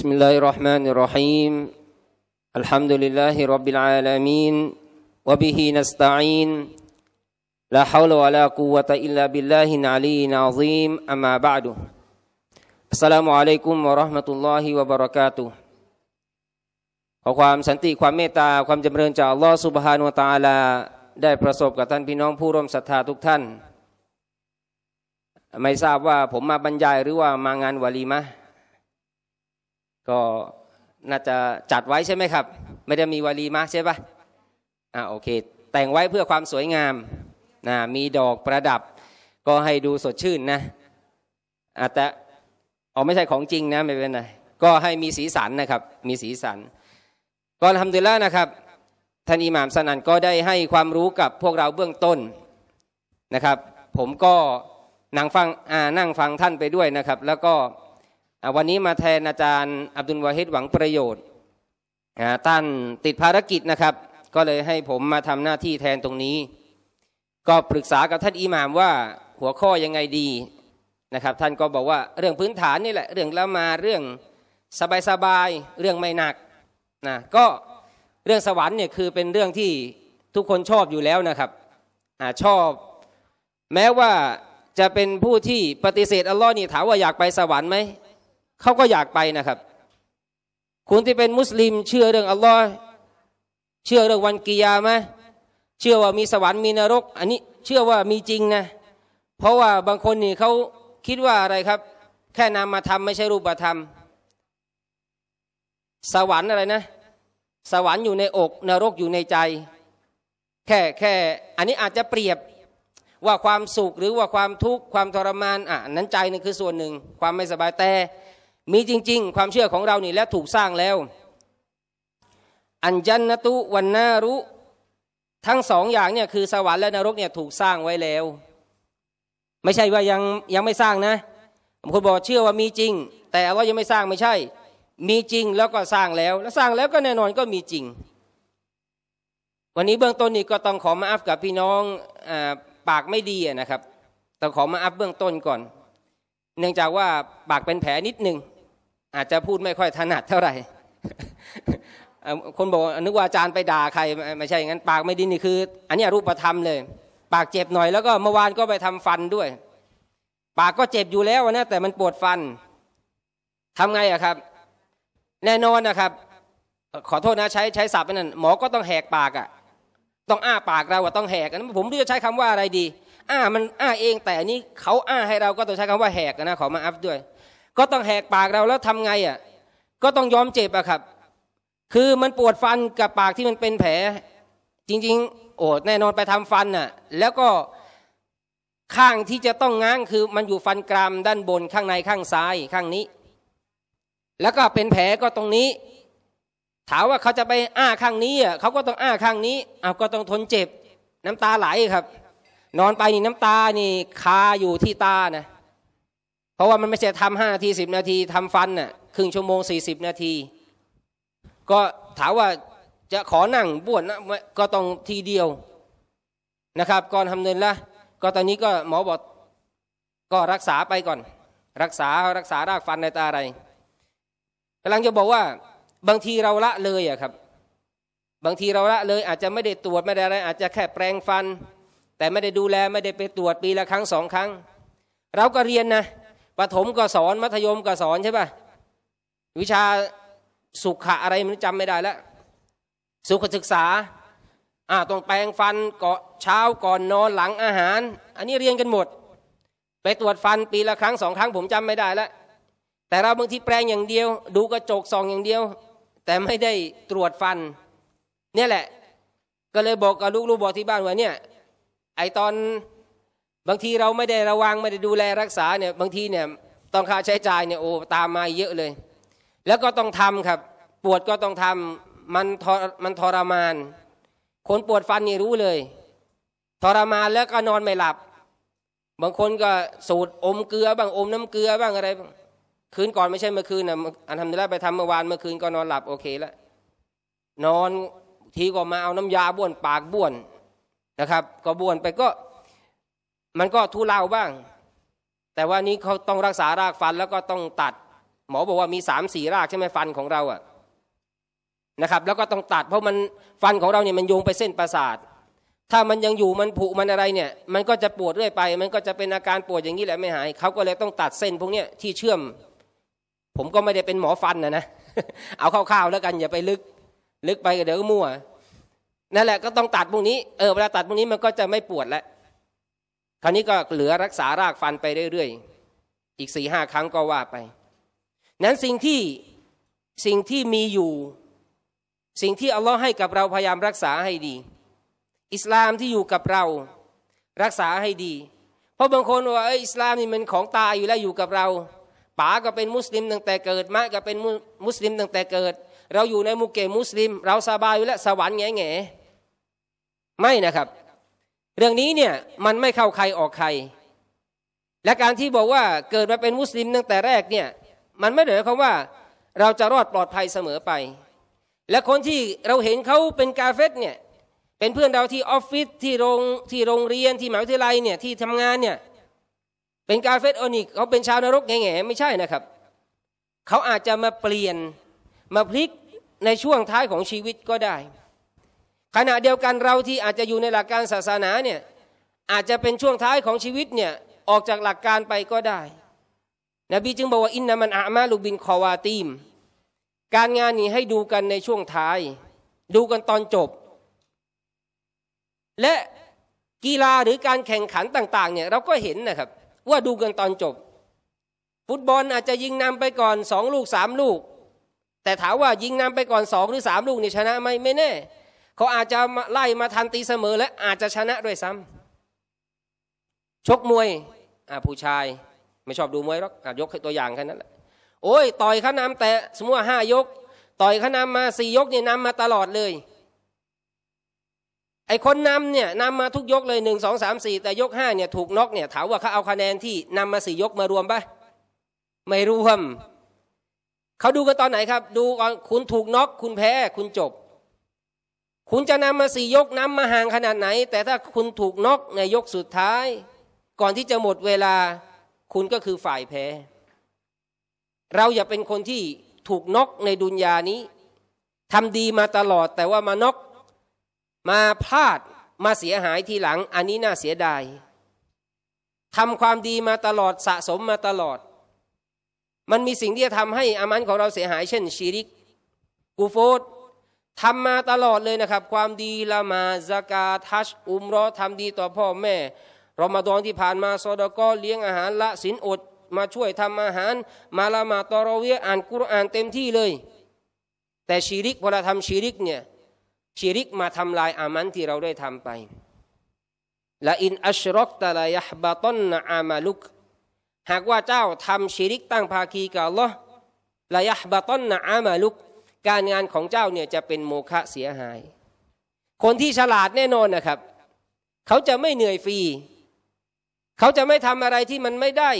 بسم الله الرحمن الرحيم الحمد لله رب العالمين وبه نستعين لا حول ولا قوة إلا بالله العلي العظيم أما بعد السلام عليكم ورحمة الله وبركاته ขอความสันติความเมตตาความจำเริญจากอัลลอฮฺสุบฮานุตาลาได้ประสบกับท่านพี่น้องผู้ร่วมศรัทธาทุกท่าน ไม่ทราบว่าผมมาบรรยายหรือว่ามางานวาลีมะก็น่าจะจัดไว้ใช่ไหมครับ ไม่ได้มีวลีมาใช่ปะอ่าโอเค แต่งไว้เพื่อความสวยงามนะมีดอกประดับ ก็ให้ดูสดชื่นนะอาจจะเอาไม่ใช่ของจริงนะไม่เป็นไรก็ให้มีสีสันนะครับ มีสีสัน ก็ทำดีแล้วนะครับ ท่านอิหม่ามสนันก็ได้ให้ความรู้กับพวกเราเบื้องต้นนะครับ ผมก็นั่งฟังนั่งฟังท่านไปด้วยนะครับ แล้วก็วันนี้มาแทนอาจารย์อับดุลวาฮิดหวังประโยชน์ท่านติดภารกิจนะครับ ก็เลยให้ผมมาทำหน้าที่แทนตรงนี้ ก็ปรึกษากับท่านอิหม่ามว่าหัวข้อยังไงดี นะครับ ท่านก็บอกว่าเรื่องพื้นฐานนี่แหละ เรื่องละมาเรื่องสบายสบายเรื่องไม่หนักนะ ก็เรื่องสวรรค์เนี่ยคือเป็นเรื่องที่ทุกคนชอบอยู่แล้วนะครับอชอบ แม้ว่าจะเป็นผู้ที่ปฏิเสธอัลลอฮ์นี่ถามว่าอยากไปสวรรค์ไหมเขาก็อยากไปนะครับคุณที่เป็นมุสลิม เชื่อเรื่องอัลลอฮ์เชื่อเรื่องวันกิยามะเชื่อว่ามีสวรรค์มีนรก อันนี้เชื่อว่ามีจริงนะ เพราะว่าบางคนนี่เขาคิดว่าอะไรครับ แค่นามธรรมไม่ใช่รูปธรรม สวรรค์อะไรนะ สวรรค์อยู่ในอก นรกอยู่ในใจ แค่แค่อันนี้อาจจะเปรียบว่าความสุขหรือว่าความทุกข์ความทรมาน อ่ะนั้นใจนึงคือส่วนหนึ่ง ความไม่สบายแต่มีจริงๆความเชื่อของเรานี่และถูกสร้างแล้ว อัญจันนตุวันนารุ ทั้งสองอย่างเนี่ยคือ สวรรค์และนรกเนี่ยถูกสร้างไว้แล้ว ไม่ใช่ว่ายังยังไม่สร้างนะบางคนบอกเชื่อว่ามีจริง แต่เรายังไม่สร้างไม่ใช่ มีจริงแล้วก็สร้างแล้ว แล้วสร้างแล้วก็แน่นอนก็มีจริง วันนี้เบื้องต้นนี่ก็ต้องขอมาอัพกับพี่น้องอปากไม่ดีนะครับต้องขอมาอัพเบื้องต้นก่อน เนื่องจากว่าปากเป็นแผลนิดหนึ่งอาจจะพูดไม่ค่อยถนัดเท่าไหร่คนบอกนึกว่าอาจารย์ไปด่าใครไม่ใช่อย่างนั้น ปากไม่ดีนี่คือ อันนี้รูปธรรมเลย ปากเจ็บหน่อยแล้วก็เมื่อวานก็ไปทำฟันด้วย ปากก็เจ็บอยู่แล้วนะ แต่มันปวดฟัน ทำไงอะครับ แน่นอนนะครับ ขอโทษนะ ใช้ใช้ศัพท์นั่นหมอก็ต้องแหกปากอะต้องอ้าปากเราอะต้องแหกนั้นผมเรูจะใช้คำว่าอะไรดีอ้ามันอ้าเอง แต่นี้เขาอ้าให้เราก็ต้องใช้คำว่าแหกนะขอมาอัพด้วยก็ต้องแหกปากเราแล้วทำไงอ่ะก็ต้องยอมเจ็บอะครับ คือมันปวดฟันกับปากที่มันเป็นแผล จริงๆโอ้แน่นอนไปทำฟันน่ะ แล้วก็ข้างที่จะต้องง้าง คือมันอยู่ฟันกรามด้านบนข้างในข้างซ้ายข้างนี้ แล้วก็เป็นแผลก็ตรงนี้ ถามว่าเขาจะไปอ้าข้างนี้อ่ะเขาก็ต้องอ้าข้างนี้เอาก็ต้องทนเจ็บน้ำตาไหลครับ นอนไปนี่น้ำตานี่คาอยู่ที่ตานะพราะว่ามันไม่ใช่ทำห้านาทีสิบนาที ทำฟันน่ะครึ่งชั่วโมงสี่สิบนาที ก็ถามว่าจะขอนั่งบวชนะก็ต้องทีเดียวนะครับก่อนทำเนินละก็ตอนนี้ก็หมอบอกก็รักษาไปก่อน รักษารักษารากฟันในตาอะไรกำลังจะบอกว่า บางทีเราละเลยอะครับ บางทีเราละเลยอาจจะไม่ได้ตรวจไม่ได้อะไรอาจจะแค่แปรงฟัน แต่ไม่ได้ดูแลไม่ได้ไปตรวจปีละครั้งสองครั้ง เราก็เรียนนะประถมก็สอนมัธยมก็สอนใช่ป่ะวิชาสุขะอะไรมันจำไม่ได้แล้วสุขศึกษาอ่าต้องแปลงฟันก่อเช้าก่อนนอนหลังอาหาร อันนี้เรียนกันหมด ไปตรวจฟันปีละครั้งสองครั้งผมจำไม่ได้แล้วแต่เราบางทีแปลงอย่างเดียว ดูกระจกส่องอย่างเดียว แต่ไม่ได้ตรวจฟัน เนี่ยแหละ ก็เลยบอกกับลูกๆบอกที่บ้านว่าเนี่ย ไอตอนบางทีเราไม่ได้ระวังไม่ได้ดูแลรักษาเนี่ย บางทีเนี่ยต้องค่าใช้จ่ายเนี่ยโอ้ตามมาเยอะเลย แล้วก็ต้องทำครับ ปวดก็ต้องทำมันทรมันทรมาน คนปวดฟันนี่รู้เลยทรมานแล้วก็นอนไม่หลับ บางคนก็สูตรอมเกลือบ้าง อมน้ำเกลือบ้างอะไรคืนก่อนไม่ใช่เมื่อคืนนะอันทำได้ไปทำเมื่อวานเมื่อคืนก็นอนหลับโอเคแล้วนอนทีก็มาเอาน้ำยาบ้วน ปากบ้วนนะครับ ก็บ้วนไปก็มันก็ทุเลาบ้าง แต่ว่านี้เขาต้องรักษารากฟันแล้วก็ต้องตัด หมอบอกว่ามีสามสี่รากใช่ไหมฟันของเราอะนะครับ แล้วก็ต้องตัดเพราะมันฟันของเราเนี่ยมันโยงไปเส้นประสาท ถ้ามันยังอยู่มันผุมันอะไรเนี่ย มันก็จะปวดเรื่อยไป มันก็จะเป็นอาการปวดอย่างนี้แหละไม่หายเขาก็เลยต้องตัดเส้น พวกเนี้ยที่เชื่อม ผมก็ไม่ได้เป็นหมอฟันนะนะเอาคร่าวๆแล้วกันอย่าไปลึกลึกไปเดี๋ยวก็มั่วนั่นแหละ ก็ต้องตัดพวกนี้ เออเวลาตัดพวกนี้มันก็จะไม่ปวดแล้วคราวนี้ก็เหลือรักษารากฟันไปเรื่อยๆ อีกสี่ห้าครั้งก็ว่าไป นั้นสิ่งที่สิ่งที่มีอยู่ สิ่งที่อัลลอฮ์ให้กับเราพยายามรักษาให้ดี อิสลามที่อยู่กับเรารักษาให้ดี เพราะบางคนว่าอิสลามนี่มันของตายอยู่แล้วอยู่กับเราป๋าก็เป็นมุสลิมตั้งแต่เกิดมะก็เป็นมุสลิมตั้งแต่เกิด เราอยู่ในมุกเกมุสลิม เราสบายอยู่แล้วสวรรค์แง่แง่ไม่นะครับเรื่องนี้เนี่ยมันไม่เข้าใครออกใคร และการที่บอกว่าเกิดมาเป็นมุสลิมตั้งแต่แรกเนี่ยมันไม่ได้หมายความว่าเราจะรอดปลอดภัยเสมอไป และคนที่เราเห็นเขาเป็นกาเฟสเนี่ยเป็นเพื่อนเราที่ออฟฟิศที่โรงที่โรงเรียนที่มหาวิทยาลัยเนี่ยที่ทำงานเนี่ยเป็นกาเฟสอนิกเขาเป็นชาวนรกแง่ๆไม่ใช่นะครับเขาอาจจะมาเปลี่ยนมาพลิกในช่วงท้ายของชีวิตก็ได้ขณะเดียวกันเราที่อาจจะอยู่ในหลักการศาสนาเนี่ยอาจจะเป็นช่วงท้ายของชีวิตเนี่ยออกจากหลักการไปก็ได้นบีจึงบอกว่าอินนามันอามาลูบินคอวาตีม การงานนี้ให้ดูกันในช่วงท้าย ดูกันตอนจบ และกีฬาหรือการแข่งขันต่าง ๆเนี่ยเราก็เห็นนะครับ ว่าดูกันตอนจบ ฟุตบอลอาจจะยิงนำไปก่อนสองลูกสามลูก แต่ถามว่ายิงนำไปก่อนสองหรือสามลูกนี่ชนะไหมไม่แน่เขาอาจจะไล่มาทันตีเสมอและอาจจะชนะด้วยซ้ำ ชกมวยอ่าผู้ชาย ไม่ชอบดูมวยหรอกยกตัวอย่างแค่นั้นแหละโอ้ย ต่อยขขานำ แต่สมมติว่าห้ายก ต่อยขขานำมาสี่ยกเนี่ยนำมาตลอดเลย ไอคนนำเนี่ยนำมาทุกยกเลยหนึ่งสองสามสี่แต่ยกห้าเนี่ย ถูกน็อกเนี่ยถามว่าเขาเอาคะแนนที่นำมาสี่ยกมารวมปะไม่รวมเขาดูกันตอนไหนครับ ดูก่อนคุณถูกน็อกคุณแพ้ คุณจบคุณจะนำมาสี่ยกน้ำมาห่างขนาดไหน แต่ถ้าคุณถูกนอกในยกสุดท้าย ก่อนที่จะหมดเวลาคุณก็คือฝ่ายแพ้ เราอย่าเป็นคนที่ถูกนอกในดุนยานี้ทำดีมาตลอด แต่ว่ามานอกมาพลาดมาเสียหายทีหลังอันนี้น่าเสียดายทำความดีมาตลอดสะสมมาตลอด มันมีสิ่งที่จะทำให้อามันของเราเสียหายเช่นชีริกกูโฟดทำมาตลอดเลยนะครับ ความดีละมาซากาทัชอุมรอทำดีต่อพ่อแม่รอมาดองที่ผ่านมาซอดก็เลี้ยงอาหารละสินอดมาช่วยทำอาหาร มาละมาตอรเวียอ่านกุรอานเต็มที่เลย แต่ชีริกพอเราทำชีริกเนี่ยชีริกมาทำลายอามันที่เราได้ทำไปละอินอัชรอกตะลายะบะตันอามาลุก หากว่าเจ้าทำชีริกตั้งภาคีกับอัลลอฮ์ลายะบะตอนอามาลุกการงานของเจ้าเนี่ยจะเป็นโมฆะเสียหาย คนที่ฉลาดแน่นอนนะครับ เขาจะไม่เหนื่อยฟรีเขาจะไม่ทำอะไรที่มันไม่ได้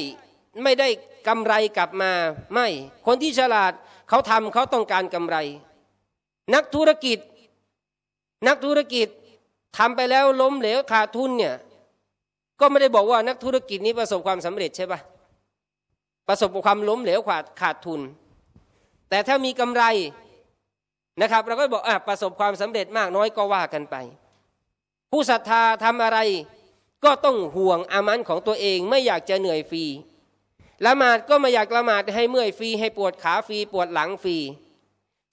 ไม่ได้กำไรกลับมาไม่ คนที่ฉลาดเขาทำเขาต้องการกำไร นักธุรกิจ นักธุรกิจทำไปแล้วล้มเหลวขาดทุนเนี่ยก็ไม่ได้บอกว่านักธุรกิจนี้ประสบความสำเร็จใช่ปะประสบความล้มเหลวขาดขาดทุน แต่ถ้ามีกำไรนะครับเราก็บอกอประสบความสำเร็จมากน้อยก็ว่ากันไป ผู้ศรัทธาทำอะไรก็ต้องห่วงอามันของตัวเองไม่อยากจะเหนื่อยฟรีละหมาดก็ไม่อยากละหมาดให้เมื่อยฟรีให้ปวดขาฟรีปวดหลังฟรี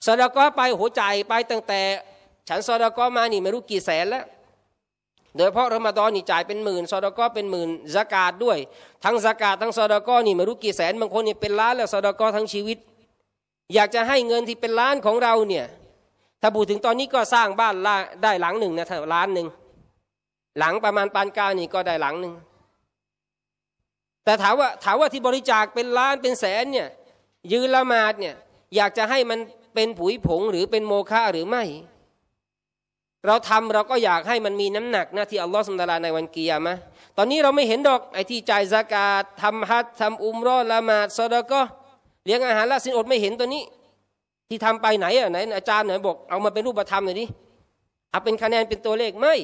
สอดก็ไปหัวใจไปตั้งแต่ ฉันสอดก็มานี่ไม่รู้กี่แสนแล้ว โดยเพราะรามฎอนนี่จ่ายเป็นหมื่นซอดก็เป็นหมื่นสกาดด้วยทั้งสกาดทั้งซอดก็นี่ไม่รู้กี่แสนบางคนนี่เป็นล้านแล้วซอดก็ทั้งชีวิตอยากจะให้เงินที่เป็นล้านของเราเนี่ยถ้าบูถึงตอนนี้ก็สร้างบ้านได้หลังหนึ่งนะถ้าล้านหนึ่งหลังประมาณปานกลางนี่ก็ได้หลังหนึ่งแต่ถามว่าถามว่าที่บริจาคเป็นล้านเป็นแสนเนี่ยยืนละหมาดเนี่ยอยากจะให้มันเป็นผุยผงหรือเป็นโมฆะหรือไม่เราทำเราก็อยากให้มันมีน้ำหนักนะที่อัลลอฮฺสุลตาราในวันเกียร์มะตอนนี้เราไม่เห็นดอกไอ้ที่จ่ายสากาททำฮัททำอุมรอละหมาดซอดก็เลี้ยงอาหารละสินอดไม่เห็นตัวนี้ ที่ทำไปไหนอ่ะไหนอาจารย์ไหนบอกเอามาเป็นรูปธรรมหน่อยดิเอาเป็นคะแนนเป็นตัวเลขไม่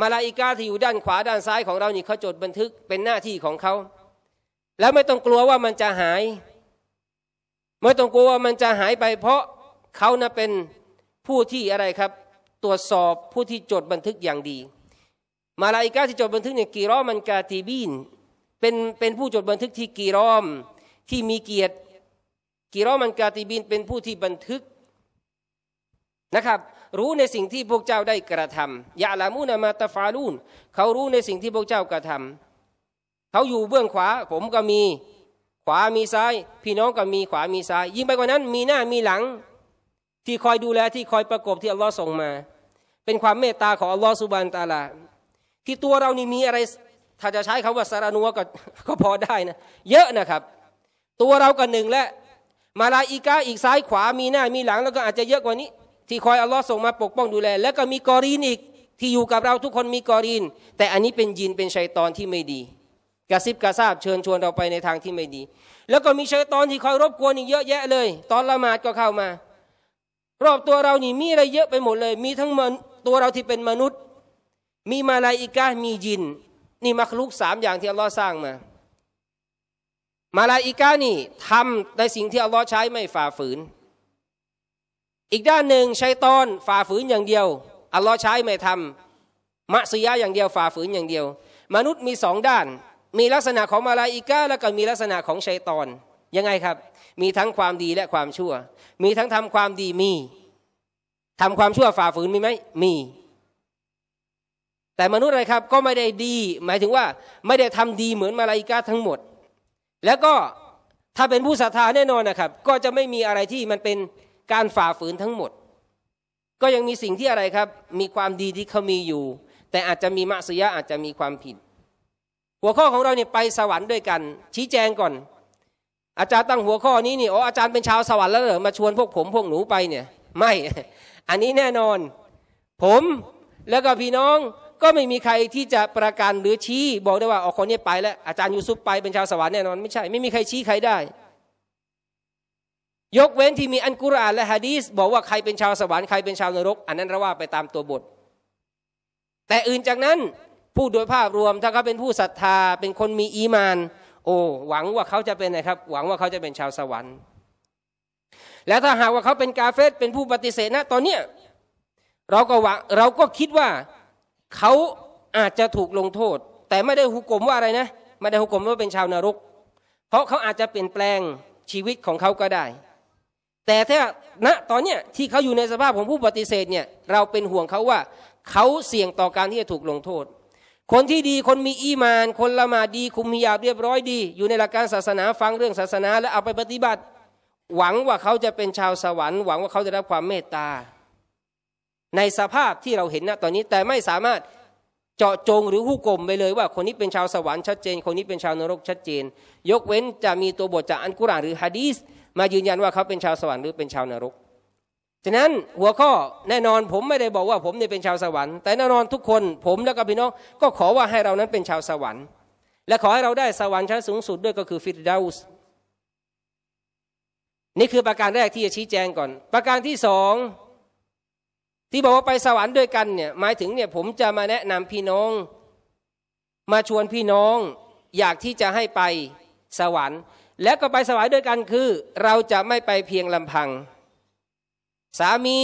มาลาอิกาที่อยู่ด้านขวาด้านซ้ายของเรานี่เขาจดบันทึกเป็นหน้าที่ของเขา แล้วไม่ต้องกลัวว่ามันจะหาย ไม่ต้องกลัวว่ามันจะหายไปเพราะเขานะเป็นผู้ที่อะไรครับ ตรวจสอบผู้ที่จดบันทึกอย่างดีมาลาอิกาที่จดบันทึกเนี่ยกีรอมันกาตีบีนเป็นเป็นผู้จดบันทึกที่กีรอมที่มีเกียรติกิรอมันกาติบินเป็นผู้ที่บันทึกนะครับ รู้ในสิ่งที่พวกเจ้าได้กระทำยาลามูนามาตฟาลูน เขารู้ในสิ่งที่พวกเจ้ากระทำเขาอยู่เบื้องขวา ผมก็มีขวามีซ้าย พี่น้องก็มีขวามีซ้าย ยิ่งไปกว่านั้นมีหน้ามีหลัง ที่คอยดูแล ที่คอยประกบที่อัลลอฮ์ส่งมา เป็นความเมตตาของอัลลอฮ์สุบานตาลาที่ตัวเรานี่มีอะไร ถ้าจะใช้คาว่าสารนัวก็ก็พอได้นะเยอะนะครับตัวเราก็หนึ่งและ มาลาอีกาอีกซ้ายขวามีหน้ามีหลัง แล้วก็อาจจะเยอะกว่านี้ที่คอยอัลลอฮ์ส่งมาปกป้องดูแล แล้วก็มีกอรีนอีกที่อยู่กับเราทุกคนมีกอรีนแต่อันนี้เป็นยินเป็นชัยตอนที่ไม่ดีกระซิบกระซาบเชิญชวนเราไปในทางที่ไม่ดี แล้วก็มีชัยตอนที่คอยรบกวนอีกเยอะแยะเลย ตอนละหมาดก็เข้ามา รอบตัวเรานี่มีอะไรเยอะไปหมดเลย มีทั้งตัวเราที่เป็นมนุษย์ มีมาลาอิกามียินนี่มักลุกสามอย่างที่อัลลอฮ์สร้างมามาลาอิกานี่ทำในสิ่งที่อัลลอฮ์ใช้ไม่ฝ่าฝืน อีกด้านหนึ่งชัยตอนฝ่าฝืนอย่างเดียวอัลลอฮ์ใช้ไม่ทำมัซียะอย่างเดียวฝ่าฝืนอย่างเดียว มนุษย์มีสองด้าน มีลักษณะของมาลาอิกาแล้วก็มีลักษณะของชัยตอน ยังไงครับ มีทั้งความดีและความชั่ว มีทั้งทำความดีมี ทำความชั่วฝ่าฝืนมีไหมมี แต่มนุษย์อะไรครับก็ไม่ได้ดี หมายถึงว่า ไม่ได้ทำดีเหมือนมาลาอิกาทั้งหมดแล้วก็ถ้าเป็นผู้ศรัทธาแน่นอนนะครับ ก็จะไม่มีอะไรที่มันเป็นการฝ่าฝืนทั้งหมด ก็ยังมีสิ่งที่อะไรครับ มีความดีที่เขามีอยู่ แต่อาจจะมีมัสยะอาจจะมีความผิด หัวข้อของเราเนี่ยไปสวรรค์ด้วยกัน ชี้แจงก่อน อาจารย์ตั้งหัวข้อ นี้นี่อ๋ออาจารย์เป็นชาวสวรรค์แล้วเหรอ มาชวนพวกผมพวกหนูไปเนี่ย ไม่ อันนี้แน่นอน ผมแล้วก็พี่น้องก็ไม่มีใครที่จะประกันหรือชี้ บอกได้ว่าออคนนี้ไปแล้ว อาจารย์ยูซุปไปเป็นชาวสวรรค์แน่นอนไม่ใช่ไม่มีใครชี้ใครได้ ยกเว้นที่มีอันกุรอานและฮะดีสบอกว่าใครเป็นชาวสวรรค์ใครเป็นชาวนรก อันนั้นเราว่าไปตามตัวบท แต่อื่นจากนั้นพูดโดยภาพรวม ถ้าเขาเป็นผู้ศรัทธา เป็นคนมีอีมาน โอ้หวังว่าเขาจะเป็นนะครับ หวังว่าเขาจะเป็นชาวสวรรค์ แล้วถ้าหากว่าเขาเป็นกาเฟสเป็นผู้ปฏิเสธนะตอนเนี้ยเราก็หวังเราก็คิดว่าเขาอาจจะถูกลงโทษ แต่ไม่ได้หุกกลมว่าอะไรนะไม่ได้หุกกลมว่าเป็นชาวนรกเพราะเขาอาจจะเปลี่ยนแปลงชีวิตของเขาก็ได้ แต่ถ้าณตอนเนี้ยที่เขาอยู่ในสภาพของผู้ปฏิเสธเนี่ยเราเป็นห่วงเขาว่า เขาเสี่ยงต่อการที่จะถูกลงโทษ คนที่ดีคนมีอีมาน คนละมาดีคุมมียาเรียบร้อยดี อยู่ในหลักการศาสนาฟังเรื่องศาสนาแล้วเอาไปปฏิบัติ หวังว่าเขาจะเป็นชาวสวรรค์หวังว่าเขาจะรับความเมตตาในสภาพที่เราเห็นณตอนนี้แต่ไม่สามารถเจาะจงหรือหุกกลมไปเลยว่าคนนี้เป็นชาวสวรรค์ชัดเจน คนนี้เป็นชาวนรก ชัดเจน ยกเว้นจะมีตัวบทจากอันกุรานหรือฮะดีสมายืนยันว่าเขาเป็นชาวสวรรค์หรือเป็นชาวนรกฉะนั้นหัวข้อแน่นอนผมไม่ได้บอกว่าผมเนี่ยเป็นชาวสวรรค์ แต่แน่นอนทุกคนผมและก็พี่น้องก็ขอว่าให้เรานั้นเป็นชาวสวรรค์ และขอให้เราได้สวรรค์ชั้นสูงสุดด้วยก็คือฟิรดาอุสนี่คือประการแรกที่จะชี้แจงก่อน ประการที่สองที่บอกว่าไปสวรรค์ด้วยกันเนี่ยหมายถึงเนี่ยผมจะมาแนะนำพี่น้อง มาชวนพี่น้อง อยากที่จะให้ไปสวรรค์ และก็ไปสวรรค์ด้วยกันคือ เราจะไม่ไปเพียงลำพัง สามี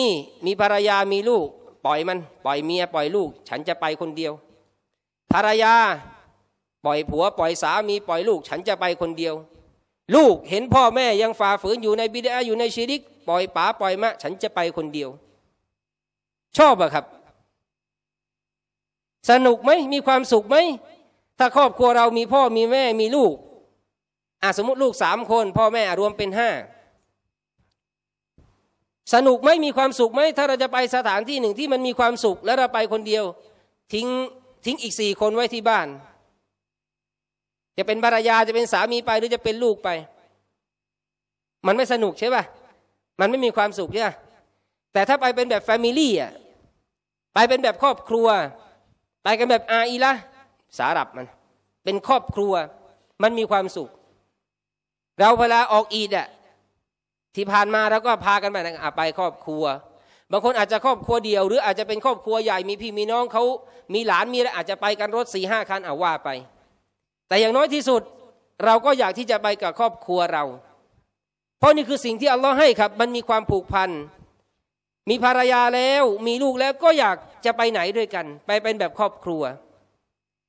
มีภรรยามีลูกปล่อยมันปล่อยเมียปล่อยลูกฉันจะไปคนเดียวภรรยาปล่อยผัว ปล่อยสามีปล่อยลูกฉันจะไปคนเดียว ลูกเห็นพ่อแม่ยังฝ่าฝืนอยู่ในบิดาอยู่ในชีริก ปล่อยป๋าปล่อยมะฉันจะไปคนเดียวชอบอะครับ สนุกไหมมีความสุขไหมถ้าครอบครัวเรามีพ่อมีแม่ มีลูกอาสมมติลูกสามคน พ่อแม่ รวมเป็นห้าสนุกไหมมีความสุขไหมถ้าเราจะไปสถานที่หนึ่งที่มันมีความสุขแล้วเราไปคนเดียว ทิ้งทิ้งอีกสี่คนไว้ที่บ้าน จะเป็นภรรยาจะเป็นสามีไปหรือจะเป็นลูกไป มันไม่สนุกใช่ป่ะมันไม่มีความสุขใช่ป่ะแต่ถ้าไปเป็นแบบแฟมิลี่อ่ะ ไปเป็นแบบครอบครัว ไปกันแบบอาอีละ สารับมัน เป็นครอบครัว มันมีความสุข เราเวลาออกอีดอ่ะ ที่ผ่านมาเราก็พากันไปนะไปครอบครัว บางคนอาจจะครอบครัวเดียวหรืออาจจะเป็นครอบครัวใหญ่ มีพี่มีน้องเขา มีหลานมีอะไรอาจจะไปกันรถสี่ห้าคันเอาว่าไป แต่อย่างน้อยที่สุด เราก็อยากที่จะไปกับครอบครัวเรา เพราะนี่คือสิ่งที่อัลลอฮ์ให้ครับ มันมีความผูกพันมีภรรยาแล้ว มีลูกแล้วก็อยากจะไปไหนด้วยกัน ไปเป็นแบบครอบครัว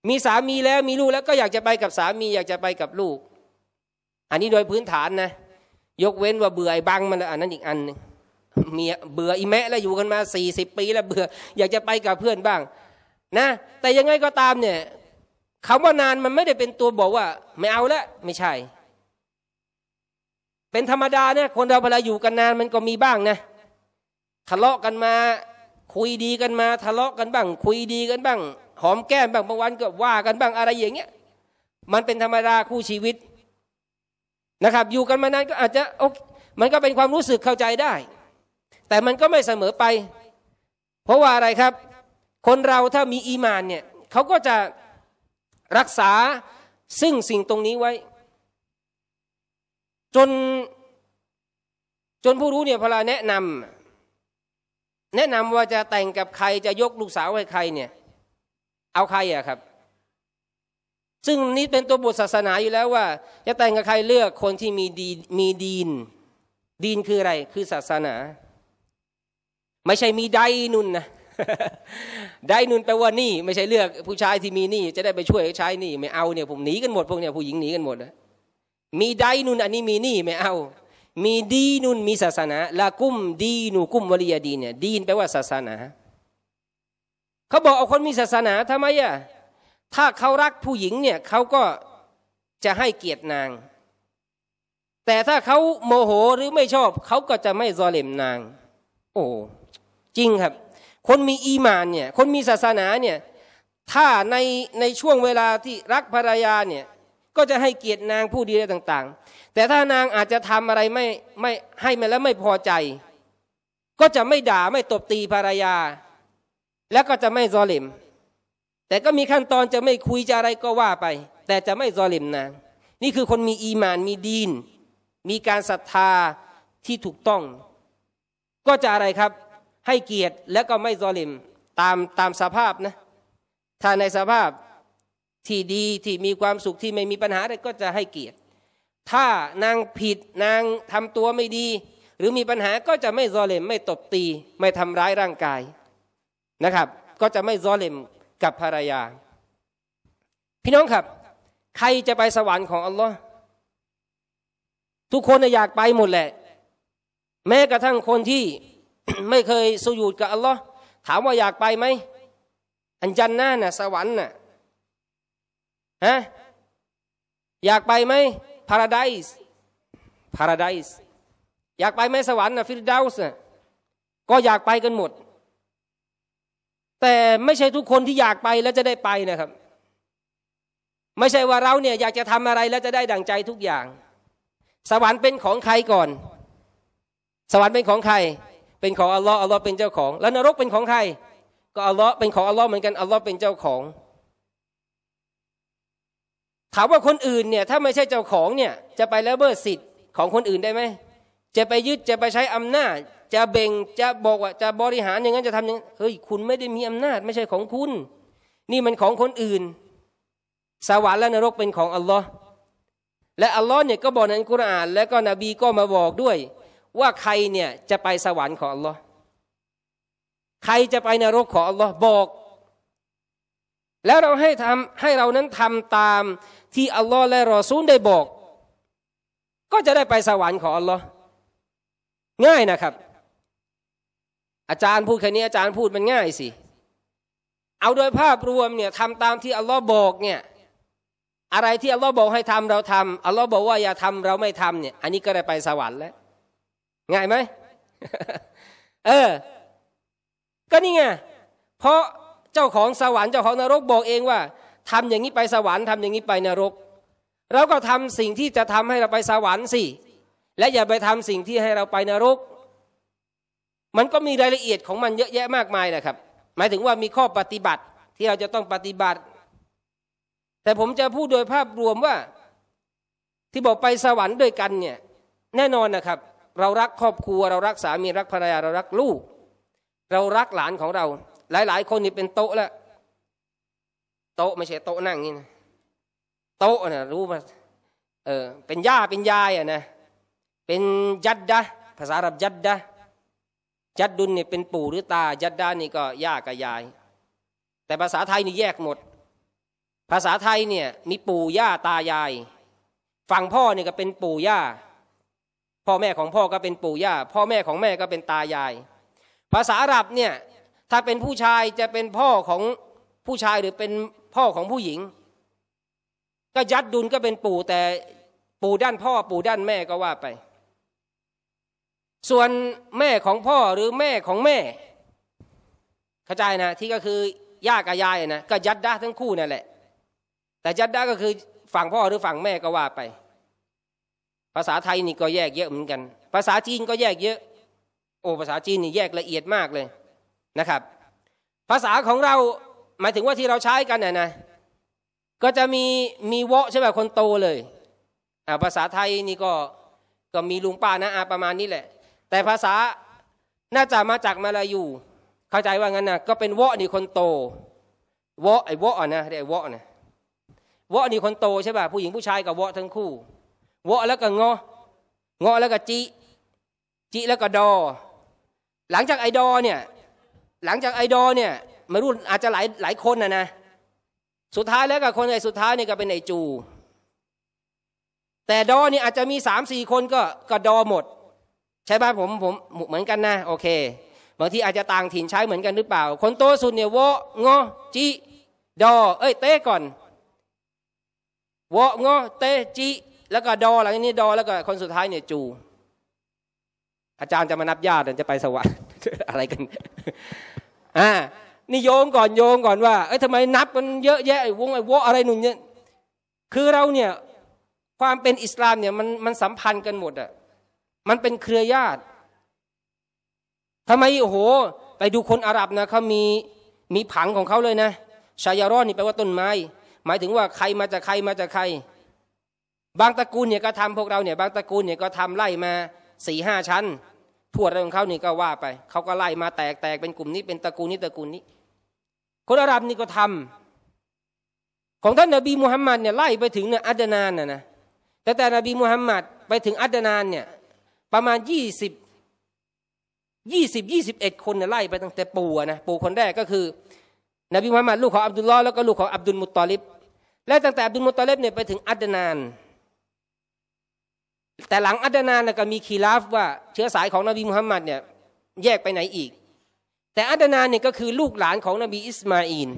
มีสามีแล้ว มีลูกแล้วก็อยากจะไปกับสามีอยากจะไปกับลูก อันนี้โดยพื้นฐานนะยกเว้นว่าเบื่อไอ้บังมันอันนั้นอีกอันนึงเมียเบื่ออีแมะแล้วอยู่กันมาสี่สิบปีแล้วเบื่อ อยากจะไปกับเพื่อนบ้าง นะ แต่ยังไงก็ตามเนี่ยคำว่านานมันไม่ได้เป็นตัวบอกว่า ไม่เอาละไม่ใช่ เป็นธรรมดาเนี่ยคนเราเวลาอยู่กันนานมันก็มีบ้างนะทะเลาะกันมาคุยดีกันมา ทะเลาะกันบ้างคุยดีกันบ้าง หอมแก้มบ้างบางวันก็ว่ากันบ้างอะไรอย่างเงี้ยมันเป็นธรรมดาคู่ชีวิตนะครับ อยู่กันมานานก็อาจจะมันก็เป็นความรู้สึกเข้าใจได้ แต่มันก็ไม่เสมอไป เพราะว่าอะไรครับ คนเราถ้ามีอีมานเนี่ยเขาก็จะรักษาซึ่งสิ่งตรงนี้ไว้ จนจนผู้รู้เนี่ยพลาแนะนำแนะนำว่าจะแต่งกับใครจะยกลูกสาวให้ใครเนี่ย เอาใครอะครับ ซึ่งนี้เป็นตัวบทศาสนาอยู่แล้วว่า จะแต่งกับใครเลือกคนที่มีดีมีดีนดีนคืออะไรคือศาสนา ไม่ใช่มีไดนุนนะไดนุนแปลว่านี่ไม่ใช่เลือกผู้ชายที่มีนี่จะได้ไปช่วยใช้นี่ไม่เอาเนี่ยผมหนีกันหมดพวกเนี่ยผู้หญิงหนีกันหมดมีไดนุนอันนี้มีนี่ไม่เอามีดีนุนมีศาสนาละกุมดีนูกุมวลียดีเนี่ยดีนแปลว่าศาสนาเขาบอกเอาคนมีศาสนาทำไมอ่ะถ้าเขารักผู้หญิงเนี่ยเขาก็จะให้เกียรตินาง แต่ถ้าเขาโมโหหรือไม่ชอบเขาก็จะไม่จอเลมนาง โอ้จริงครับ คนมีอีมานเนี่ย คนมีศาสนาเนี่ยถ้าในในช่วงเวลาที่รักภรรยาเนี่ยก็จะให้เกียรตินางผู้ดีไต่างๆ แต่ถ้านางอาจจะทำอะไรไม่ไม่ให้มาแล้วไม่พอใจ ก็จะไม่ด่าไม่ตบตีภรรยา และก็จะไม่ซอลิมแต่ก็มีขั้นตอนจะไม่คุยจะอะไรก็ว่าไป แต่จะไม่ซอลิมนาง นี่คือคนมีอีมานมีดีน มีการศรัทธาที่ถูกต้อง ก็จะอะไรครับ ให้เกียรติและก็ไม่ซอลิมตามตามสภาพนะ ถ้าในสภาพที่ดีที่มีความสุขที่ไม่มีปัญหาอะไรก็จะให้เกียรติ ถ้านางผิดนางทำตัวไม่ดี หรือมีปัญหาก็จะไม่ซอเลมไม่ตบตี ไม่ทำร้ายร่างกายนะครับ ก็จะไม่ซอเลมกับภรรยา พี่น้องครับ ใครจะไปสวรรค์ของอัลลอฮ์ทุกคนอยากไปหมดแหละ แม้กระทั่งคนที่ไม่เคยสุญูดกับอัลลอฮ์ถามว่าอยากไปไหมอันจันน่าน่ะสวรรค์น่ะฮะอยากไปไหมพาราไดส์พาราไดส์อยากไปไหมสวรรค์นะฟิลดาวส์ก็อยากไปกันหมด แต่ไม่ใช่ทุกคนที่อยากไปแล้วจะได้ไปนะครับ ไม่ใช่ว่าเราเนี่ยอยากจะทำอะไรแล้วจะได้ดั่งใจทุกอย่าง สวรรค์เป็นของใครก่อน สวรรค์เป็นของใคร เป็นของอัลลอฮ์อัลลอฮ์เป็นเจ้าของแล้วนรกเป็นของใครก็อัลลอฮ์เป็นของอัลลอฮ์เหมือนกันอัลลอฮ์เป็นเจ้าของถามว่าคนอื่นเนี่ยถ้าไม่ใช่เจ้าของเนี่ยจะไปละเมิดสิทธิ์ของคนอื่นได้ไหมจะไปยึดจะไปใช้อำนาจจะเบ่งจะบอกว่าจะบริหารอย่างนั้น จะทำอย่างนั้นเฮ้ยคุณไม่ได้มีอำนาจไม่ใช่ของคุณ นี่มันของคนอื่น สวรรค์และนรกเป็นของอัลลอฮ์และอัลลอฮ์เนี่ยก็บอกในกุรอานแล้วก็นบีก็มาบอกด้วย ว่าใครเนี่ยจะไปสวรรค์ของอัลลอฮ์ใครจะไปนรกของอัลลอฮ์บอกแล้วเราให้ทำให้เรานั้นทำตามที่อัลลอฮ์และรอซูลได้บอก ก็จะได้ไปสวรรค์ของอัลลอฮ์ง่ายนะครับ อาจารย์พูดแค่นี้ อาจารย์พูดมันง่ายสิเอาโดยภาพรวมเนี่ยทำตามที่อัลลอฮ์บอก เนี่ย อะไรที่อัลลอฮ์บอก ให้ทำเราทำ อัลลอฮ์บอกว่าอย่าทำเราไม่ทำเนี่ย อันนี้ก็ได้ไปสวรรค์แล้วง่ายไหมเออ ก็นี่ไงเพราะเจ้าของสวรรค์เจ้าของนรกบอกเองว่า ทำอย่างนี้ไปสวรรค์ทำอย่างนี้ไปนรกเราก็ทำสิ่งที่จะทำให้เราไป สวรรค์สิและอย่าไปทำสิ่งที่ให้เราไปนรก มันก็มีรายละเอียดของมันเยอะแยะมากมายนะครับ หมายถึงว่ามีข้อปฏิบัติที่เราจะต้องปฏิบัติ แต่ผมจะพูดโดยภาพรวมว่าที่บอกไปสวรรค์ด้วยกันเนี่ย แน่นอนนะครับ เรารักครอบครัวเรารักสามีรักภรรยาเรารักลูก เรารักหลานของเราหลายหลายคนนี่เป็นโต๊ะแล้วโต๊ะไม่ใช่โต๊ะนั่งนี่นะโต๊ะนะรู้ว่าเออเป็นย่า เป็นยายอ่ะนะ เป็นยัดดะภาษาอับยัดดะยัดดุลเนี่ยเป็นปู่หรือตายัดดานี่ก็ ย่ากับยาย แต่ภาษาไทยนี่แยกหมด ภาษาไทยเนี่ย มีปู่ย่า ตายาย ฝั่งพ่อเนี่ยก็เป็นปู่ย่า พ่อแม่ของพ่อก็เป็นปู่ย่าพ่อแม่ของแม่ก็เป็นตายาย ภาษาอาหรับเนี่ยถ้าเป็นผู้ชายจะเป็นพ่อของผู้ชายหรือเป็นพ่อของผู้หญิง ก็ยัดดุลก็เป็นปู่แต่ปู่ด้านพ่อ ปู่ด้านแม่ก็ว่าไป ส่วนแม่ของพ่อหรือแม่ของแม่เข้าใจนะที่ก็คือย่ากับยายนะก็ยัดด้าทั้งคู่นั่นแหละ แต่ยัดด้าก็คือฝั่งพ่อหรือฝั่งแม่ก็ว่าไป ภาษาไทยนี่ก็แยกเยอะเหมือนกัน ภาษาจีนก็แยกเยอะ โอ้ภาษาจีนนี่แยกละเอียดมากเลยนะครับภาษาของเราหมายถึงว่าที่เราใช้กันน่ยนะก็จะมีมีวะใช่ไหมคนโตเลยภาษาไทยนี่ก็ก็มีลุงป้านะอาประมาณนี้แหละ แต่ภาษาน่าจะมาจากมาลายูเข้าใจว่างั้นนะก็เป็นวะนี่คนโตวะไอ้วะนะไอ้วะนะวะนี่คนโตใช่ป่ะผู้หญิงผู้ชายกับวะทั้งคู่วะแล้วก็งองอแล้วก็จิ จิแล้วก็ดอ หลังจากไอดอเนี่ยหลังจากไอดอลเนี่ยไม่รู้อาจจะหลายหลายคนนะนะสุดท้ายแล้วกับคนไอสุดท้ายเนี่ยก็เป็นไอจู แต่ดอเนี่ยอาจจะมีสามสี่คนก็ก็ดอหมด ใช่ป่ะผมผมเหมือนกันนะโอเคบางทีอาจจะต่างถิ่นใช้เหมือนกันหรือเปล่าคนโตสุดเนี่ยวะงอจีดอ เอ้ย เต้ก่อนวะงอ เต้จีแล้วก็ดอ หลังนี้ดอแล้วก็ คนสุดท้ายเนี่ยจู อาจารย์จะมานับญาติจะไปสวรรค์อะไรกันอ่านี่โยงก่อนโยงก่อนว่าเอ้ยทำไมนับมันเยอะแยะไอ้วงไอ้วะอะไรนู่นเนี่ย คือเราเนี่ย ความเป็นอิสลามเนี่ยมันมันสัมพันธ์กันหมดอ่ะมันเป็นเครือญาติทำไมโอ้โห ไปดูคนอาหรับนะเขามีมีผังของเขาเลยนะชายารอนนี่แปลว่าต้นไม้หมายถึงว่าใครมาจากใครมาจากใคร บางตระกูลเนี่ยก็ทำพวกเราเนี่ยบางตระกูลเนี่ยก็ทำไล่มาสี่ห้าชั้นทวดอะไรของเขานี่ก็ว่าไป เขาก็ไล่มาแตกแตกเป็นกลุ่มนี้เป็นตระกูลนี้ตระกูลนี้ คนอาหรับนี่ก็ทำ ของท่านนบีมุฮัมมัดเนี่ยไล่ไปถึงเนี่ยอัดนานนะนะแต่แต่นบีมุฮัมมัดไปถึงอัดนานเนี่ยประมาณยี่สิบยี่สิบยี่สิบเอ็ดคนเนี่ยไล่ไปตั้งแต่ปู่นะปู่คนแรกก็คือ นบีมุฮัมมัดลูกของอับดุลลอฮ์แล้วก็ลูกของอับดุลมุตตอลิบและตั้งแต่อับดุลมุตตอลิบเนี่ยไปถึงอัดนานแต่หลังอัดนานก็มีคีลาฟว่าเชื้อสายของนบีมุฮัมมัดเนี่ยแยกไปไหนอีก แต่อัดนานเนี่ยก็คือลูกหลานของนบีอิสมาอิน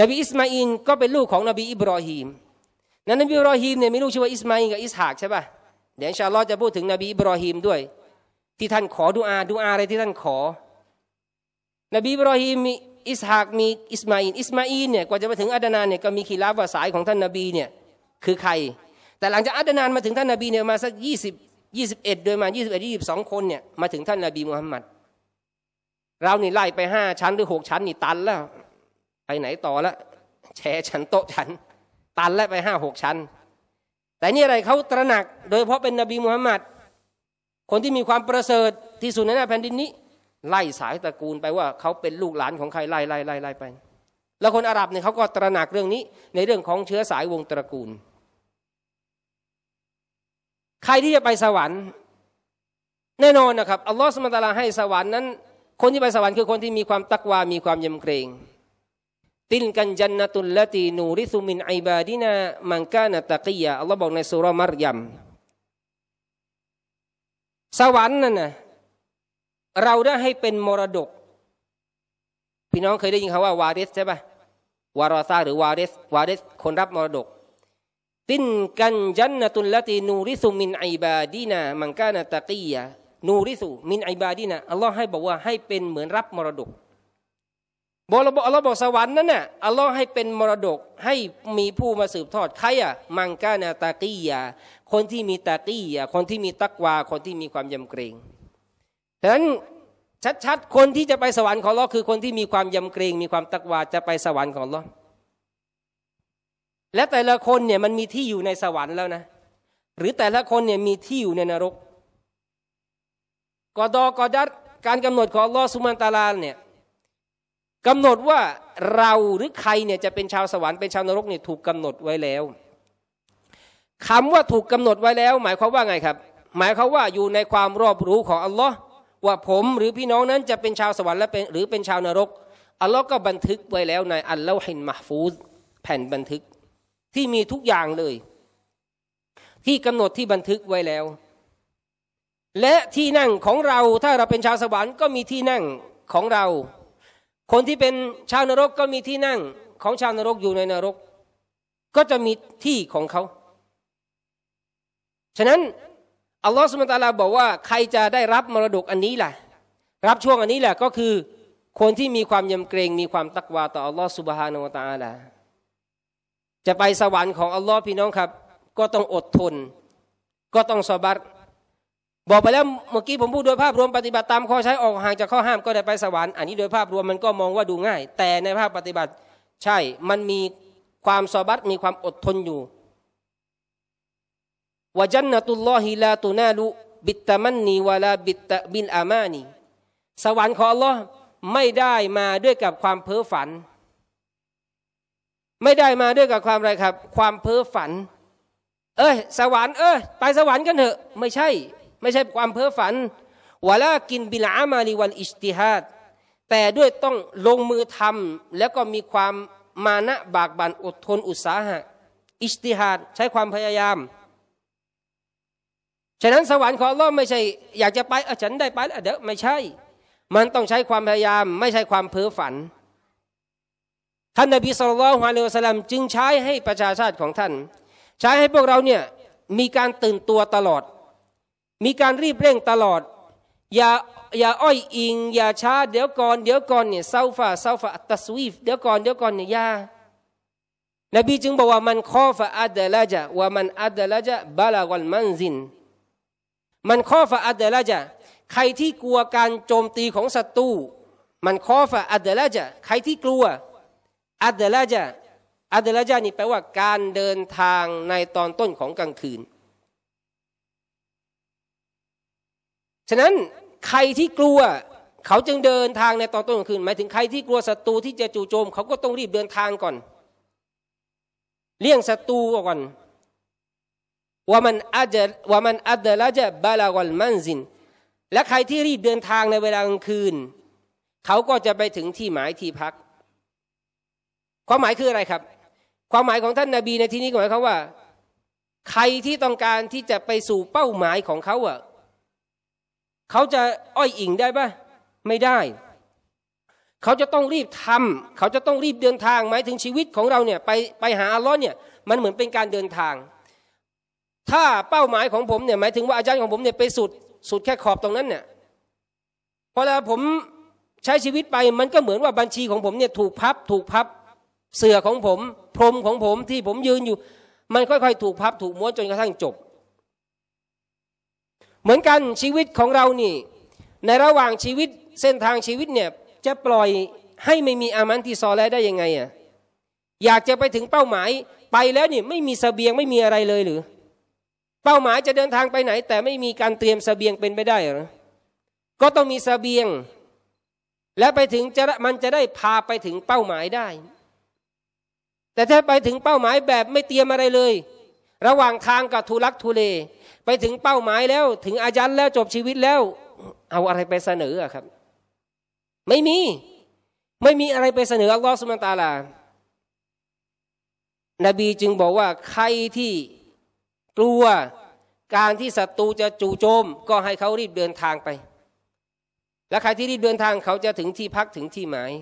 นบีอิสมาอินก็เป็นลูกของนบีอิบรอฮีม นั้นนบีอิบรอฮีมเนี่ยมีลูกชื่อว่าอิสมาอินกับอิสฮากใช่ป่ะเดี๋ยวชาลอจะพูดถึง นบีอิบรอฮีมด้วย ที่ท่านขอดุอาดุอาอะไรที่ท่านขอ นบีอิบรอฮีมมีอิสฮากมีอิสมาอินอิสมาอินเนี่ยกว่าจะมาถึงอัดนานเนี่ยก็มีคีลาฟว่าสายของท่านนบีเนี่ยคือใครแต่หลังจากอัดนานมาถึงท่านนาบีเนี่ยมาสักยี่สิบยี่สิบเอ็ดโดยมายี่สิบเอ็ดยี่สิบสองคนเนี่ยมาถึงท่านนาบีมุฮัมมัดเรานี่ไล่ไปห้าชั้นหรือหกชั้นนี่ตันแล้วไปไหนต่อละแชร์ชั้นโต๊ะชั้นตันแล้วไปห้าหกชั้น แต่นี่อะไรเขาตระหนักโดยเพราะเป็นนบีมุฮัมมัดคนที่มีความประเสริฐที่สุดในหน้าแผ่นดินนี้ ไล่สายตระกูลไปว่าเขาเป็นลูกหลานของใครไล่ไล่ไล่ไล่ไป แล้วคนอาหรับเนี่ยเขาก็ตระหนักเรื่องนี้ในเรื่องของเชื้อสายวงตระกูลใครที่จะไปสวรรค์ แน่นอนนะครับ อัลลอฮฺสมตาลาให้สวรรค์นั้น คนที่ไปสวรรค์คือคนที่มีความตักวามีความยำเกรงติลกันจันนตุลละตีนูริซุมินไอบาดีนามังกานตะกียะอัลลอฮ์บอกในสุรมารยัมสวรรค์นั่นนะเราได้ให้เป็นมรดก พี่น้องเคยได้ยินคำว่า วาริสใช่ปะวารอซาหรือวาริสวาริสคนรับมรดกตินกันจันนตุลละตีนูริสุมินอิบาดีนามังกานาตะกียะนูริสุมินอิบาดีนาอัลลอฮ์ให้บอกว่าให้เป็นเหมือนรับมรดกบอกเราบอกอัลลอฮ์บอกสวรรค์นั่นน่ะอัลลอฮ์ให้เป็น มรดกให้มีผู้มาสืบทอดใครอ่ะมังกานาตะกียะคนที่มีตะกียะคนที่มีตักวา คนที่มีความยำเกรงฉะนั้นชัดๆคนที่จะไปสวรรค์ของเราคือคนที่มีความยำเกรง มีความตักวาจะไปสวรรค์ของเราและแต่ละคนเนี่ยมันมีที่อยู่ในสวรรค์แล้วนะ หรือแต่ละคนเนี่ยมีที่อยู่ในนรกกอดอกอดัดการกำหนดของลอสุมานตาลาเนี่ยกำหนดว่าเราหรือใครเนี่ยจะเป็นชาวสวรรค์เป็นชาวนรกเนี่ยถูกกำหนดไว้แล้ว คำว่าถูกกำหนดไว้แล้ว หมายความว่าไงครับ หมายความว่าอยู่ในความรอบรู้ของอัลลอฮ์ว่าผมหรือพี่น้องนั้นจะเป็นชาวสวรรค์และเป็นหรือเป็นชาวนรกอัลลอฮ์ก็บันทึกไว้แล้ว ในอัลลอฮินมหฟูซแผ่นบันทึกที่มีทุกอย่างเลย ที่กำหนดที่บันทึกไว้แล้ว และที่นั่งของเราถ้าเราเป็นชาวสวรรค์ก็มีที่นั่งของเรา คนที่เป็นชาวนรกก็มีที่นั่งของชาวนรกอยู่ในนรก ก็จะมีที่ของเขา ฉะนั้นอัลลอฮฺสุบตาลาบอกว่าใครจะได้รับมรดกอันนี้ล่ะ รับช่วงอันนี้แหละก็คือ คนที่มีความยำเกรง มีความตักวาต่ออัลลอฮฺสุบฮานาวตาลาจะไปสวรรค์ของอัลลอฮ์พี่น้องครับ ก็ต้องอดทน ก็ต้องสอบัรบอกไปแล้วเมื่อกี้ผมพูดโดยภาพรวมปฏิบัติตามข้อใช้ออกห่างจากข้อห้ามก็ได้ไปสวรรค์ อันนี้โดยภาพรวมมันก็มองว่าดูง่าย แต่ในภาพปฏิบัติใช่ มันมีความสอบัรมีความอดทนอยู่วจันนตุลลอฮิลาตุนาลุบิตตมันนีวะลาบิตตบินอามานีสวรรค์ของอัลลอฮ์ไม่ได้มาด้วยกับความเพ้อฝันไม่ได้มาด้วยกับความอะไรครับ ความเพ้อฝัน เอ้ยสวรรค์เอ้ยไปสวรรค์กันเถอะ ไม่ใช่ ไม่ใช่ความเพ้อฝันวะลากินบิลามาลีวันอิสติฮัดแต่ด้วยต้องลงมือทำแล้วก็มีความมานะบากบั่นอดทนอุตสาหะ อิสติฮัดใช้ความพยายาม ฉะนั้น สวรรค์ของเราไม่ใช่อยากจะไปฉันได้ไปเดี๋ยวไม่ใช่ มันต้องใช้ความพยายาม ไม่ใช่ความเพ้อฝันท่านนบีสุลต่านฮะเลวะสลัมจึงใช้ให้ประชาชาติของท่าน ใช้ให้พวกเราเนี่ยมีการ ตื่นตัวตลอด มีการรีบเร่งตลอด อย่า อย่าอ้อยอิง อย่า ช้าเดี๋ยวก่อน เดี๋ยวก่อนเนี่ยเซาฟาเซาฟาตัสวีฟ เดี๋ยวก่อนเดี๋ยวก่อนเนี่ยยานบีจึงบอกว่ามันข้อฟะอัดลจะว่ามันอัดลจะบาลาวันมันซินมันข้อฟะอัดลจะใครที่กลัวการโจมตีของศัตรูมันข้อฟะอัดลจะใครที่กลัวอัดลาจาอัดลาจานี่แปลว่าการเดินทางในตอนต้นของกลางคืน ฉะนั้นใครที่กลัว เขาจึงเดินทางในตอนต้นกลางคืนหมายถึงใครที่กลัวศัตรูที่จะจู่โจม เขาก็ต้องรีบเดินทางก่อน เลี่ยงศัตรูก่อนว่ามันอาจจะว่ามันอัดละจะบาลากลมันซินและใครที่รีบเดินทางในเวลากลางคืน เขาก็จะไปถึงที่หมายที่พักความหมายคืออะไรครับ ความหมายของท่านนาบีในที่นี้หมายความว่า ใครที่ต้องการที่จะไปสู่เป้าหมายของเขาอ่ะเขาจะอ้อยอิงได้ปะไม่ได้ เขาจะต้องรีบทำ เขาจะต้องรีบเดินทาง หมายถึงชีวิตของเราเนี่ย ไปไปหาอัลลอฮ์เนี่ย มันเหมือนเป็นการเดินทาง ถ้าเป้าหมายของผมเนี่ยหมายถึงว่าอาจารย์ของผมเนี่ยไปสุดสุดแค่ขอบตรงนั้นเนี่ยพอแล้วผมใช้ชีวิตไปมันก็เหมือนว่าบัญชีของผมเนี่ยถูกพับถูกพับเสื้อของผม พรมของผมที่ผมยืนอยู่ มันค่อยๆ ถูกพับถูกม้วนจนกระทั่งจบ เหมือนกันชีวิตของเรานี่ ในระหว่างชีวิตเส้นทางชีวิตเนี่ย จะปล่อยให้ไม่มีอามันที่ซอแลได้ยังไงอ่ะอยากจะไปถึงเป้าหมายไปแล้วนี่ไม่มีสเสบียงไม่มีอะไรเลยหรือเป้าหมายจะเดินทางไปไหน แต่ไม่มีการเตรียมสเสบียงเป็นไปได้หรือก็ต้องมีสเสบียง และไปถึงจะมันจะได้พาไปถึงเป้าหมายได้แต่ถ้าไปถึงเป้าหมายแบบไม่เตรียมอะไรเลย ระหว่างทางกับทุลักทุเลไปถึงเป้าหมายแล้ว ถึงอายันแล้วจบชีวิตแล้วเอาอะไรไปเสนอครับ ไม่มี ไม่มีอะไรไปเสนออัลลอฮฺสุบตาลานบีจึงบอกว่าใครที่กลัวการที่ศัตรูจะจู่โจม ก็ให้เขารีบเดินทางไป และใครที่รีบเดินทางเขาจะถึงที่พักถึงที่หมาย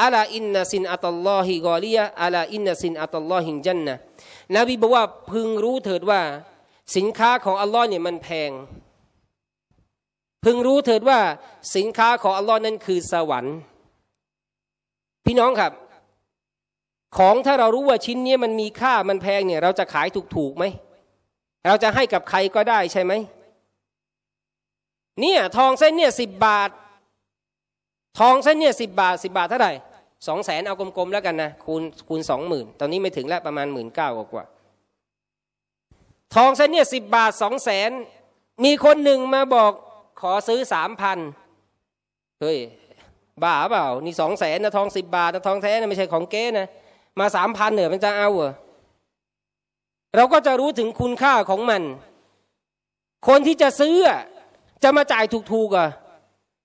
อัลอินนสินอัตลลอฮิกอลียะอัลอินนสินอัตลลอฮิงจันนะนบีบอกว่าพึงรู้เถิดว่า สินค้าของอัลลอฮ์เนี่ยมันแพง พึงรู้เถิดว่าสินค้าของอัลลอฮ์นั้นคือสวรรค์ พี่น้องครับ ของถ้าเรารู้ว่าชิ้นนี้มันมีค่ามันแพงเนี่ย เราจะขายถูกๆไหม เราจะให้กับใครก็ได้ใช่ไหม เนี่ย ทองเส้นเนี่ยสิบบาททองเส้นเนี่ยสิบาทสิบาทเท่าไหร่สองแสนเอากลมๆแล้วกันนะคูณ คูณสองหมื่นตอนนี้ไม่ถึงแล้วประมาณหมื่นเก้ากว่าทองเส้นเนี่ยสิบบาทสองแสน มีคนหนึ่งมาบอกขอซื้อสามพันเฮ้ยบ้าเปล่านี่สองแสนนะทองสิบบาทนะทองแท้นะไม่ใช่ของเก๊นะมาสามพันเหนือมันจะเอาเหรอเราก็จะรู้ถึงคุณค่าของมัน คนที่จะซื้อจะมาจ่ายถูกๆอ่ะ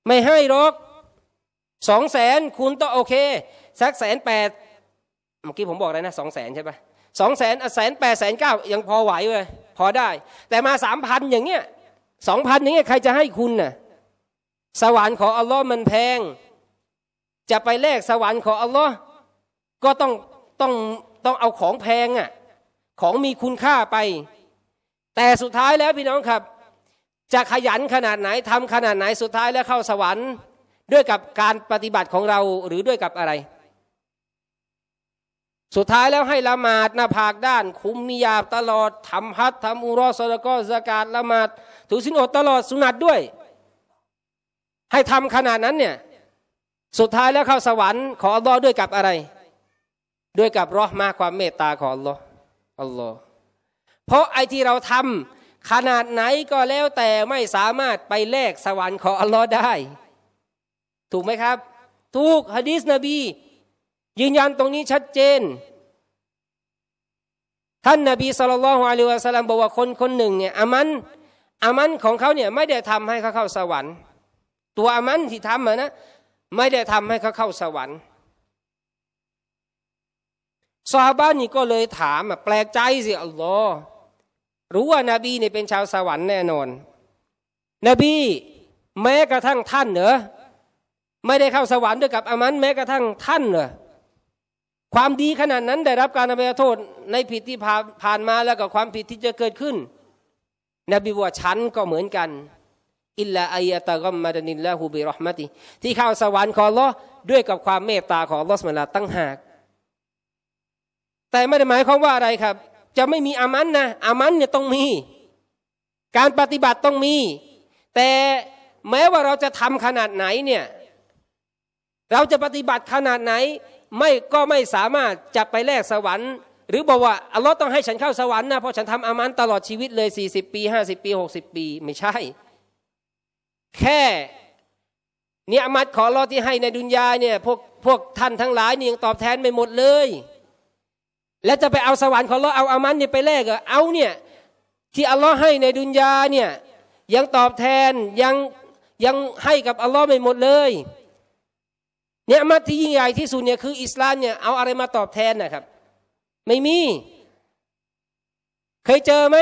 ไม่ให้หรอกสองแสนคุณต้องโอเค สักแสนแปดเมื่อกี้ผมบอกอะไรนะสองแสนใช่ปะสองแสนแสนแปดแสนเก้ายังพอไหวเว้ยพอได้ แต่มาสามพันอย่างเงี้ยสองพันอย่างเงี้ยใครจะให้คุณน่ะสวรรค์ของอัลลอฮ์มันแพงจะไปแลกสวรรค์ของอัลลอฮ์ก็ต้องต้อง ต้องเอาของแพงอ่ะของมีคุณค่าไป แต่สุดท้ายแล้วพี่น้องครับ จะขยันขนาดไหนทำขนาดไหนสุดท้าย แล้วเข้าสวรรค์ด้วยกับการปฏิบัติของเราหรือด้วยกับอะไร สุดท้ายแล้วให้ละหมาดหน้าผากด้านคุมมียาบตลอดทำฮัททำอุรอสละก็สกาดละหมาดถือสินอดตลอดสุนัตด้วย ให้ทำขนาดนั้นเนี่ยสุดท้ายแล้วเข้าสวรรค์ขออัลลอฮ์ด้วยกับอะไร ด้วยกับรอมาความเมตตาของอัลลอฮ์อัลลอฮ์เพราะไอที่เราทำขนาดไหนก็แล้วแต่ไม่สามารถไปแลกสวรรค์ของอัลลอฮ์ได้ถูกไหมครับถูกฮะดีสนบี ยืนยันตรงนี้ชัดเจน ท่านนาบีสุลต่านฮออัลลอฮฺสัลลัมบอกว่าคนคนหนึ่ง เนี่ยอามันอามันของเขาเนี่ยไม่ได้ทำให้เขาเข้าสวรรค์ตัวอามันที่ทำนะไม่ได้ทำให้เขาเข้าสวรรค์ซาบ้านนี่ก็เลยถามแปลกใจสิอัลลอฮ์รู้ว่านาบีเนี่ยเป็นชาวสวรรค์แน่นอน นบี แม้กระทั่งท่านเหรอไม่ได้เข้าสวรรค์ด้วยกับอามัน แม้กระทั่งท่านเรอความดีขนาดนั้นได้รับการอภัยโทษในผิดที่ผ่านมาแล้วกับความผิดที่จะเกิดขึ้น นบีบอกฉันก็เหมือนกัน อิลลาอียะตะกัมมาดานินละฮูบิรอฮมัติ ที่เข้าสวรรค์ของลอด้วยกับความเมตตาของลอสมาลาตั้งหาก แต่ไม่ได้หมายความว่าอะไรครับ จะไม่มีอามันนะอามันเนี่ยต้องมี การปฏิบัติต้องมี แต่แม้ว่าเราจะทำขนาดไหนเนี่ยเราจะปฏิบัติขนาดไหนไม่ก็ไม่สามารถจะไปแลกสวรรค์ หรือบอกว่า อัลลอฮ์ต้องให้ฉันเข้าสวรรค์นะ เพราะฉันทำอามันตลอดชีวิตเลย 40 ปี 50 ปี 60 ปีไม่ใช่ แค่เนียมัดขอรอที่ให้ในดุนยาเนี่ยพวกพวกท่านทั้งหลายนี่ยังตอบแทนไม่หมดเลย แล้วจะไปเอาสวรรค์ของเราเอาอามันเนี่ยไปแลกเอเอาเนี่ย ที่อัลลอฮ์ให้ในดุนยาเนี่ยยังตอบแทนยังยังให้กับอัลลอฮ์ไม่หมดเลยเนี่ยมัที่ยิ่งใหญ่ที่สุดเนี่ยคืออิสลามเนี่ยเอาอะไรมาตอบแทนนะครับ ไม่มี เคยเจอไหม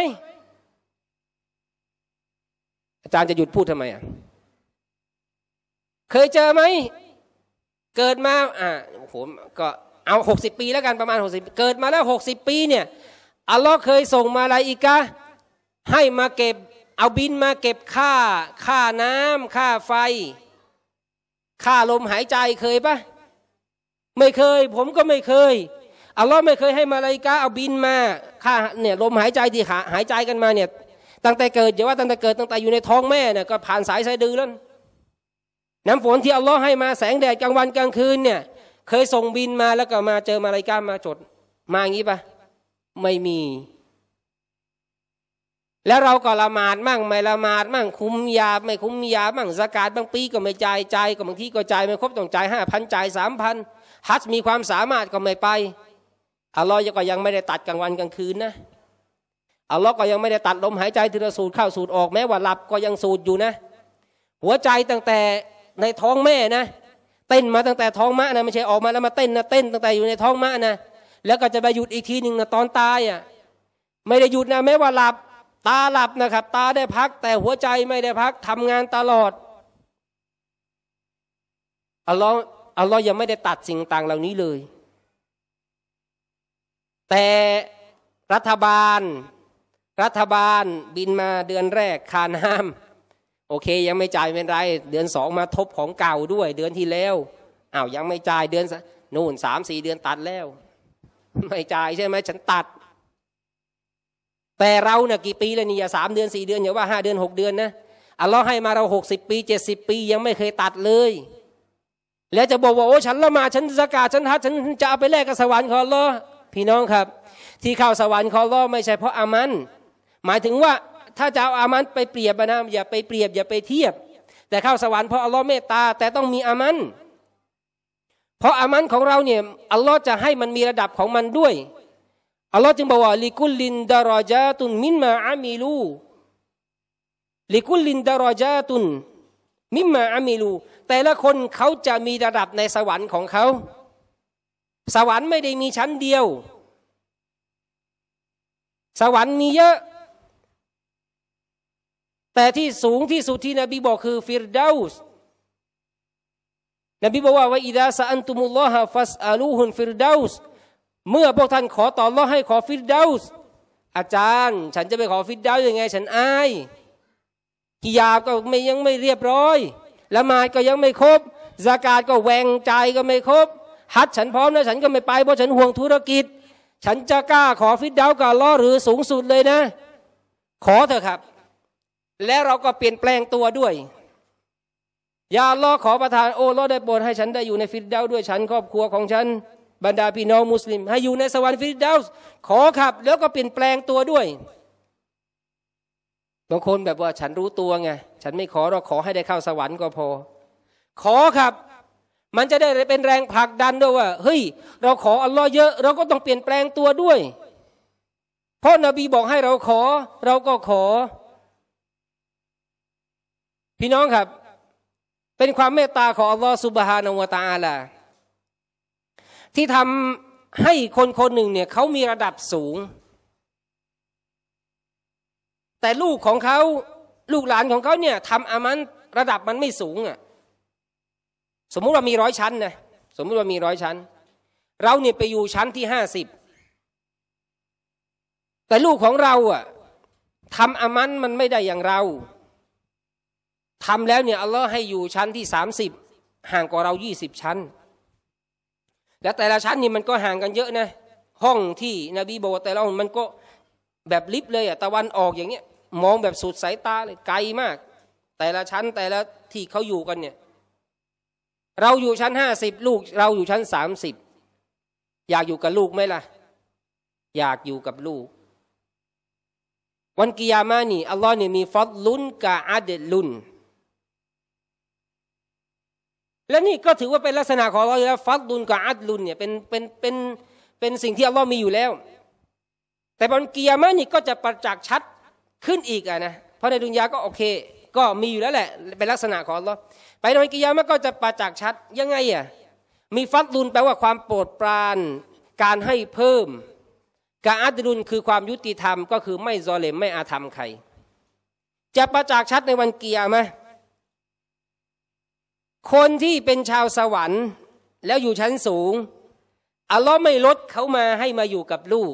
อาจารย์จะหยุดพูดทำไมอ่ะเคยเจอไหม เกิดมาอ่า ผมก็เอาหกสิบปีแล้วกันประมาณหกสิบเกิดมาแล้วหกสิบปีเนี่ยอัลลอฮ์เคยส่งมาอะไรอีกะให้มาเก็บเอาบินมาเก็บค่าค่าน้ำค่าไฟค่าลมหายใจเคยปะ ไม่เคย ผมก็ไม่เคยอัลลอฮ์ไม่เคยให้มาลายกาเอาบินมาค่า เนี่ย ลมหายใจที่หาหายใจกันมาเนี่ยตั้งแต่เกิดอย่าว่าตั้งแต่เกิดตั้งแต่อยู่ในท้องแม่เนี่ยก็ผ่านสายสายดือแล้ว น้ำฝนที่อัลลอฮ์ให้มาแสงแดดกลางวันกลางคืนเนี่ย เคยส่งบินมาแล้วก็มาเจอมาลายกามาจด มาอย่างนี้ปะไม่มีแล้วเราก็ละหมาดมั่งไม่ละหมาด มั่งคุ้มยาไม่คุ้มยามั่งสกาดบางปีก็ไม่จ่ายใจก็บางทีก็จ่ายไม่ครบต้องจ่ายห้าพันจ่ายสามพันฮัจมีความสามารถก็ไม่ไป อัลลอฮ์ก็ยังไม่ได้ตัดกลางวันกลางคืนนะอัลลอฮ์ก็ยังไม่ได้ตัดลมหายใจทีละสูดเข้าสูดออกแม้ว่าหลับก็ยังสูดอยู่นะ หัวใจตั้งแต่ในท้องแม่นะ เต้นมาตั้งแต่ท้องมะนะไม่ใช่ออกมาแล้วมาเต้นนะเต้นตั้งแต่อยู่ในท้องมะนะแล้วก็จะไปหยุดอีกทีหนึ่งนะตอนตายอ่ะไม่ได้หยุดนะแม้ว่าหลับตาหลับนะครับตาได้พัก แต่หัวใจไม่ได้พักทำงานตลอดอัลลอฮ์อัลลอฮ์ยังไม่ได้ตัดสิ่งต่างเหล่านี้เลย แต่รัฐบาล รัฐบาลบินมาเดือนแรกคานห้าม โอเคยังไม่จ่ายเป็นไร เดือนสองมาทบของเก่าด้วย เดือนที่แล้ว อ้าวยังไม่จ่ายเดือนนู่นสามสี่เดือนตัดแล้ว ไม่จ่ายใช่ไหมฉันตัดแต่เราเนี่ยกี่ปีแล้วนี่อย่าสามเดือนสี่เดือนอย่าว่าห้าเดือนหกเดือนนะ อัลลอฮ์ให้มาเราหกสิบปีเจ็ดสิบปียังไม่เคยตัดเลย แล้วจะบอกว่า โอ้ฉันละมา ฉันสกา ฉันทัดฉันจะเอาไปแลกกับสวรรค์ของอัลลอฮ์พี่น้องครับ ที่เข้าสวรรค์ของอัลลอฮ์ไม่ใช่เพราะอามัน หมายถึงว่าถ้าจะเอาอามันไปเปรียบนะอย่าไปเปรียบอย่าไปเทียบ แต่เข้าสวรรค์เพราะอัลลอฮ์เมตตา แต่ต้องมีอามัน เพราะอามันของเราเนี่ยอัลลอฮ์จะให้มันมีระดับของมันด้วยอัลลอฮ์จึงบอกว่าลิกุลินดารจาตุนมิมาอามิลูลิกุลินดารจาตุนมิมาอามิลูแต่ละคนเขาจะมีระดับในสวรรค์ของเขาสวรรค์ไม่ได้มีชั้นเดียว สวรรค์มีเยอะแต่ที่สูงที่สุดที่นบีบอกคือฟิรดาสนบีบอกว่าว่าอิดาสอันตุมุลลอฮะฟัสอาลูฮุนฟิรดาสเมื่อพวกท่านขอต่อรอให้ขอฟิดเดาส์อาจารย์ ฉันจะไปขอฟิดเดาส์ยังไงฉันอายกิยาบก็ไม่ยังไม่เรียบร้อยละมาดก็ยังไม่ครบสากาดก็แหวงใจก็ไม่ครบฮัดฉันพร้อมนะฉันก็ไม่ไป เพราะฉันห่วงธุรกิจ ฉันจะกล้าขอฟิดเดากับล้อหรือสูงสุดเลยนะ ขอเถอะครับ และเราก็เปลี่ยนแปลงตัวด้วยยาล้อขอประทานโอ้ล้อได้โปรดให้ ฉันได้อยู่ในฟิดเดาด้วย ฉันครอบครัวของฉันบรรดาพี่น้องมุสลิมให้อยู่ในสวรรค์ฟิลิดาวส์ขอขับ แล้วก็เปลี่ยนแปลงตัวด้วยบางคนแบบว่าฉันรู้ตัวไงฉันไม่ขอเราขอให้ได้เข้าสวรรค์ก็พอ ขอขับ มันจะได้เป็นแรงผลักดันด้วยว่าเฮ้ย เราขออัลลอฮ์เยอะเราก็ต้องเปลี่ยนแปลงตัวด้วย เพราะนบีบอกให้เราขอ เราก็ขอ พี่น้องครับ เป็นความเมตตาของอัลลอฮ์สุบฮานาวตาลาที่ทำให้คนคนหนึ่งเนี่ยเขามีระดับสูง แต่ลูกของเขาลูกหลานของเขาเนี่ยทำอามันระดับมันไม่สูงอะ่ะสมมุติว่ามีร้อยชั้นนะสมมุติว่ามีร้อยชั้น เราเนี่ยไปอยู่ชั้นที่ห้าสิบแต่ลูกของเราอ่ะทำอามันมันไม่ได้อย่างเราทำแล้วเนี่ยอัลลอฮ์ให้อยู่ชั้นที่สามสิบห่างกว่าเรายี่สิบชั้นและแต่ละชั้นนี่มันก็ห่างกันเยอะนะห้องที่นบีบอกว่าแต่ละห้องมันก็แบบลิฟเลยอะตะวันออกอย่างเงี้ยมองแบบสุดสายตาเลยไกลมาก แต่ละชั้นแต่ละที่เขาอยู่กันเนี่ย เราอยู่ชั้นห้าสิบลูก เราอยู่ชั้นสามสิบอยากอยู่กับลูกไหมล่ะ อยากอยู่กับลูก วันกิยามานี่อัลลอฮ์เนี่ยมีฟอดลุนกาอาเดลุนและนี่ก็ถือว่าเป็นลักษณะของเราอยู่แล้วฟัดดุลกับอัดลุนเนี่ยเป็นเป็นเป็นเป็นสิ่งที่อัลลอฮ์มีอยู่แล้ว แต่บนเกียร์มะนี่ก็จะประจักษ์ชัดขึ้นอีกอะนะ เพราะในดุนยาก็โอเค ก็มีอยู่แล้วแหละเป็นลักษณะของเราไปในวันกิยามะก็จะประจักษ์ชัดยังไงอะมีฟัดดุลแปลว่าความโปรดปรานการให้เพิ่มกาอัดลุนคือความยุติธรรมก็คือไม่ซอเลมไม่อาธรรมใคร จะประจักษ์ชัดในวันเกียร์ไหมคนที่เป็นชาวสวรรค์แล้วอยู่ชั้นสูงอัลลอฮ์ไม่ลดเขามาให้มาอยู่กับลูก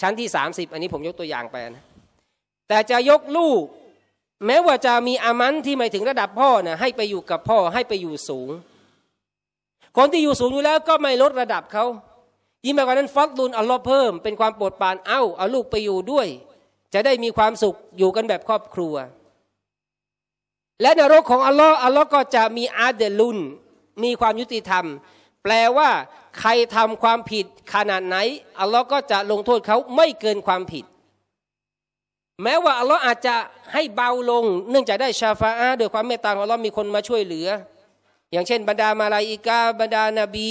ชั้นที่สามสิบอันนี้ผมยกตัวอย่างไปนะแต่จะยกลูก แม้ว่าจะมีอามันที่ไม่ถึงระดับพ่อนะให้ไปอยู่กับพ่อ ให้ไปอยู่สูง คนที่อยู่สูงอยู่แล้วก็ไม่ลดระดับเขายิ่งไปกว่านั้นฟัดลุลอัลลอฮ์เพิ่มเป็นความโปรดปรานเอา้าเอาลูกไปอยู่ด้วย จะได้มีความสุขอยู่กันแบบครอบครัวและนรกของอัลลอฮ์อัลลอฮ์ก็จะมีอาเดลุน มีความยุติธรรม แปลว่า ใครทำความผิดขนาดไหน อัลลอฮ์ก็จะลงโทษเขาไม่เกินความผิด แม้ว่าอัลลอฮ์อาจจะให้เบาลง เนื่องจากได้ชาฟาอา้วยความเมตตาของอัลลอฮ์มีคนมาช่วยเหลือ อย่างเช่น บรรดามาลาอิกาบรรดานาบี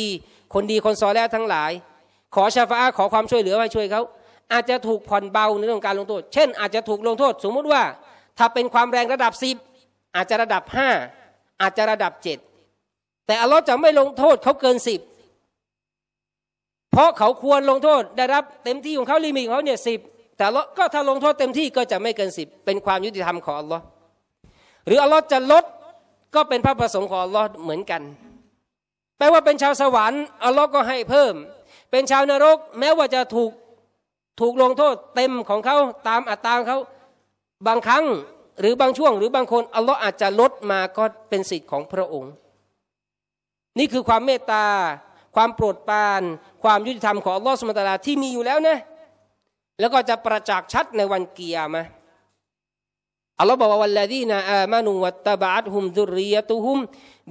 คนดีคนซอแลทั้งหลาย ขอชาฟาอาขอความช่วยเหลือมาช่วยเขา อาจจะถูกผ่อนเบาในเรื่องการลงโทษ เช่น อาจจะถูกลงโทษ สมมุติว่า ถ้าเป็นความแรงระดับสิบอาจจะระดับห้า อาจจะระดับเจ็ดแต่อัลลอฮ์จะไม่ลงโทษเขาเกินสิบเพราะเขาควรลงโทษ ได้รับเต็มที่ของเขาลิมิตของเขาเนี่ยสิบแต่ละก็ถ้าลงโทษเต็มที่ก็จะไม่เกินสิบเป็นความยุติธรรมของอัลลอฮ์หรืออัลลอฮ์จะลดก็เป็นพระประสงค์ของอัลลอฮ์เหมือนกัน แปลว่าเป็นชาวสวรรค์อัลลอฮ์ก็ให้เพิ่ม เป็นชาวนรก แม้ว่าจะถูกถูกลงโทษ เต็มของเขาตามอัตราเขาบางครั้งหรือบางช่วงหรือบางคนอัลลอฮ์อาจจะลดมาก็เป็นสิทธิ์ของพระองค์ นี่คือความเมตตาความโปรดปราน ความยุติธรรมของอัลลอฮ์สมตลาที่มีอยู่แล้วนะ แล้วก็จะประจักษ์ชัดในวันเกียร์มาอัลลอฮ์บอกว่าวันละดีนะอามานุวัตตบะอัตฮุมซุรียะตุฮุม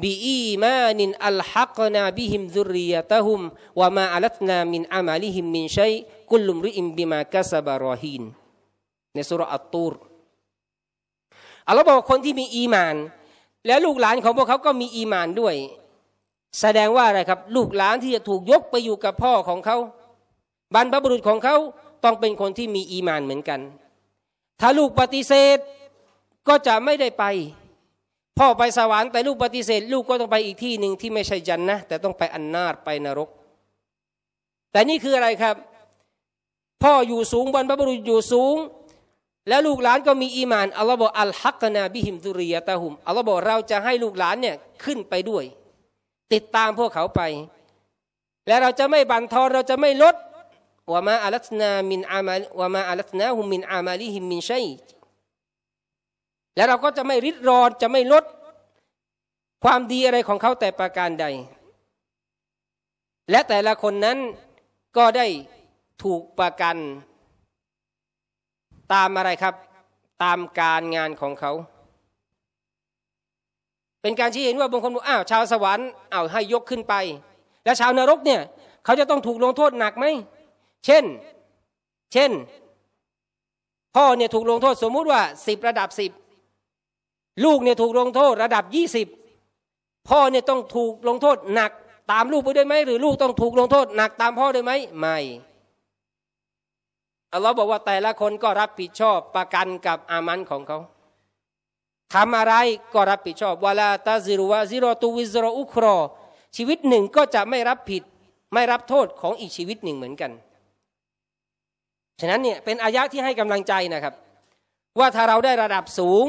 บีอีมานินอัลฮักนาบิฮิมซุรียะตะฮุมวะมาอัลตนามินอามาลิฮิมมินชัยกุลลุมริอิมบิมากะซบารอฮีนในสุรอัตตูร์อัลลอฮ์บอกคนที่มีอีมาน แล้วลูกหลานของพวกเขาก็มีอีมานด้วย แสดงว่าอะไรครับ ลูกหลานที่จะถูกยกไปอยู่กับพ่อของเขา บรรพบุรุษของเขาต้องเป็นคนที่มีอีมานเหมือนกัน ถ้าลูกปฏิเสธก็จะไม่ได้ไป พ่อไปสวรรค์แต่ลูกปฏิเสธลูกก็ต้องไปอีกที่หนึ่งที่ไม่ใช่จันนะแต่ต้องไปอันนาดไปนรก แต่นี่คืออะไรครับ พ่ออยู่สูงบรรพบุรุษอยู่สูงแล้วลูกหลานก็มีอีมานอัลลอฮ์บอกอัลฮักนาบิฮิมซุริยะตาหุมอัลลอฮ์บอกเราจะให้ลูกหลานเนี่ยขึ้นไปด้วย ติดตามพวกเขาไป และเราจะไม่บั่นทอนเราจะไม่ลดวะมาอัลัตนา มินอามาวะมาอัลัตนาหุมมินอามาลิหิมมินชัยและเราก็จะไม่ริดรอนจะไม่ลด ความดีอะไรของเขาแต่ประการใด และแต่ละคนนั้นก็ได้ถูกประกันตามอะไรครับ ตามการงานของเขา เป็นการชี้เห็นว่าบางคนบอกอ้าวชาวสวรรค์อ้าวให้ยกขึ้นไป แล้วชาวนรกเนี่ย เขาจะต้องถูกลงโทษหนักไหมเช่น เช่น พ่อเนี่ยถูกลงโทษสมมุติว่าสิบระดับสิบลูกเนี่ยถูกลงโทษ ระดับยี่สิบพ่อเนี่ยต้องถูกลงโทษหนัก ตามลูกไปด้วยไหมหรือลูกต้องถูกลงโทษ หนักตามพ่อด้วยไหมไม่อัลลอฮ์บอกว่าแต่ละคนก็รับผิดชอบประกันกับอามันของเขาทำอะไรก็รับผิดชอบวลาตาซิรุวาซิรอตูวิซรออุครอชีวิตหนึ่งก็จะไม่รับผิดไม่รับโทษของอีกชีวิตหนึ่งเหมือนกัน ฉะนั้นเนี่ยเป็นอายะที่ให้กำลังใจนะครับ ว่าถ้าเราได้ระดับสูง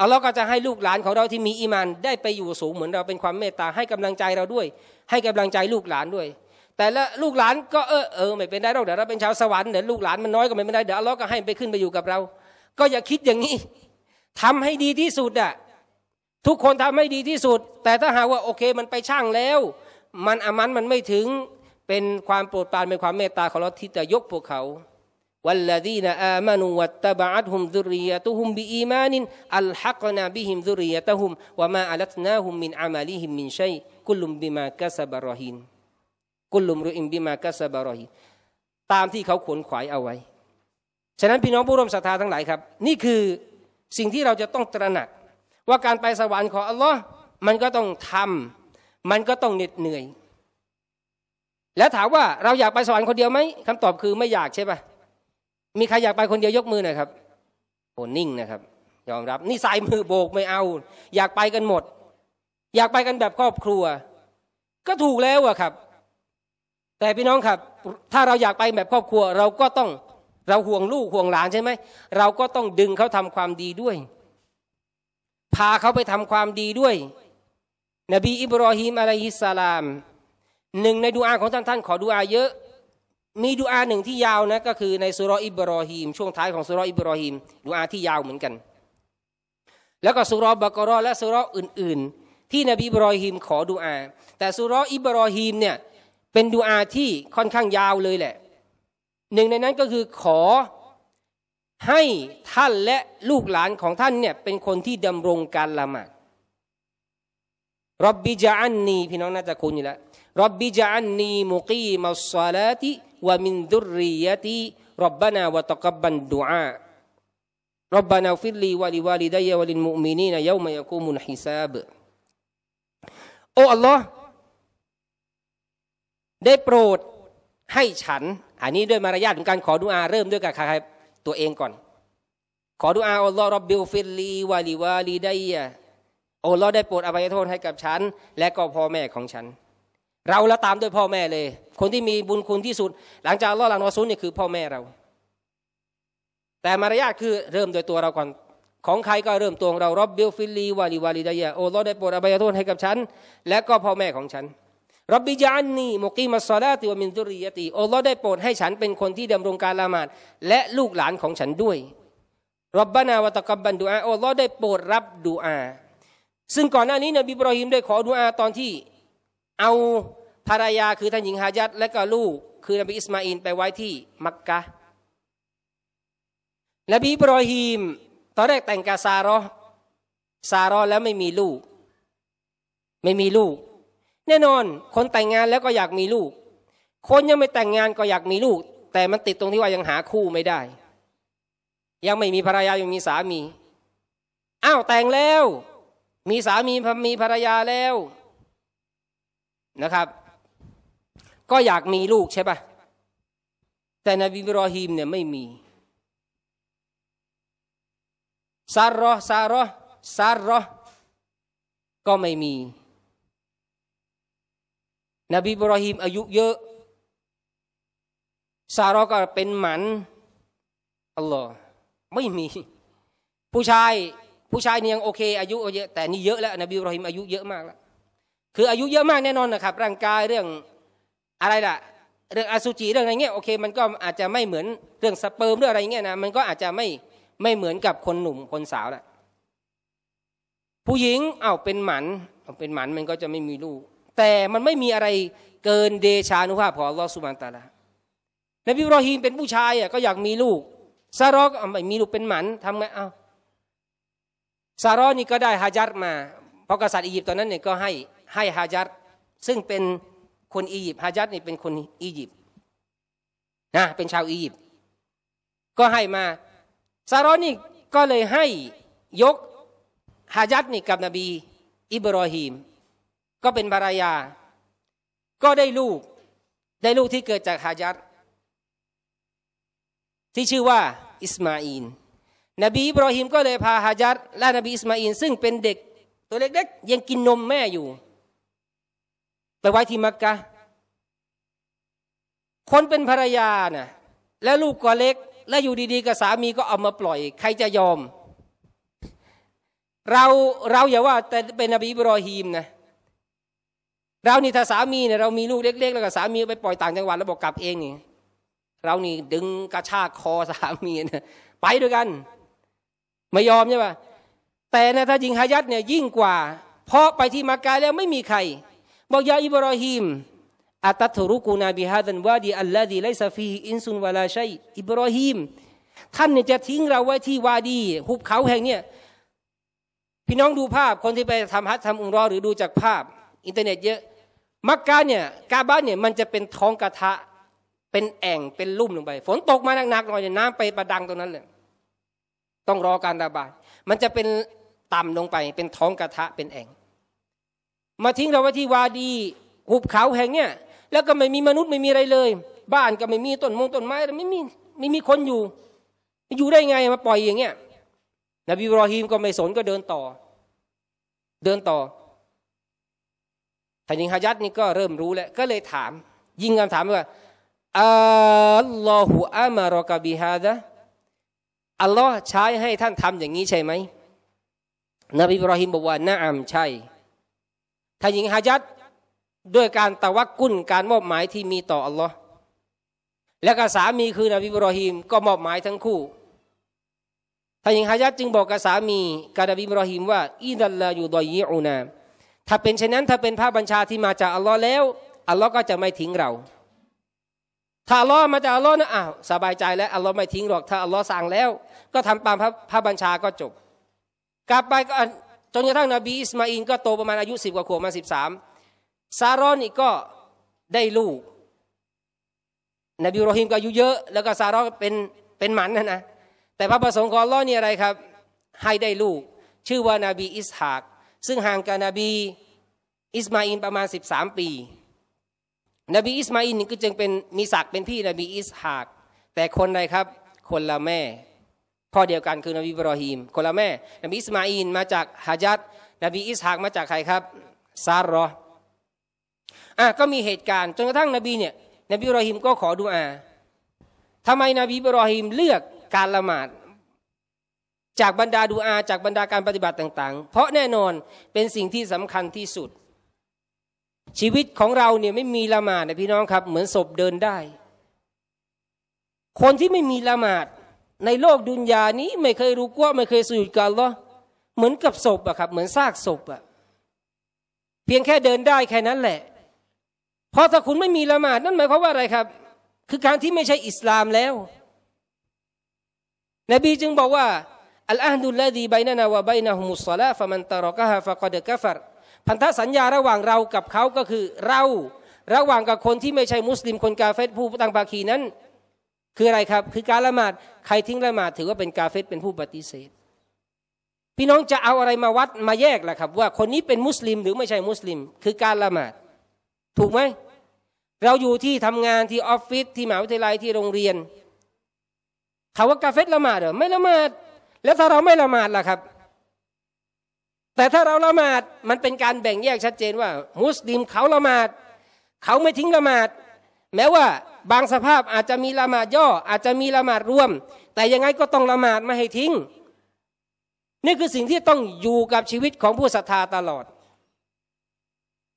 อัลลอฮ์ก็จะให้ลูกหลานของเราที่มีอีมานได้ไปอยู่สูงเหมือนเราเป็นความเมตตาให้กำลังใจเราด้วย ให้กำลังใจลูกหลานด้วยแต่ละลูกหลานก็เออเออ ไม่เป็นได้หรอกเดี๋ยวเราเป็นชาวสวรรค์เดี๋ยวลูกหลานมันน้อยก็ไม่เป็นได้เดี๋ยวอัลลอฮ์ก็ให้ไปขึ้นไปอยู่กับเรา ก็อย่าคิดอย่างนี้ ทำให้ดีที่สุดอะทุกคนทำให้ดีที่สุด แต่ถ้าหากว่าโอเคมันไปช่างแล้ว มันอามันมันไม่ถึงเป็นความโปรดปรานเป็นความเมตตาของเราที่จะยกพวกเขาวัลลดีนะอามานุวัตตบะอัตฮุมดุริยะตุฮุมบีอีมานิน อัลฮักนาบิฮิมดุริยะตุฮุมวะมาอัลตนาฮุมมินอามาลิฮิมมินชัยคุลุมบิมากะซบะรอฮินกุลุมรุอิมบิมากะซาบารอฮีตามที่เขาขวนขวายเอาไว้ฉะนั้นพี่น้องผู้ร่วมศรัทธาทั้งหลายครับ นี่คือสิ่งที่เราจะต้องตระหนัก ว่าการไปสวรรค์ของอัลลอฮ์มันก็ต้องทำ มันก็ต้องเหน็ดเหนื่อย แล้วถามว่าเราอยากไปสวรรค์คนเดียวไหมคำตอบคือไม่อยากใช่ปะมีใครอยากไปคนเดียวยกมือหน่อยครับโอนิ่งนะครับยอมรับ นี่สายมือโบกไม่เอา อยากไปกันหมด อยากไปกันแบบครอบครัว ก็ถูกแล้วอะครับแต่พี่น้องครับถ้าเราอยากไปแบบครอบครัว เราก็ต้องเราห่วงลูกห่วงหลานใช่ไหมเราก็ต้องดึงเขาทำความดีด้วย พาเขาไปทำความดีด้วย นบีอิบรอฮิมอะลัยฮิสสลาม หนึ่งในดูอาของท่านท่าน ขอดูอาเยอะ มีดูอาหนึ่งที่ยาวนะก็คือในสุรอิบรอฮิมช่วงท้ายของสุรอิบรอฮิมดูอาที่ยาวเหมือนกัน แล้วก็สุรบากรอและสุรอื่นๆ ที่นบีอิบรอฮิมขอดูอาแต่สุรอิบรอฮิมเนี่ยเป็นดูอาที่ค่อนข้างยาวเลยแหละ หนึ่งในนั้นก็คือขอให้ท่านและลูกหลานของท่านเนี่ยเป็นคนที่ดำรงการละหมาดรับบิจาอันนีพี่น้องน่าจะคุ้นอยู่แล้วรับบิจาอันนีมุกีมัสซาลาติวะมินดุริยติรับบนาวะตะกับบันดูอารับบนาฟิลีวะลิวาลิดายวะลินมุมินีนะยามยะกูมุนฮิซาบโอ้ a l l a h ได้โปรดให้ฉัน อันนี้ด้วยมารยาทของการขอดุอาเริ่มด้วยกับใครตัวเองก่อน ขอดุอาอัลลอฮ์รับบิลฟิลลีวาลีวาลีได้ยะอัลลอฮได้โปรดอภัยโทษให้กับฉันและก็พ่อแม่ของฉัน เราละตามด้วยพ่อแม่เลย คนที่มีบุญคุณที่สุด หลังจากอัลลอฮหลังนอซุนนี่คือพ่อแม่เรา แต่มารยาทคือเริ่มโดยตัวเราก่อน ของใครก็เริ่มตัวเรารับบิลฟิลลีวาลีวาลีได้ยะอัลลอฮได้โปรดอภัยโทษให้กับฉันและก็พ่อแม่ของฉันรับบิจานนีมกีมาซาลาติวมินทุริยติโอัลอได้โปรดให้ฉันเป็นคนที่ดำรงการละหมาด และลูกหลานของฉันด้วยรับบานาวตะกบันดูอาโอัลอได้โปรดรับดูอา ซึ่งก่อนหน้านี้นบีบรอฮิมได้ขอดูอาตอนที่ เอาภรรยาคือท่านหญิงฮายัดและก็ลูก คือนบีอิสมาอินไปไว้ที่ มักกะนบีบรอฮิมตอนแรกแต่งกาซาร์ซาร์แล้วไม่มีลูก ไม่มีลูกแน่นอน คนแต่งงานแล้วก็อยากมีลูก คนยังไม่แต่งงานก็อยากมีลูก แต่มันติดตรงที่ว่ายังหาคู่ไม่ได้ ยังไม่มีภรรยายังมีสามีอ้าวแต่งแล้ว มีสามีมีภรรยาแล้วนะครับ ก็อยากมีลูกใช่ปะแต่นบีบรอฮีมเนี่ยไม่มีซารอซารอซารอก็ไม่มีนบีบรอฮิมอายุเยอะซาร์ก็เป็นหมันอัลลอฮ์ไม่มี ผู้ชายผู้ชายนี่ยังโอเคอายุเยอะแต่นี่เยอะแล้วนบีบรอฮิมอายุเยอะมากแล้วคืออายุเยอะมากแน่นอนนะครับ ร่างกายเรื่องอะไรล่ะ เรื่องอสุจิเรื่องอะไรเงี้ยโอเคมันก็อาจจะไม่เหมือนเรื่องสเปิร์มเรื่องอะไรเงี้ยนะมันก็อาจจะไม่ไม่เหมือนกับคนหนุ่มคนสาวแหละผู้หญิงเอา้าเป็นหมันเป็นหมัน มันก็จะไม่มีลูกแต่มันไม่มีอะไรเกินเดชานุภาพของอัลลอฮ์สุบานตาละนบีบรอฮีมเป็นผู้ชายอ่ะก็อยากมีลูกซารอกไม่มีลูกเป็นหมันทำไงเอาซารอนี่ก็ได้ฮาจัดมา เพราะกษัตริย์อียิปต์ตอนนั้นเนี่ยก็ให้ให้ฮาจัดซึ่งเป็นคนอียิปต์ฮาจัดนี่เป็นคนอียิปต์นะเป็นชาวอียิปต์ก็ให้มาซารอนี่ก็เลยให้ยกฮาจัดนี่กับนบี อิบรอฮีมก็เป็นภรรยา ก็ได้ลูกได้ลูกที่เกิดจากฮายัดที่ชื่อว่า อิสมาอินนบีอิบรอฮิมก็เลยพาฮายัดและนบีอิสมาอินซึ่งเป็นเด็กตัวเล็กๆยังกินนมแม่อยู่ ไปไว้ที่มักกะคนเป็นภรรยานะ่ะและลูกก็เล็ก และอยู่ดีๆกับสามีก็เอามาปล่อยใครจะยอม เราเราอย่าว่าแต่เป็นนบีอิบรอฮิมนะเรานี่ถ้าสามีเนี่ยเรามีลูกเล็กๆแล้วก็สามีไปปล่อยต่างจังหวัดแล้วบอกกลับเองนี่เรานี่ดึงกระชากคอสามีเนี่ยไปด้วยกัน ไม่ยอมใช่ปะแต่นะถ้ายิงฮายัดเนี่ยยิ่งกว่า เพราะไปที่มักาแล้วไม่มีใคร บอก ยาอิบรอฮิมอัตตุรุกูนาบิฮาดันวาดีอัลลาดีไลซาฟีอินซุนวาลาชัยอิบรอฮิมท่านเนี่ยจะทิ้งเราไว้ที่วาดีหุบเขาแห่งเนี่ยพี่น้องดูภาพคนที่ไปทำฮัททำอุมรอหรือดูจากภาพอินเทอร์เน็ตเยอะมักกะเนี่ย กาบ้านเนี่ยมันจะเป็นท้องกระทะเป็นแอ่งเป็นลุ่มลงไป ฝนตกมาหนักๆหน่อยน้ำไปประดังตรงนั้นเลยต้องรอการระบายมันจะเป็นต่ำลงไป เป็นท้องกระทะเป็นแอ่งมาทิ้งเราไว้ที่วาดี หุบเขาแห่งเนี่ยแล้วก็ไม่มีมนุษย์ไม่มีอะไรเลย บ้านก็ไม่มีต้นมงต้นไม้ไม่มีไม่มีคนอยู่อยู่ได้ไงมาปล่อยอย่างเงี้ยนบีบรอฮีมก็ไม่สนก็เดินต่อ เดินต่อท่านหญิงฮายัดนี่ก็เริ่มรู้แล้วก็เลยถาม ยิงคำถามว่าอัลลอฮฺอามารอกบิฮาดะอัลลอฮ์ใช้ให้ท่านทำอย่างนี้ใช่ไหมนบีบรอฮิมบอกว่าน่าอัมใช่ท่านหญิงฮายัดด้วยการตะวักกุ้นการมอบหมายที่มีต่ออัลลอฮ์และกับสามีคือนบีบรอฮิมก็มอบหมายทั้งคู่ท่านหญิงฮายัดจึงบอกกับสามีกานบีบรอฮิมว่าอิดัลลาอยู่ดอยยิอูนาถ้าเป็นเช่นนั้นถ้าเป็นพาะบัญชาที่มาจากอัลลอฮ์แล้ว อัลลอฮ์ก็จะไม่ทิ้งเรา ถ้าอัลลอฮ์มาจากอัลลอฮ์นะอ้าวสบายใจแล้วอัลลอฮ์ไม่ทิ้งหรอก ถ้าอัลลอฮ์สั่งแล้ว ก็ทำตามภาพบัญชาก็จบ กลับไปก็จนกระทั่งนบีอิสมาอินก็โตประมาณอายุสิบกว่าขวบมาสิบสามซารอนอีกก็ได้ลูก นบีโรฮิมก็อายุเยอะ แล้วก็ซารอนเป็นเป็นหมันนะนะแต่พระประสงค์ของอัลลอฮ์นี่อะไรครับ ให้ได้ลูกชื่อว่านาบีอิสฮากซึ่งห่างกับนบีอิสมาอินประมาณ 13 ปี นบีอิสมาอินก็จึงเป็นมีศักดิ์เป็นพี่นบีอิสฮาก แต่คนใดครับคนละแม่พ่อเดียวกันคือนบีบรอฮีม คนละแม่ นบีอิสมาอินมาจากฮะจัดนบีอิสฮากมาจากใครครับซารออ่ะ ก็มีเหตุการณ์จนกระทั่งนบีเนี่ยนบีบรอฮีมก็ขอดุอาทำไมนบีบรอฮีมเลือกการละหมาดจากบรรดาดูอาจากบรรดาการปฏิบัติต่างๆ เพราะแน่นอนเป็นสิ่งที่สำคัญที่สุด ชีวิตของเราเนี่ยไม่มีละหมาดนะพี่น้องครับ เหมือนศพเดินได้ คนที่ไม่มีละหมาด ในโลกดุนยานี้ ไม่เคยรู้ว่าไม่เคยสุญกันหรอเหมือนกับศพอะครับ เหมือนซากศพอะเพียงแค่เดินได้แค่นั้นแหละ เพราะถ้าคุณไม่มีละหมาดนั่นหมายความว่าอะไรครับ คือการที่ไม่ใช่อิสลามแล้ว นบีจึงบอกว่าอัลอาดุลลาดีไบนานาวะไบนาฮุมุสลาฟะมันตารอกะฮะฟะกอดกะฟัรพันธสัญญาระหว่างเรากับเขาก็คือเราระหว่างกับคนที่ไม่ใช่มุสลิมคนกาเฟตผู้ตั้งบาคีนั้น คืออะไรครับ คือการละหมาด ใครทิ้งละหมาดถือว่าเป็นกาเฟตเป็นผู้ปฏิเสธ พี่น้องจะเอาอะไรมาวัดมาแยกล่ะครับ ว่าคนนี้เป็นมุสลิมหรือไม่ใช่มุสลิม คือการละหมาด ถูกไหมเราอยู่ที่ทำงานที่ออฟฟิศที่มหาวิทยาลัยที่โรงเรียนถามว่ากาเฟตละหมาดเหรอไม่ละหมาดแล้วถ้าเราไม่ละหมาดล่ะครับ แต่ถ้าเราละหมาดมันเป็นการแบ่งแยกชัดเจนว่ามุสลิมเขาละหมาด เขาไม่ทิ้งละหมาด แม้ว่าบางสภาพอาจจะมีละหมาดย่อ อาจจะมีละหมาดรวมแต่ยังไงก็ต้องละหมาดไม่ให้ทิ้ง นี่คือสิ่งที่ต้องอยู่กับชีวิตของผู้ศรัทธาตลอด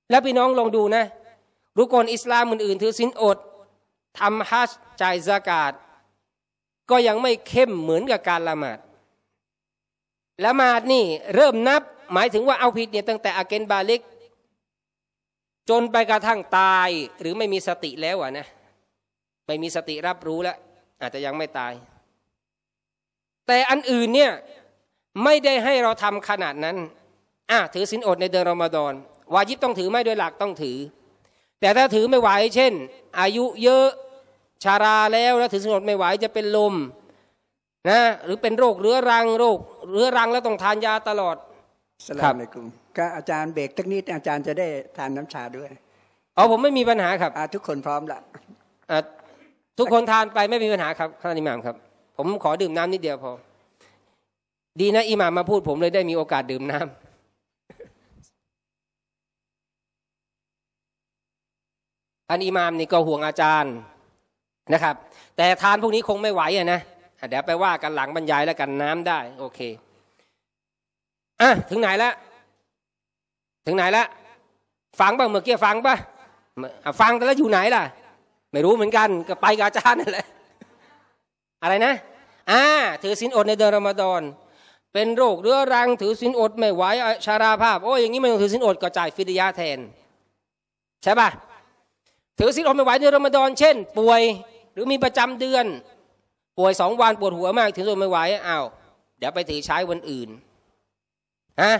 และพี่น้องลองดูนะรุกนอิสลามอื่น ๆ ถือศีลอดทำฮัจจ่ายสกาดก็ยังไม่เข้มเหมือนกับการละหมาดละหมาดนี่ เริ่มนับหมายถึงว่าเอาผิดเนี่ยตั้งแต่อาเกนบาลิกจนไปกระทั่งตาย หรือไม่มีสติแล้วอ่ะนะไม่มีสติรับรู้แล้วอาจจะยังไม่ตาย แต่อันอื่นเนี่ยไม่ได้ให้เราทำขนาดนั้นอ่ะถือสินอดในเดือนรอมฎอนวายิบต้องถือไม่โดยหลักต้องถือ แต่ถ้าถือไม่ไหวเช่น อายุเยอะชาราแล้วแล้วถือสินอดไม่ไหวจะเป็นลมนะหรือเป็นโรคเรื้อรังโรคเรื้อรังแล้วต้องทานยาตลอดสลามในกลุ่มก็อาจารย์เบรกทักนิดอาจารย์จะได้ทานน้ำชาด้วยเอาผมไม่มีปัญหาครับทุกคนพร้อมละทุกคนทานไปไม่มีปัญหาครับท่านอิหม่ามครับผมขอดื่มน้ำนิดเดียวพอดีนะอิหม่ามมาพูด ผมเลยได้มีโอกาสดื่มน้ำอันอิหม่ามนี่ก็ห่วงอาจารย์นะครับ แต่ทานพวกนี้คงไม่ไหวอะนะเดี๋ยวไปว่ากันหลังบรรยายแล้วกันน้ำได้ โอเคอ่ะถึงไหนแล้ว ถึงไหนแล้ว ฟังบ้างเมื่อกี้ฟังป่ะฟังแต่แล้วอยู่ไหนล่ะ ไม่รู้เหมือนกันก็ไปกับอาจารย์นั่นแหละอะไรนะอ่าถือศีลอดในเดือนรอมฎอนเป็นโรคเรื้อรังถือศีลอดไม่ไหวชาราภาพโอ้ยอย่างนี้ไม่ต้องถือศีลอดก็จ่ายฟิดยาแทน ใช่ป่ะถือศีลอดไม่ไหวเดือนรอมฎอนเช่น ป่วย หรือมีประจำเดือนป่วยสองวันปวดหัวมากถึงทนไม่ไหวอ้าวเดี๋ยวไปถือใช้วันอื่นฮะ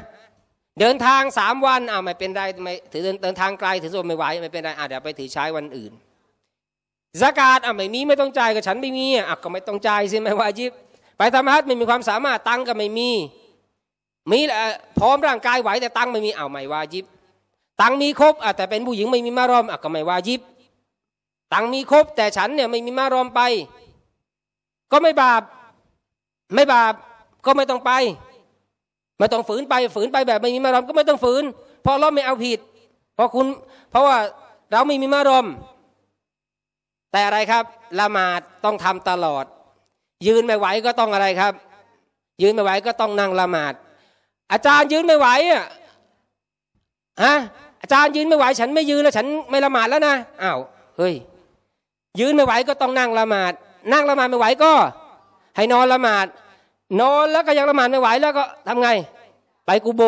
เดินทางสามวันอ้าวไม่เป็นไรไม่ถือเดินทางไกลถือทนไม่ไหวไม่เป็นไรอ้าวเดี๋ยวไปถือใช้วันอื่นสกาดอ้าวไม่มีไม่ต้องจ่ายกับฉันไม่มีอ่ะก็ไม่ต้องจ่ายสิไม่ว่าจิบไปทำฮัทไม่มีความสามารถตังก็ไม่มีมีพร้อมร่างกายไหวแต่ตังไม่มีอ้าวไม่ว่าจิบตังมีครบอ่ะแต่เป็นผู้หญิงไม่มีมารอมอ่ะก็ไม่ว่าจิบตังมีครบแต่ฉันเนี่ยไม่มีมารอมไปก็ไม่บาปไม่บาปก็ไม่ต้องไป ไม่ต้องฝืนไปฝืนไปแบบไม่มีมารอมก็ไม่ต้องฝืนเพราะเราไม่เอาผิดเพราะคุณเพราะว่าเราไม่มีมารอมแต่อะไรครับละหมาดต้องทำตลอด ยืนไม่ไหวก็ต้องอะไรครับ ยืนไม่ไหวก็ต้องนั่งละหมาด อาจารย์ยืนไม่ไหวอ่ะฮะอาจารย์ยืนไม่ไหว ฉันไม่ยืนแล้วฉันไม่ละหมาดแล้วนะอ้าวเฮ้ยยืนไม่ไหวก็ต้องนั่งละหมาดนั่งละหมาดไม่ไหวก็ ให้นอนละหมาดนอนแล้วก็ยังละหมาดไม่ไหวแล้วก็ทำไง ไปกูโบ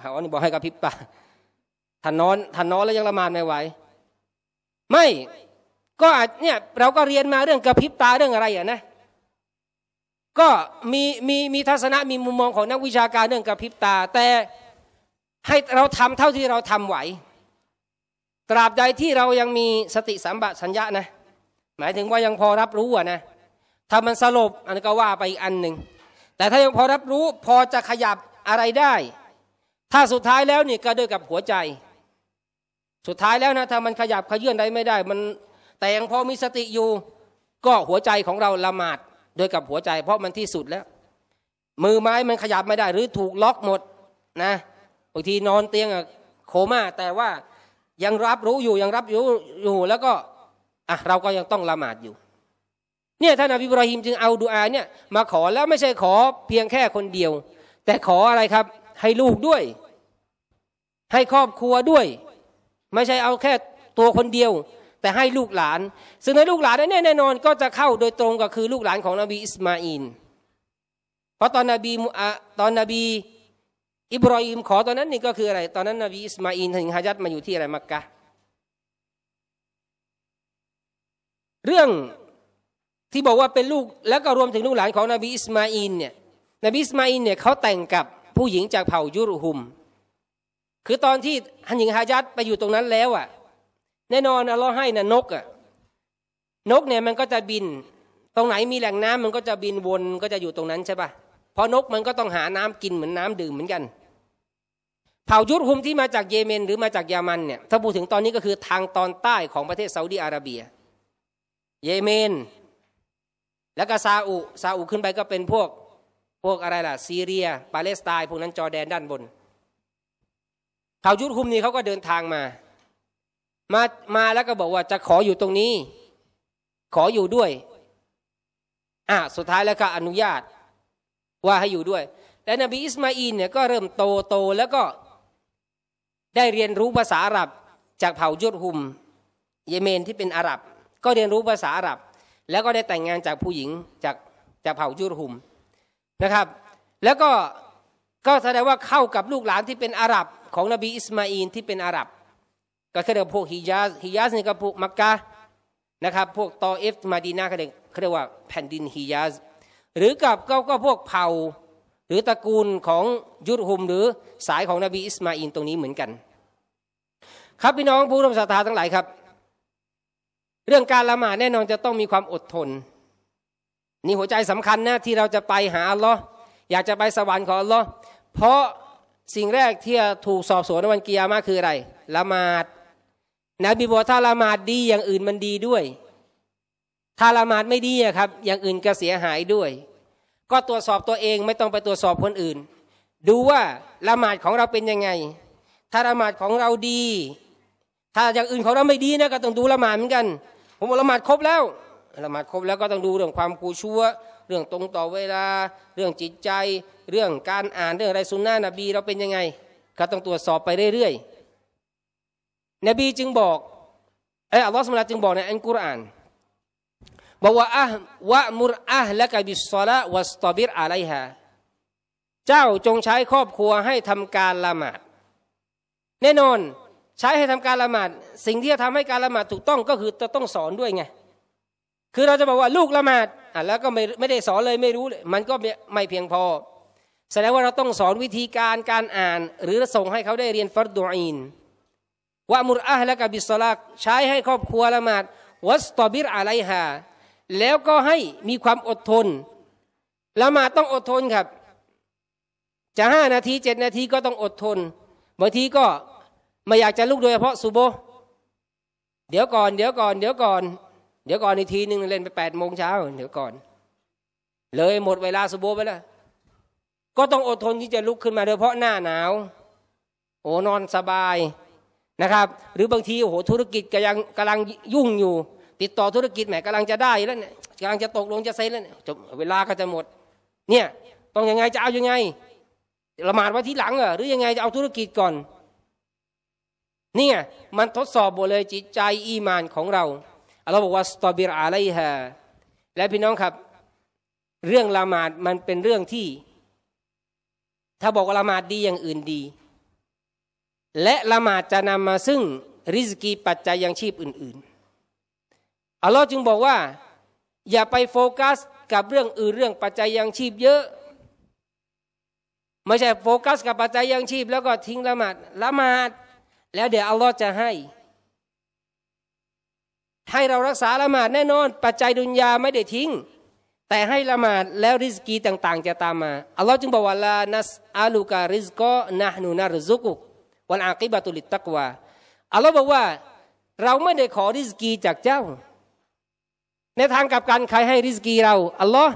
เขาอันนี้บอกให้กับพิบตาท่านนอนท่านนอนแล้วยังละหมาดไม่ไหวไม่ก็เนี่ยเราก็เรียนมาเรื่องกระพริบตาเรื่องอะไรอ่ะนะก็มีมีมีทัศนะมีมุมมองของนักวิชาการเรื่องกระพริบตา แต่ให้เราทำเท่าที่เราทำไหวตราบใดที่เรายังมีสติสัมปชัญญะนะหมายถึงว่ายังพอรับรู้อะนะถ้ามันสลบอันนี้ก็ว่าไปอีก อันหนึ่ง แต่ถ้ายังพอรับรู้พอจะขยับอะไรได้ ถ้าสุดท้ายแล้วนี่ก็ด้วยกับหัวใจ สุดท้ายแล้วนะถ้ามันขยับขยื่นได้ไม่ได้มัน แต่ยังพอมีสติอยู่ ก็หัวใจของเราละหมาดโดยกับหัวใจ เพราะมันที่สุดแล้ว มือไม้มันขยับไม่ได้ หรือถูกล็อกหมดนะบางทีนอนเตียงอะโคม่าแต่ว่ายังรับรู้อยู่ยังรับรู้อยู่แล้วก็อ่ะเราก็ยังต้องละหมาดอยู่ เนี่ยท่านอับดุลรฮิมจึงเอาดูอาเนี่ย มาขอแล้วไม่ใช่ขอเพียงแค่คนเดียว แต่ขออะไรครับ ให้ลูกด้วย ให้ครอบครัวด้วย ไม่ใช่เอาแค่ตัวคนเดียว แต่ให้ลูกหลาน ซึ่งในลูกหลานนั้นแน่นอน ก็จะเข้าโดยตรงก็คือลูกหลานของนบีอิสมาอินเพราะตอนนบีตอนนบี อิบรอฮิมขอตอนนั้นนี่ก็คืออะไร ตอนนั้นนบีอิสมาอินถึงฮะยัดมาอยู่ที่อะไรมักกะเรื่องที่บอกว่าเป็นลูกแล้วก็รวมถึงลูกหลานของนบีอิสมาอินเนี่ยนบีอิสมาอินเนี่ยเขาแต่งกับผู้หญิงจากเผ่ายุรหุม คือตอนที่ฮันหญิงฮายัดไปอยู่ตรงนั้นแล้วอ่ะแน่นอนอัลลอฮ์ให้นะนกอ่ะนกเนี่ยมันก็จะบินตรงไหนมีแหล่งน้ำมันก็จะบินวนก็จะอยู่ตรงนั้นใช่ปะเพราะนกมันก็ต้องหาน้ำกินเหมือนน้ำดื่มเหมือนกัน เผ่ายุรหุมที่มาจากเยเมนหรือมาจากยามันเนี่ยถ้าพูดถึงตอนนี้ก็คือทางตอนใต้ของประเทศซาอุดีอาระเบียเยเมน แล้วก็ซาอุซาอุขึ้นไปก็เป็นพวก พวกอะไรล่ะซีเรียปาเลสไตน์พวกนั้นจอแดนด้านบนเผ่ายุทธคุมนี้เขาก็เดินทางมามา มาแล้วก็บอกว่าจะขออยู่ตรงนี้ ขออยู่ด้วยอ่ะสุดท้ายแล้วก็อนุญาตว่าให้อยู่ด้วยแต่นบีอิสมาอินเนี่ยก็เริ่มโตโตแล้วก็ได้เรียนรู้ภาษาอาหรับ จากเผ่ายุทธคุมเยเมนที่เป็นอาหรับก็เรียนรู้ภาษาอาหรับ แล้วก็ได้แต่งงานจากผู้หญิง จากจากเผ่ายุรหุมนะครับ แล้วก็ก็แสดงว่าเข้ากับลูกหลานที่เป็นอาหรับของนบีอิสมาอินที่เป็นอาหรับ ก็คือพวกฮิยาสฮิยาสนี่ก็พวกมักกะนะครับพวกตอเอฟมาดีนาเขาเรียกเรียกว่าแผ่นดินฮิยาสหรือกับก็ก็พวกเผ่าหรือตระกูลของยุทธหุม หรือสายของนบีอิสมาอินตรงนี้เหมือนกัน ครับพี่น้องผู้ร่วมสัทธาทั้งหลายครับเรื่องการละหมาดแน่นอนจะต้องมีความอดทนนี่หัวใจสำคัญนะที่เราจะไปหาอัลลอฮ์อยากจะไปสวรรค์ของอัลลอฮ์เพราะสิ่งแรกที่ถูกสอบสวนในวันกิยามะคืออะไรละหมาดนะบีบอกถ้าละหมาดดีอย่างอื่นมันดีด้วย ถ้าละหมาดไม่ดีครับ อย่างอื่นก็เสียหายด้วย ก็ตรวจสอบตัวเองไม่ต้องไปตรวจสอบคนอื่น ดูว่าละหมาดของเราเป็นยังไง ถ้าละหมาดของเราดี ถ้าอย่างอื่นของเราไม่ดีนะก็ต้องดูละหมาดเหมือนกันผมละหมาดครบแล้ว ละหมาดครบแล้วก็ต้องดูเรื่องความกูชัวเรื่องตรงต่อเวลา เรื่องจิตใจ เรื่องการอ่าน เรื่องอะไรซุนนะนบีเราเป็นยังไงก็ต้องตรวจสอบไปเรื่อยๆนบีจึงบอกไอ้อัลลอฮ์สุลตาจึงบอกในอันกุรอานบอกว่าอะวะมุรอะและกบิสซาละวัสตอบิรอะไรฮะเจ้าจงใช้ครอบครัวให้ทำการละหมาดแน่นอนใช้ให้ทำการละหมาด สิ่งที่จะทำให้การละหมาดถูกต้องก็คือจะต้องสอนด้วยไงคือเราจะบอกว่าลูกละหมาดอ่ะแล้วก็ไม่ไม่ได้สอนเลยไม่รู้เลยมันก็ไม่เพียงพอ แสดงว่าเราต้องสอนวิธีการการอ่านหรือส่งให้เขาได้เรียนฟัดดูอินว่ามุรอะและกับบิสลากใช้ให้ครอบครัวละหมาดวัสตอบิรอะไรฮาแล้วก็ให้มีความอดทนละหมาดต้องอดทนครับ จะห้านาทีเจ็ดนาทีก็ต้องอดทนบางทีก็ไม่อยากจะลุกโดยเฉพาะซูโบเดี๋ยวก่อน เดี๋ยวก่อน เดี๋ยวก่อน เดี๋ยวก่อนอีกทีหนึ่งเล่นไปแปดโมงเช้า เดี๋ยวก่อน เลยหมดเวลาซูโบไปแล้ว ก็ต้องอดทนที่จะลุกขึ้นมา โดยเฉพาะหน้าหนาว โอ้ นอนสบายนะครับ หรือบางทีโอ้โห ธุรกิจก็ยังกำลังยุ่งอยู่ ติดต่อธุรกิจแหมกำลังจะได้แล้วเนี่ยกำลังจะตกลงจะเซ็นแล้วเนี่ยเวลาก็จะหมด เนี่ย ต้องยังไงจะเอายังไง ละหมาดไว้ทีหลังเหรอหรือยังไงจะเอาธุรกิจก่อนนี่ยมันทดสอบหมดเลยจิตใจ อีมานของเราเราบอกว่าสตอบิรอะไรฮะและพี่น้องครับ เรื่องละหมาดมันเป็นเรื่องที่ ถ้าบอกละหมาดดีอย่างอื่นดี และละหมาดจะนำมาซึ่งริสกีปัจจัยยังชีพอื่น ๆอัลลอฮ์จึงบอกว่า อย่าไปโฟกัสกับเรื่องอื่นเรื่องปัจจัยยังชีพเยอะไม่ใช่โฟกัสกับปัจจัยยังชีพ แล้วก็ทิ้งละหมาดละหมาดแล้วเดี๋ยวอัลลอฮ์จะให้ ให้เรารักษาละหมาดแน่นอนปัจจัยดุนยาไม่ได้ทิ้ง แต่ให้ละหมาดแล้วริสกีต่าง ๆ จะตามมาอัลลอฮ์จึงบอกว่าลานัสอาลูการิสกอนะนูนารซุกุกวันอากิบะตุลิตตักวาอัลลอฮ์บอกว่า เราไม่ได้ขอริสกีจากเจ้า ในทางกับการใครให้ริสกีเราอัลลอฮ์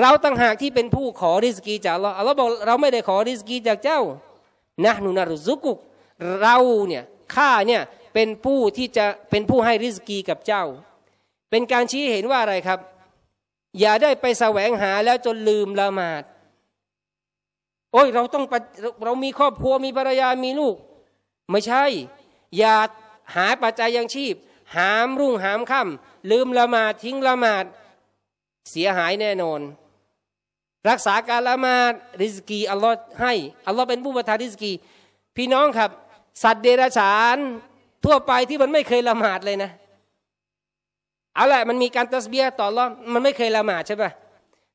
เราต่างหากที่เป็นผู้ขอริสกี จากเราเอาัลลอฮ์บอกเราไม่ได้ขอริสกีจากเจ้านะหนูนารุซุกุกเราเนี่ยข้าเนี่ยเป็นผู้ที่จะเป็นผู้ให้ริสกีกับเจ้า เป็นการชี้เห็นว่าอะไรครับ อย่าได้ไปแสวงหาแล้วจนลืมละหมาด โอ้ยเราต้องเรามีครอบครัวมีภรรยา มีลูก ไม่ใช่ อย่าหาปัจจัยยังชีพ หามรุ่งหามค่ำลืมละหมาดทิ้งละหมาดเสียหายแน่นอน รักษาการละหมาดริสกีอัลลอฮ์ให้ อัลลอฮ์เป็นผู้ประทานริสกี พี่น้องครับสัตว์เดรัจฉานทั่วไปที่มันไม่เคยละหมาดเลยนะเอาละ มันมีการตัสเบียต่อรอบมันไม่เคยละหมาดใช่ปะ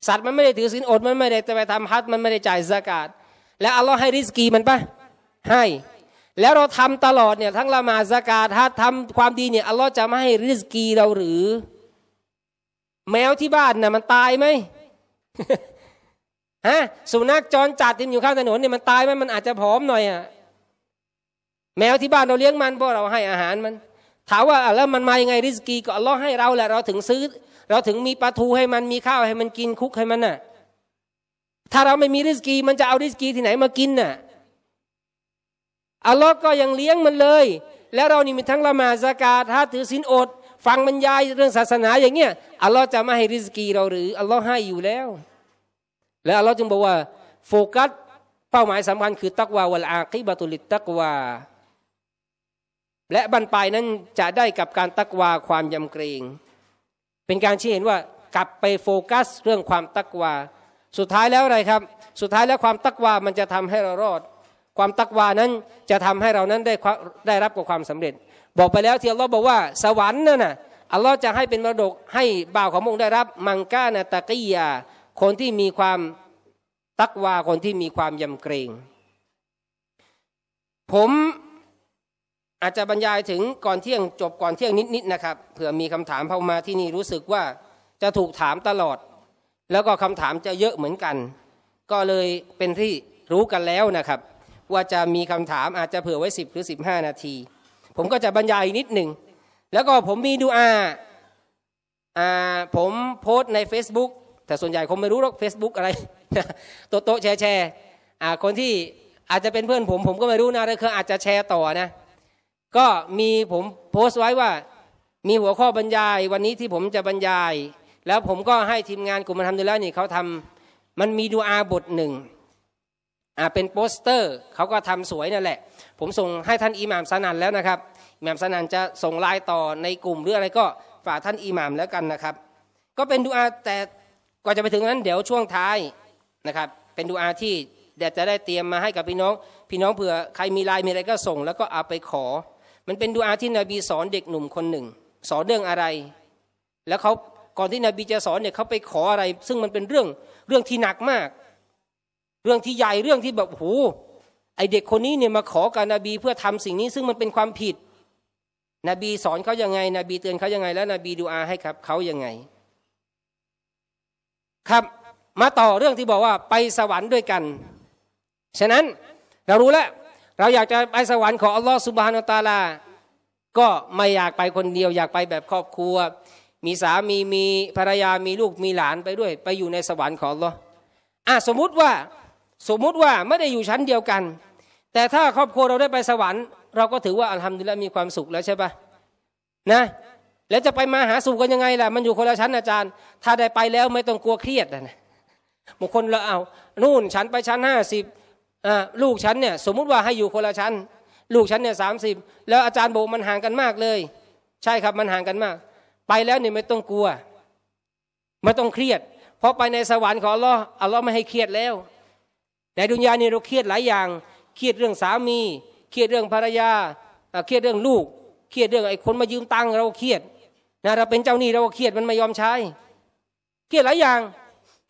สัตว์มันไม่ได้ถือศีลอด มันไม่ได้จะไปทำฮัดมันไม่ได้จ่ายสกาดแล้วอัลลอฮ์ให้ริสกีมันปะให้ แล้วเราทำตลอดเนี่ย ทั้งละหมาดสกาถ้าททำความดีเนี่ยอัลลอฮ์จะไม่ให้ริสกีเราหรือ แมวที่บ้านน่ะมันตายไหมฮะสุนัขจรจัดที่อยู่ข้างถนนเนี่ยมันตายไหมมันอาจจะผอมหน่อยอ่ะแมวที่บ้านเราเลี้ยงมันเพราะเราให้อาหารมัน ถามว่าแล้วมันมายังไงริสกี ก็อัลลอฮ์ให้เราแหละเราถึงซื้อ เราถึงมีปลาทูให้มันมีข้าวให้มันกินคุกให้มันน่ะ ถ้าเราไม่มีริสกีมันจะเอาริสกีที่ไหนมากินน่ะอัลลอฮ์ก็ยังเลี้ยงมันเลย แล้วเรานี่มีทั้งละมาสกาถ้าถือศีลอด ฟังบรรยายเรื่องศาสนา อย่างเงี้ยอัลลอฮ์จะไม่ให้ริสกีเราหรืออัลลอฮ์ให้อยู่แล้ว แล้วอัลลอฮ์จึงบอกว่า โฟกัสเป้าหมายสำคัญคือตักวาวัลอาคิบาตุลิตตักวาและบรรปลายนั้นจะได้กับการตักวาความยำเกรง เป็นการชี้เห็นว่ากลับไปโฟกัสเรื่องความตักวา สุดท้ายแล้วอะไรครับ สุดท้ายแล้วความตักวา มันจะทำให้เรารอด ความตักวานั้นจะทำให้เรานั้นได้ได้รับกับความสำเร็จ บอกไปแล้วที่อัลลอฮ์บอกว่าสวรรค์นั่นน่ะอัลลอฮ์จะให้เป็นมรดกให้บ่าวของมุ่องค์ได้รับมังกานาตะกียา คนที่มีความตักวา คนที่มีความยำเกรง ผมอาจจะบรรยายถึงก่อนเที่ยงจบก่อนเที่ยงนิดๆนะครับเผื่อมีคำถามเข้ามาที่นี่รู้สึกว่าจะถูกถามตลอด แล้วก็คำถามจะเยอะเหมือนกัน ก็เลยเป็นที่รู้กันแล้วนะครับ ว่าจะมีคำถามอาจจะเผื่อไว้ 10 หรือ 15 นาที ผมก็จะบรรยายนิดหนึ่งแล้วก็ผมมีดูอาอ่า ผมโพสใน Facebook แต่ส่วนใหญ่คงไม่รู้หรอก Facebook อะไรโต๊ะแชร์แชร์คนที่อาจจะเป็นเพื่อนผม ผมก็ไม่รู้นะแต่คืออาจจะแชร์ต่อนะก็มีผมโพสต์ไว้ว่ามีหัวข้อบรรยาย วันนี้ที่ผมจะบรรยาย แล้วผมก็ให้ทีมงานกลุ่มมาทำดูแล้วนี่เขาทำมันมีดูอาบทหนึ่งอ่าเป็นโปสเตอร์เขาก็ทำสวยนั่นแหละ ผมส่งให้ท่านอิหม่ามสนันแล้วนะครับ อิหม่ามสนันจะส่งไลน์ต่อในกลุ่มหรืออะไรก็ฝากท่านอิหม่ามแล้วกันนะครับ ก็เป็นดูอาแต่ก่อนจะไปถึงนั้นเดี๋ยวช่วงท้ายนะครับ เป็นดูอาที่เดี๋ยวจะได้เตรียมมาให้กับพี่น้อง พี่น้องเผื่อใครมีไลน์มีอะไรก็ส่ง แล้วก็เอาไปขอมันเป็นดูอาที่นบีสอนเด็กหนุ่มคนหนึ่ง สอนเรื่องอะไร แล้วเขาก่อนที่นบีจะสอนเนี่ยเขาไปขออะไร ซึ่งมันเป็นเรื่องเรื่องที่หนักมาก เรื่องที่ใหญ่เรื่องที่แบบโหไอเด็กคนนี้เนี่ยมาขอกับนบีเพื่อทำสิ่งนี้ซึ่งมันเป็นความผิดนบีสอนเขายังไง นบีเตือนเขายังไงแล้วนบีดูอาให้ครับเขายังไง ครับมาต่อเรื่องที่บอกว่าไปสวรรค์ด้วยกันฉะนั้นเรารู้แล้วเราอยากจะไปสวรรค์ของอัลลอฮฺสุบฮานาตาลา ก็ไม่อยากไปคนเดียว อยากไปแบบครอบครัว มีสามีมีภรรยา มีลูกมีหลานไปด้วย ไปอยู่ในสวรรค์ของอัลลอฮฺอ่ะสมมุติว่าสมมุติว่าไม่ได้อยู่ชั้นเดียวกัน แต่ถ้าครอบครัวเราได้ไปสวรรค์เราก็ถือว่าอัลฮัมดุลิลละมีความสุขแล้วใช่ปะนะ แล้วจะไปมาหาสู่กันยังไงล่ะ มันอยู่คนละชั้นอาจารย์ถ้าได้ไปแล้วไม่ต้องกลัวเครียดนะบางคนเราเอานู่นชั้นไปชั้นห้าสิบลูกฉันเนี่ยสมมุติว่าให้อยู่คนละชั้น ลูกฉันเนี่ยสาแล้วอาจารย์บอกมันห่างกันมากเลย ใช่ครับมันห่างกันมาก ไปแล้วเนี่ยไม่ต้องกลัว ไม่ต้องเครียด เพราะไปในสวรรค์ของอัลลอฮ์อัลลอฮ์ไม่ให้เครียดแล้วในดุนยานี่เราเครียดหลายอย่างเครียดเรื่องสามีเครียดเรื่องภรรยาเครียดเรื่องลูก เครียดเรื่องไอ้คนมายืมตังค์เราเครียดนะเราเป็นเจ้าหนี้เราเครียดมันไม่ยอมใช้เครียดหลายอย่าง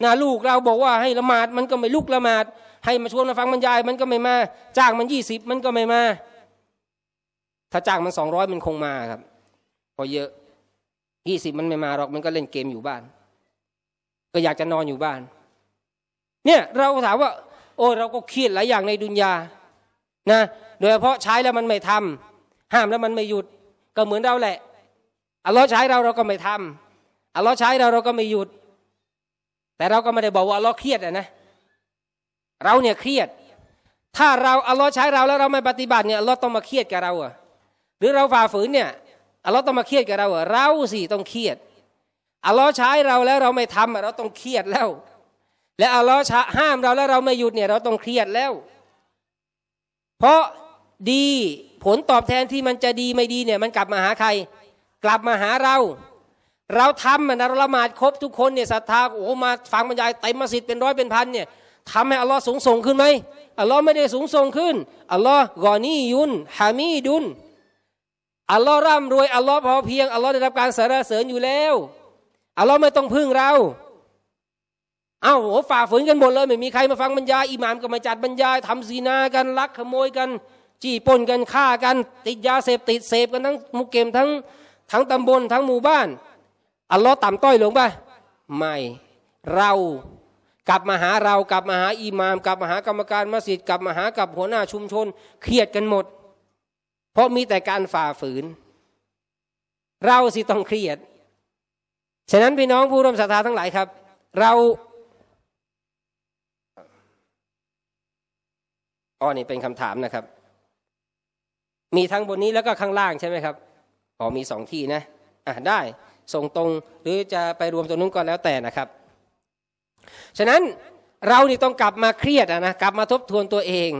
นะลูกเราบอกว่าให้ละหมาดมันก็ไม่ลุกละหมาดให้มาชวนมาฟังบรรยายมันก็ไม่มา จ้างมันยี่สิบมันก็ไม่มา ถ้าจ้างมันสองร้อยมันคงมาครับ พอเยอะยี่สิบมันไม่มาหรอก มันก็เล่นเกมอยู่บ้าน ก็อยากจะนอนอยู่บ้าน เนี่ยเราถามว่า โอ้ เราก็เครียดหลายอย่างในดุนยานะโดยเฉพาะใช้แล้วมันไม่ทำห้ามแล้วมันไม่หยุดก็เหมือนเราแหละอัลลอฮ์ใช้เราเราก็ไม่ทำอัลลอฮ์ใช้เราเราก็ไม่หยุด แต่เราก็ไม่ได้บอกว่าอัลลอฮ์เครียดนะเราเนี่ยเครียด ถ้าเราอัลลอฮ์ใช้เราแล้วเราไม่ปฏิบัติเนี่ยอัลลอฮ์ต้องมาเครียดกับเราอ่ะหรือเราฝ่าฝืนเนี่ยอัลลอฮ์ต้องมาเครียดกับเราอ่ะเราสิต้องเครียดอัลลอฮ์ใช้เราแล้วเราไม่ทำเราต้องเครียดแล้ว และอัลลอฮ์ห้ามเราแล้วเราไม่หยุดเนี่ยเราต้องเครียดแล้ว เพราะดีผลตอบแทนที่มันจะดีไม่ดีเนี่ยมันกลับมาหาใคร กลับมาหาเรา เราทำมันเราละหมาดครบทุกคนเนี่ยศรัทธาโอ้มา ฟังบรรยายเต็มมัสธิ์เป็นร้อยเป็นพันเนี่ยทำให้อัลลอฮ์สูงส่งขึ้นไหม อัลลอฮ์ไม่ได้สูง ส่งขึ้น อัลลอฮ์กอนียุน ฮามีดุน อัลลอฮ์ร่ำรวย อัลลอฮ์พอเพียง อัลลอฮ์ได้รับการสรรเสริญอยู่แล้ว อัลลอฮ์ไม่ต้องพึ่งเรา เอ้าโหฝ่าฝืนกันหมดเลย ไม่มีใครมาฟังบรรยายอิหมามก็มาจัดบรรยายทำซีนากันลักขโมยกัน จี้ปนกันฆ่ากัน ติดยาเสพติดเสพกันทั้งมุกเกมทั้งทั้งตำบลทั้งหมู่บ้าน อัลลอฮ์ต่ำต้อยลงไปไม่ เรากลับมาหาเรากลับมาหาอิหมามกลับมาหากรรมการมัสยิดกลับมาหากับหัวหน้าชุมชนเครียดกันหมด เพราะมีแต่การฝ่าฝืน เราสิต้องเครียด ฉะนั้นพี่น้องผู้ร่วมศรัทธาทั้งหลายครับ เราอ๋อนี่เป็นคำถามนะครับ มีทั้งบนนี้แล้วก็ข้างล่างใช่ไหมครับอ๋อมีสองที่นะอ่ะได้ส่งตรงหรือจะไปรวมตรงนู้นก็แล้วแต่นะครับฉะนั้นเรานี่ต้องกลับมาเครียดนะ กลับมาทบทวนตัวเอง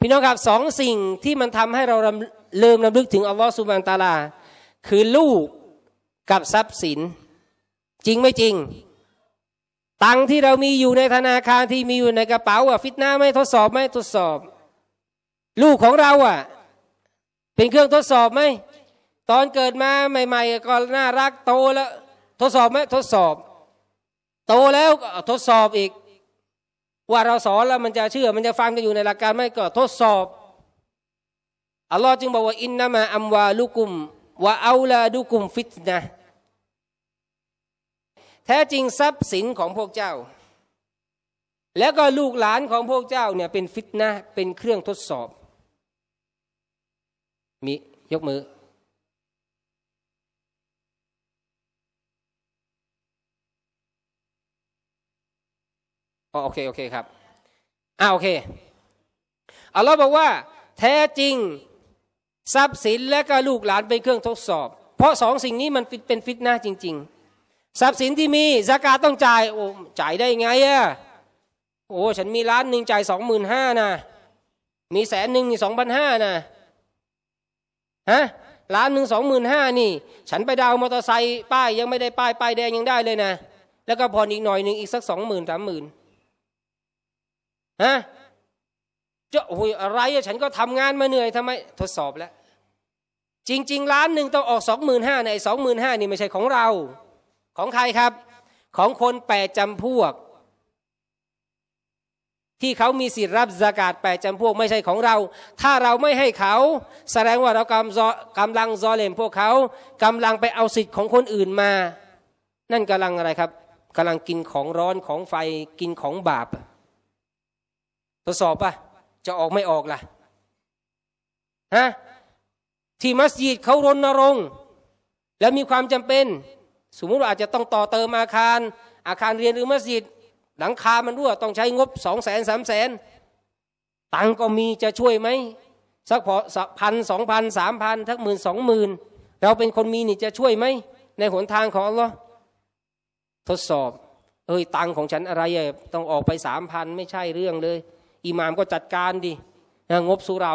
พี่น้องครับสองสิ่งที่มันทำให้เราเรลืมรำลึกถึงอัลลอฮฺสุบานตาลาคือลูกกับทรัพย์สิน จริงไม่จริงตังที่เรามีอยู่ในธนาคารที่มีอยู่ในกระเป๋าอ่ะฟิตหน้าไม่ทดสอบไม่ทดสอบ ลูกของเราอ่ะเป็นเครื่องทดสอบไหมตอนเกิดมาใหม่ ๆก็น่ารักโตแล้วทดสอบไหมทดสอบโตแล้วก็ทดสอบอีก ว่าเราสอนแล้วมันจะเชื่อ มันจะฟังกันอยู่ในหลักการไหมก็ทดสอบอัลลอฮ์จึงบอกว่าอินนามะอัมวาลุกุมวะเอาลาดุกุมฟิตนะแท้จริงทรัพย์สินของพวกเจ้า แล้วก็ลูกหลานของพวกเจ้าเนี่ยเป็นฟิตนะเป็นเครื่องทดสอบ มียกมืออโอเคโอเคครับ อ่าโอเคเอาเราบอกว่า แท้จริง ทรัพย์สินและก็ลูกหลานเป็นเครื่องทดสอบ เพราะสองสิ่งนี้มันเป็นฟิตนาจริง ๆ ทรัพย์สินที่มีสกาต้องจ่ายโอ้จ่ายได้ไงอะโอ้ ฉันมีล้านหนึ่งจ่ายสองหมื่นห้านะมีแสนหนึ่งมีสองพันห้านะฮะล้านหนึ่งสองหมื่นห้านี่ ฉันไปดาว มอเตอร์ไซค์ป้ายยังไม่ได้ป้ายป้ายแดงยังได้เลยนะแล้วก็ผ่อนอีกหน่อยหนึ่งอีกสักสองหมื่นสามหมื่นฮะเจ้โอ้ยอะไรฉันก็ทำงานมาเหนื่อยทำไมทดสอบแล้ว จริงๆล้านหนึ่งต้องออกสองหมื่นห้าในสองหมื่นห้านี่ไม่ใช่ของเรา ของใครครับ ของคนแปดจำพวก ที่เขามีสิทธิ์รับสากาศแปดจำพวก ไม่ใช่ของเรา ถ้าเราไม่ให้เขา แสดงว่าเรากำกำลังซอเลมพวกเขากำลังไปเอาสิทธิ์ของคนอื่นมา นั่นกำลังอะไรครับกำลังกินของร้อนของไฟกินของบาปทดสอบปะจะออกไม่ออกล่ะฮะที่มัสยิดเขารณรงค์แล้วมีความจำเป็น สมมติว่าอาจจะต้องต่อเติมอาคาร อาคารเรียนหรือมัสยิด หลังคามันรั่วต้องใช้งบสองแสนสามแสนตังก็มีจะช่วยไหมสักพอพันสองพันสามพันทักหมื่นสองหมื่นเราเป็นคนมีนี่จะช่วยไหม ในหนทางของอัลลอฮ์ทดสอบเอ้ยตังของฉันอะไรต้องออกไปสามพันไม่ใช่เรื่องเลยอิหมามก็จัดการดิงบสุเรา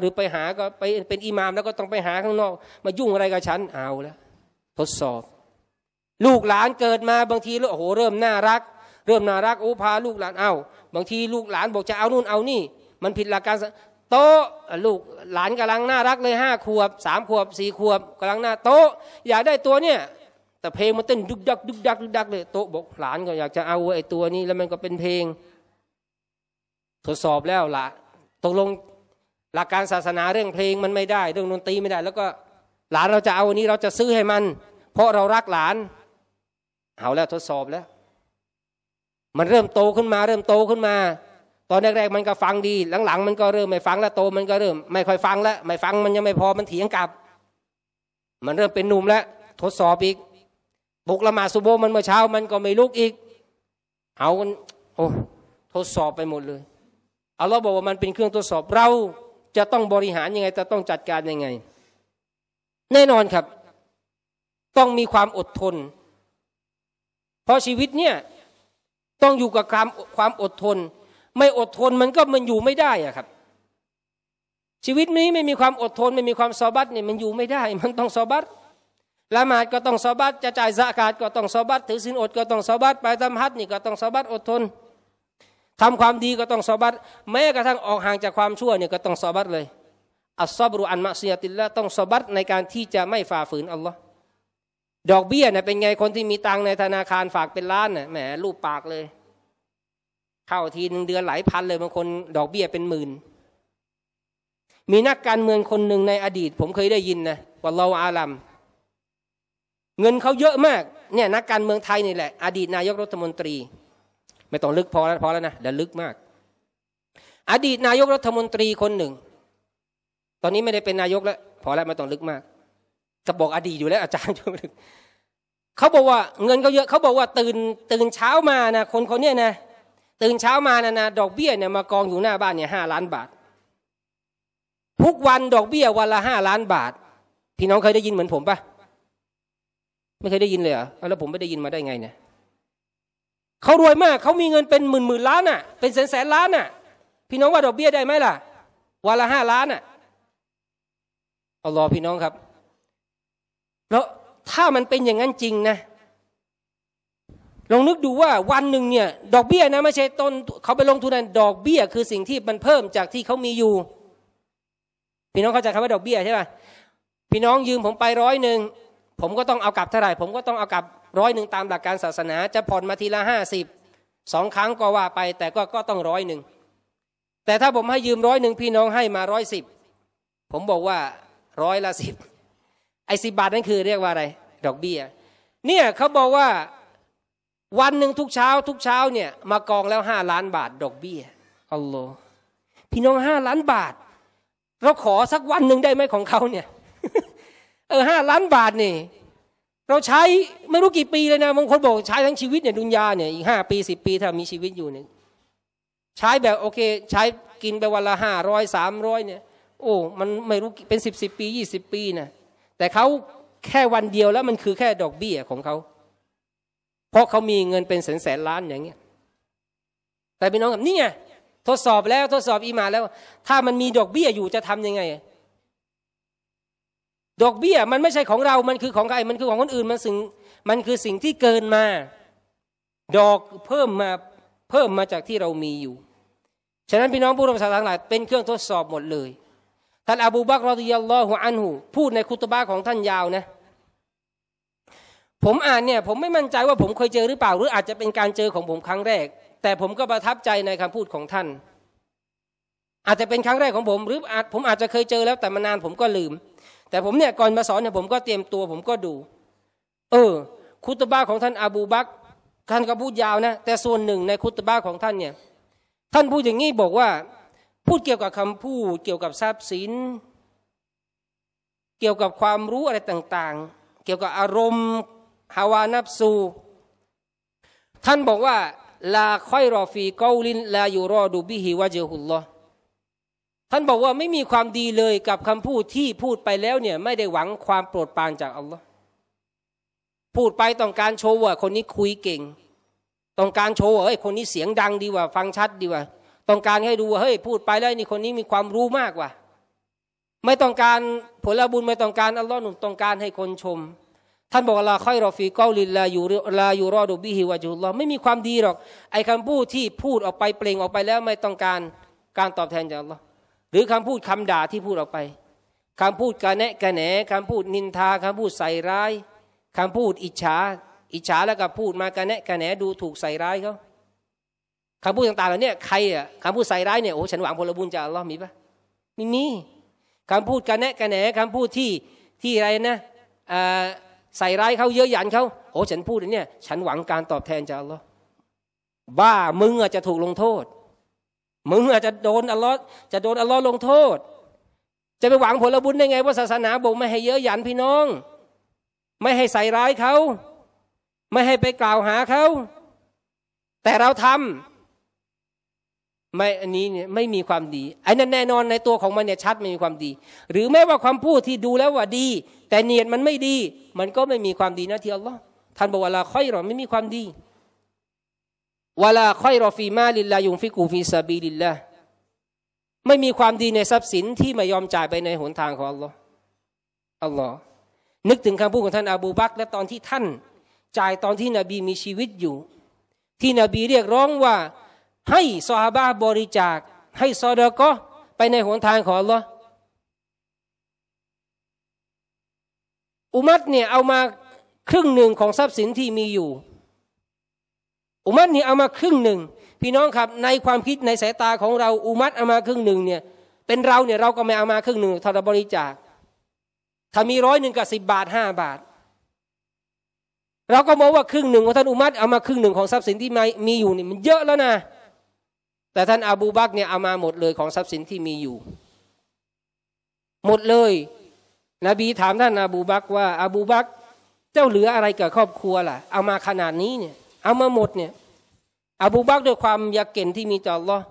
หรือไปหาก็ไปเป็นอิหมามแล้วก็ต้องไปหาข้างนอก มายุ่งอะไรกับฉันเอาแล้วทดสอบ ลูกหลานเกิดมาบางทีแล้วโอ้โหเริ่มน่ารัก เริ่มน่ารักโอ้พาลูกหลานเอาบางทีลูกหลานบอกจะเอานู่นเอานี่มันผิดหลักการโต๊ะลูกหลานกำลังน่ารักเลยห้าขวบสามขวบสี่ขวบกำลังน่าโต๊ะอยากได้ตัวเนี่ยแต่เพลงมันเต้นดุกดักดุกดักดุกดักเลยโต๊ะบอกหลานก็อยากจะเอาไอ้ตัวนี้ แล้วมันก็เป็นเพลงทดสอบแล้วละตกลงหลักการศาสนาเรื่องเพลงมันไม่ได้ เรื่องดนตรีไม่ได้ แล้วก็หลานเราจะเอาอันนี้เราจะซื้อให้มัน เพราะเรารักหลานเอาแล้วทดสอบแล้ว มันเริ่มโตขึ้นมา เริ่มโตขึ้นมา ตอนแรกๆมันก็ฟังดีหลังๆมันก็เริ่ม ไม่ฟังแล้วโต มันก็เริ่มไม่ค่อยฟังแล้ว ไม่ฟังมันยังไม่พอมันเถียงกลับ มันเริ่มเป็นหนุ่มแล้ว ทดสอบอีกบุกละหมาสุโบมันเมื่อเช้า มันก็ไม่ลุกอีกเอากันโอ้ทดสอบไปหมดเลยอัลลอฮ์บอกว่ามันเป็นเครื่องทดสอบเราจะต้องบริหารยังไงจะต้องจัดการยังไง แน่นอนครับ ต้องมีความอดทน เพราะชีวิตเนี่ยต้องอยู่กับความความอดทน ไม่อดทนมันก็มันอยู่ไม่ได้อะครับชีวิตนี้ไม่มีความอดทน ไม่มีความซอบัตเนี่ยมันอยู่ไม่ได้ มันต้องซอบัตละหมาดก็ต้องซอบัตจะจ่ายสะกาดก็ต้องซอบัตถือสินอดก็ต้องซอบัตไปทำฮัทนี่ก็ต้องซอบัตอดทนทำความดีก็ต้องสอบัตแม้กระทั่งออกห่างจากความชั่วเนี่ยก็ต้องสอบัตเลย อัลซอบรุอันมะเซียติละต้องสอบัตในการที่จะไม่ฝ่าฝืนอัลลอฮ์ดอกเบี้ยเนี่ยเป็นไงคนที่มีตังในธนาคารฝากเป็นล้านเนี่ยแหมรูปปากเลย เข้าทีหนึ่งเดือนหลายพันเลยบางคน ดอกเบี้ยเป็นหมื่นมีนักการเมืองคนหนึ่งในอดีต ผมเคยได้ยินนะว่าเราอาลัมเงินเขาเยอะมากเนี่ยนักการเมืองไทยนี่แหละ อดีตนายกรัฐมนตรีไม่ต้องลึกพอแล้วพอแล้วนะเดี๋ยวลึกมาก อดีตนายกรัฐมนตรีคนหนึ่ง ตอนนี้ไม่ได้เป็นนายกแล้วพอแล้วไม่ต้องลึกมาก จะบอกอดีตอยู่แล้ว อาจารย์เขาบอกว่าเงินเขาเยอะเขาบอกว่าตื่นตื่นเช้ามานะคนคนนี้นะตื่นเช้ามานะนะดอกเบี้ยเนี่ยมากองอยู่หน้าบ้านเนี่ยห้าล้านบาททุกวันดอกเบี้ย วันละห้าล้านบาทพี่น้องเคยได้ยินเหมือนผมปะไม่เคยได้ยินเลยเหรอแล้วผมไม่ได้ยินมาได้ไงเนี่ยเขารวยมาก เขามีเงินเป็นหมื่นหมื่นล้านอ่ะ เป็นแสนแสนล้านอ่ะ พี่น้องว่าดอกเบี้ยได้ไหมล่ะวันละห้าล้านอ่ะอารอพี่น้องครับ แล้วถ้ามันเป็นอย่างนั้นจริงนะ ลองนึกดูว่าวันหนึ่งเนี่ย ดอกเบี้ยนะไม่ใช่ต้นเขาไปลงทุนนั้นดอกเบี้ย คือสิ่งที่มันเพิ่มจากที่เขามีอยู่ พี่น้องเข้าใจคำว่าดอกเบี้ยใช่ป่ะ พี่น้องยืมผมไปร้อยหนึ่งผมก็ต้องเอากลับเท่าไหร่ผมก็ต้องเอากลับร้อยหนึ่งตามหลักการศาสนา จะผ่อนมาทีละห้าสิบสองครั้งก็ว่าไป แต่ก็ก็ต้องร้อยหนึ่งแต่ถ้าผมให้ยืมร้อยหนึ่งพี่น้องให้มาร้อยสิบผมบอกว่าร้อยละสิบไอ้สิบาทนั่นคือเรียกว่าอะไร ดอกเบี้ยเนี่ย เขาบอกว่าวันหนึ่งทุกเช้าทุกเช้าเนี่ยมากองแล้วห้าล้านบาท ดอกเบี้ยอัลลอฮ์พี่น้องห้าล้านบาท เราขอสักวันหนึ่งได้ไหมของเขาเนี่ยเออห้าล้านบาทเนี่ยเราใช้ไม่รู้กี่ปีเลยนะบางคนบอกใช้ทั้งชีวิตเนี่ยดุนยาเนี่ยอีกห้าปีสิบปีถ้ามีชีวิตอยู่เนี่ยใช้แบบโอเค ใช้กินไปวันละห้าร้อยสามร้อยเนี่ยโอ้มันไม่รู้เป็นสิบสิบปียี่สิบปีนะแต่เขาแค่วันเดียวแล้วมันคือแค่ดอกเบี้ยของเขาเพราะเขามีเงินเป็นแสนแสนล้านอย่างเงี้ยแต่พี่น้องกับ นี่ไงทดสอบแล้วทดสอบอีมาแล้ว ถ้ามันมีดอกเบี้ยอยู่จะทํำยังไงดอกเบี้ย มันไม่ใช่ของเรา มันคือของใคร มันคือของคนอื่น มันสิ่ง มันคือสิ่งที่เกินมา ดอกเพิ่มมา เพิ่มมาจากที่เรามีอยู่ ฉะนั้นพี่น้องผู้รับสาส้งหลาย เป็นเครื่องทดสอบหมดเลย ท่านอบูบักรอติยัลลอฮุอันหู พูดในคุตบะของท่านยาวนะ ผมอ่านเนี่ย ผมไม่มั่นใจว่าผมเคยเจอหรือเปล่า หรืออาจจะเป็นการเจอของผมครั้งแรก แต่ผมก็ประทับใจในคำพูดของท่าน อาจจะเป็นครั้งแรกของผมหรือผมอาจจะเคยเจอแล้วแต่มานานผมก็ลืมแต่ผมเนี่ยก่อนมาสอนเนี่ยผมก็เตรียมตัวผมก็ดู เออ คุตบ้าของท่านอาบูบักท่านก็พูดยาวนะ แต่ส่วนหนึ่งในคุตบ้าของท่านเนี่ยท่านพูดอย่างนี้บอกว่า พูดเกี่ยวกับคำพูดเกี่ยวกับทรัพย์สิน เกี่ยวกับความรู้อะไรต่างๆ เกี่ยวกับอารมณ์ฮาวานับซู ท่านบอกว่า ลาค่อยรอฟีกอลินลาอยูรอดูบิฮิวะเจฮุลลอท่านบอกว่าไม่มีความดีเลยกับคำพูดที่พูดไปแล้วเนี่ย ไม่ได้หวังความโปรดปรานจากอัลลอฮ์พูดไปต้องการโชว์ว่า คนนี้คุยเก่ง ต้องการโชว์ว่าเฮ้ยคนนี้เสียงดังดีว่าฟังชัด ดีว่าต้องการให้ดูว่าเฮ้ยพูดไปแล้วนี่คนนี้มีความรู้มากว่าไม่ต้องการผลบุญไม่ต้องการอัลลอฮ์หนุนต้องการให้คนชม ท่านบอกลาค่อยรอฟีกอลิลาอยู่ลาอยู่รอดูบิฮิวาจุลลอไม่มีความดีหรอกไอ้คำพูดที่พูดออกไปเปล่งออกไปแล้วไม่ต้องการการตอบแทนจากอัลลอฮ์หรือคำพูดคำด่าที่พูดออกไป คำพูดกระแนะกระแหนคำพูดนินทาคำพูดใส่ร้าย คำพูดอิจฉาอิจฉาแล้วก็พูดมากระแนะกระแหนดูถูกใส่ร้ายเขาคำพูดต่างๆเหล่านี้ใครอ่ะคำพูดใส่ร้ายเนี่ยโอ้ฉันหวังผลบุญจากอัลลอฮ์มีปะไม่มีคำพูดกระแนะกระแหนคำพูดที่ที่อะไรนะใส่ร้ายเขาเยอะหยันเขาโอ้ฉันพูดเนี่ยฉันหวังการตอบแทนจากอัลลอฮ์บ้ามึงอาจจะถูกลงโทษมึงอาจจะโดนอัลลอฮ์จะโดนอัลลอฮ์ลงโทษ จะไปหวังผลบุญได้ไง ว่าศาสนาบอกไม่ให้เยอะหยันพี่น้อง ไม่ให้ใส่ร้ายเขา ไม่ให้ไปกล่าวหาเขาแต่เราทำ ไม่อันนี้เนี่ยไม่มีความดีไอ้นั่นแน่นอนในตัวของมันเนี่ยชัดไม่มีความดี หรือแม้ว่าความพูดที่ดูแล้วว่าดี แต่เนียดมันไม่ดี มันก็ไม่มีความดี นะที่อัลลอฮ์ท่านบอกว่าเราค่อยหรอไม่มีความดีวลาค่อยรอฟีมาลิลลายุงฟิกูฟีซาบีลิลละไม่มีความดีในทรัพย์สินที่ไม่ยอมจ่ายไปในหนทางของอัลลอฮ์อัลลอฮ์นึกถึงคำพูดของท่านอบูบักและตอนที่ท่านจ่ายตอนที่นบีมีชีวิตอยู่ที่นบีเรียกร้องว่าให้ซอฮาบะบริจาคให้ซอดะก็ไปในหนทางของอัลลอฮ์อุมัตเนี่ยเอามาครึ่งหนึ่งของทรัพย์สินที่มีอยู่อุมัตเนี่ยเอามาครึ่งหนึ่ง พี่น้องครับในความคิดในสายตาของเรา อุมัตเอามาครึ่งหนึ่งเนี่ย เป็นเราเนี่ยเราก็ไม่เอามาครึ่งหนึ่งทอดบริจาคถ้ามีร้อยหนึ่งกับสิบบาทห้าบาท เราก็มองว่าครึ่งหนึ่งของท่านอุมัตเอามาครึ่งหนึ่งของทรัพย์สินที่มีอยู่นี่มันเยอะแล้วนะแต่ท่านอาบูบักเนี่ยเอามาหมดเลยของทรัพย์สินที่มีอยู่ หมดเลย นบีถามท่านอาบูบักว่าอาบูบักเจ้าเหลืออะไรกับครอบครัวล่ะเอามาขนาดนี้เนี่ยเอามาหมดเนี่ยอบูบักด้วยความยากเก่นที่มีต่ออัลลอฮ์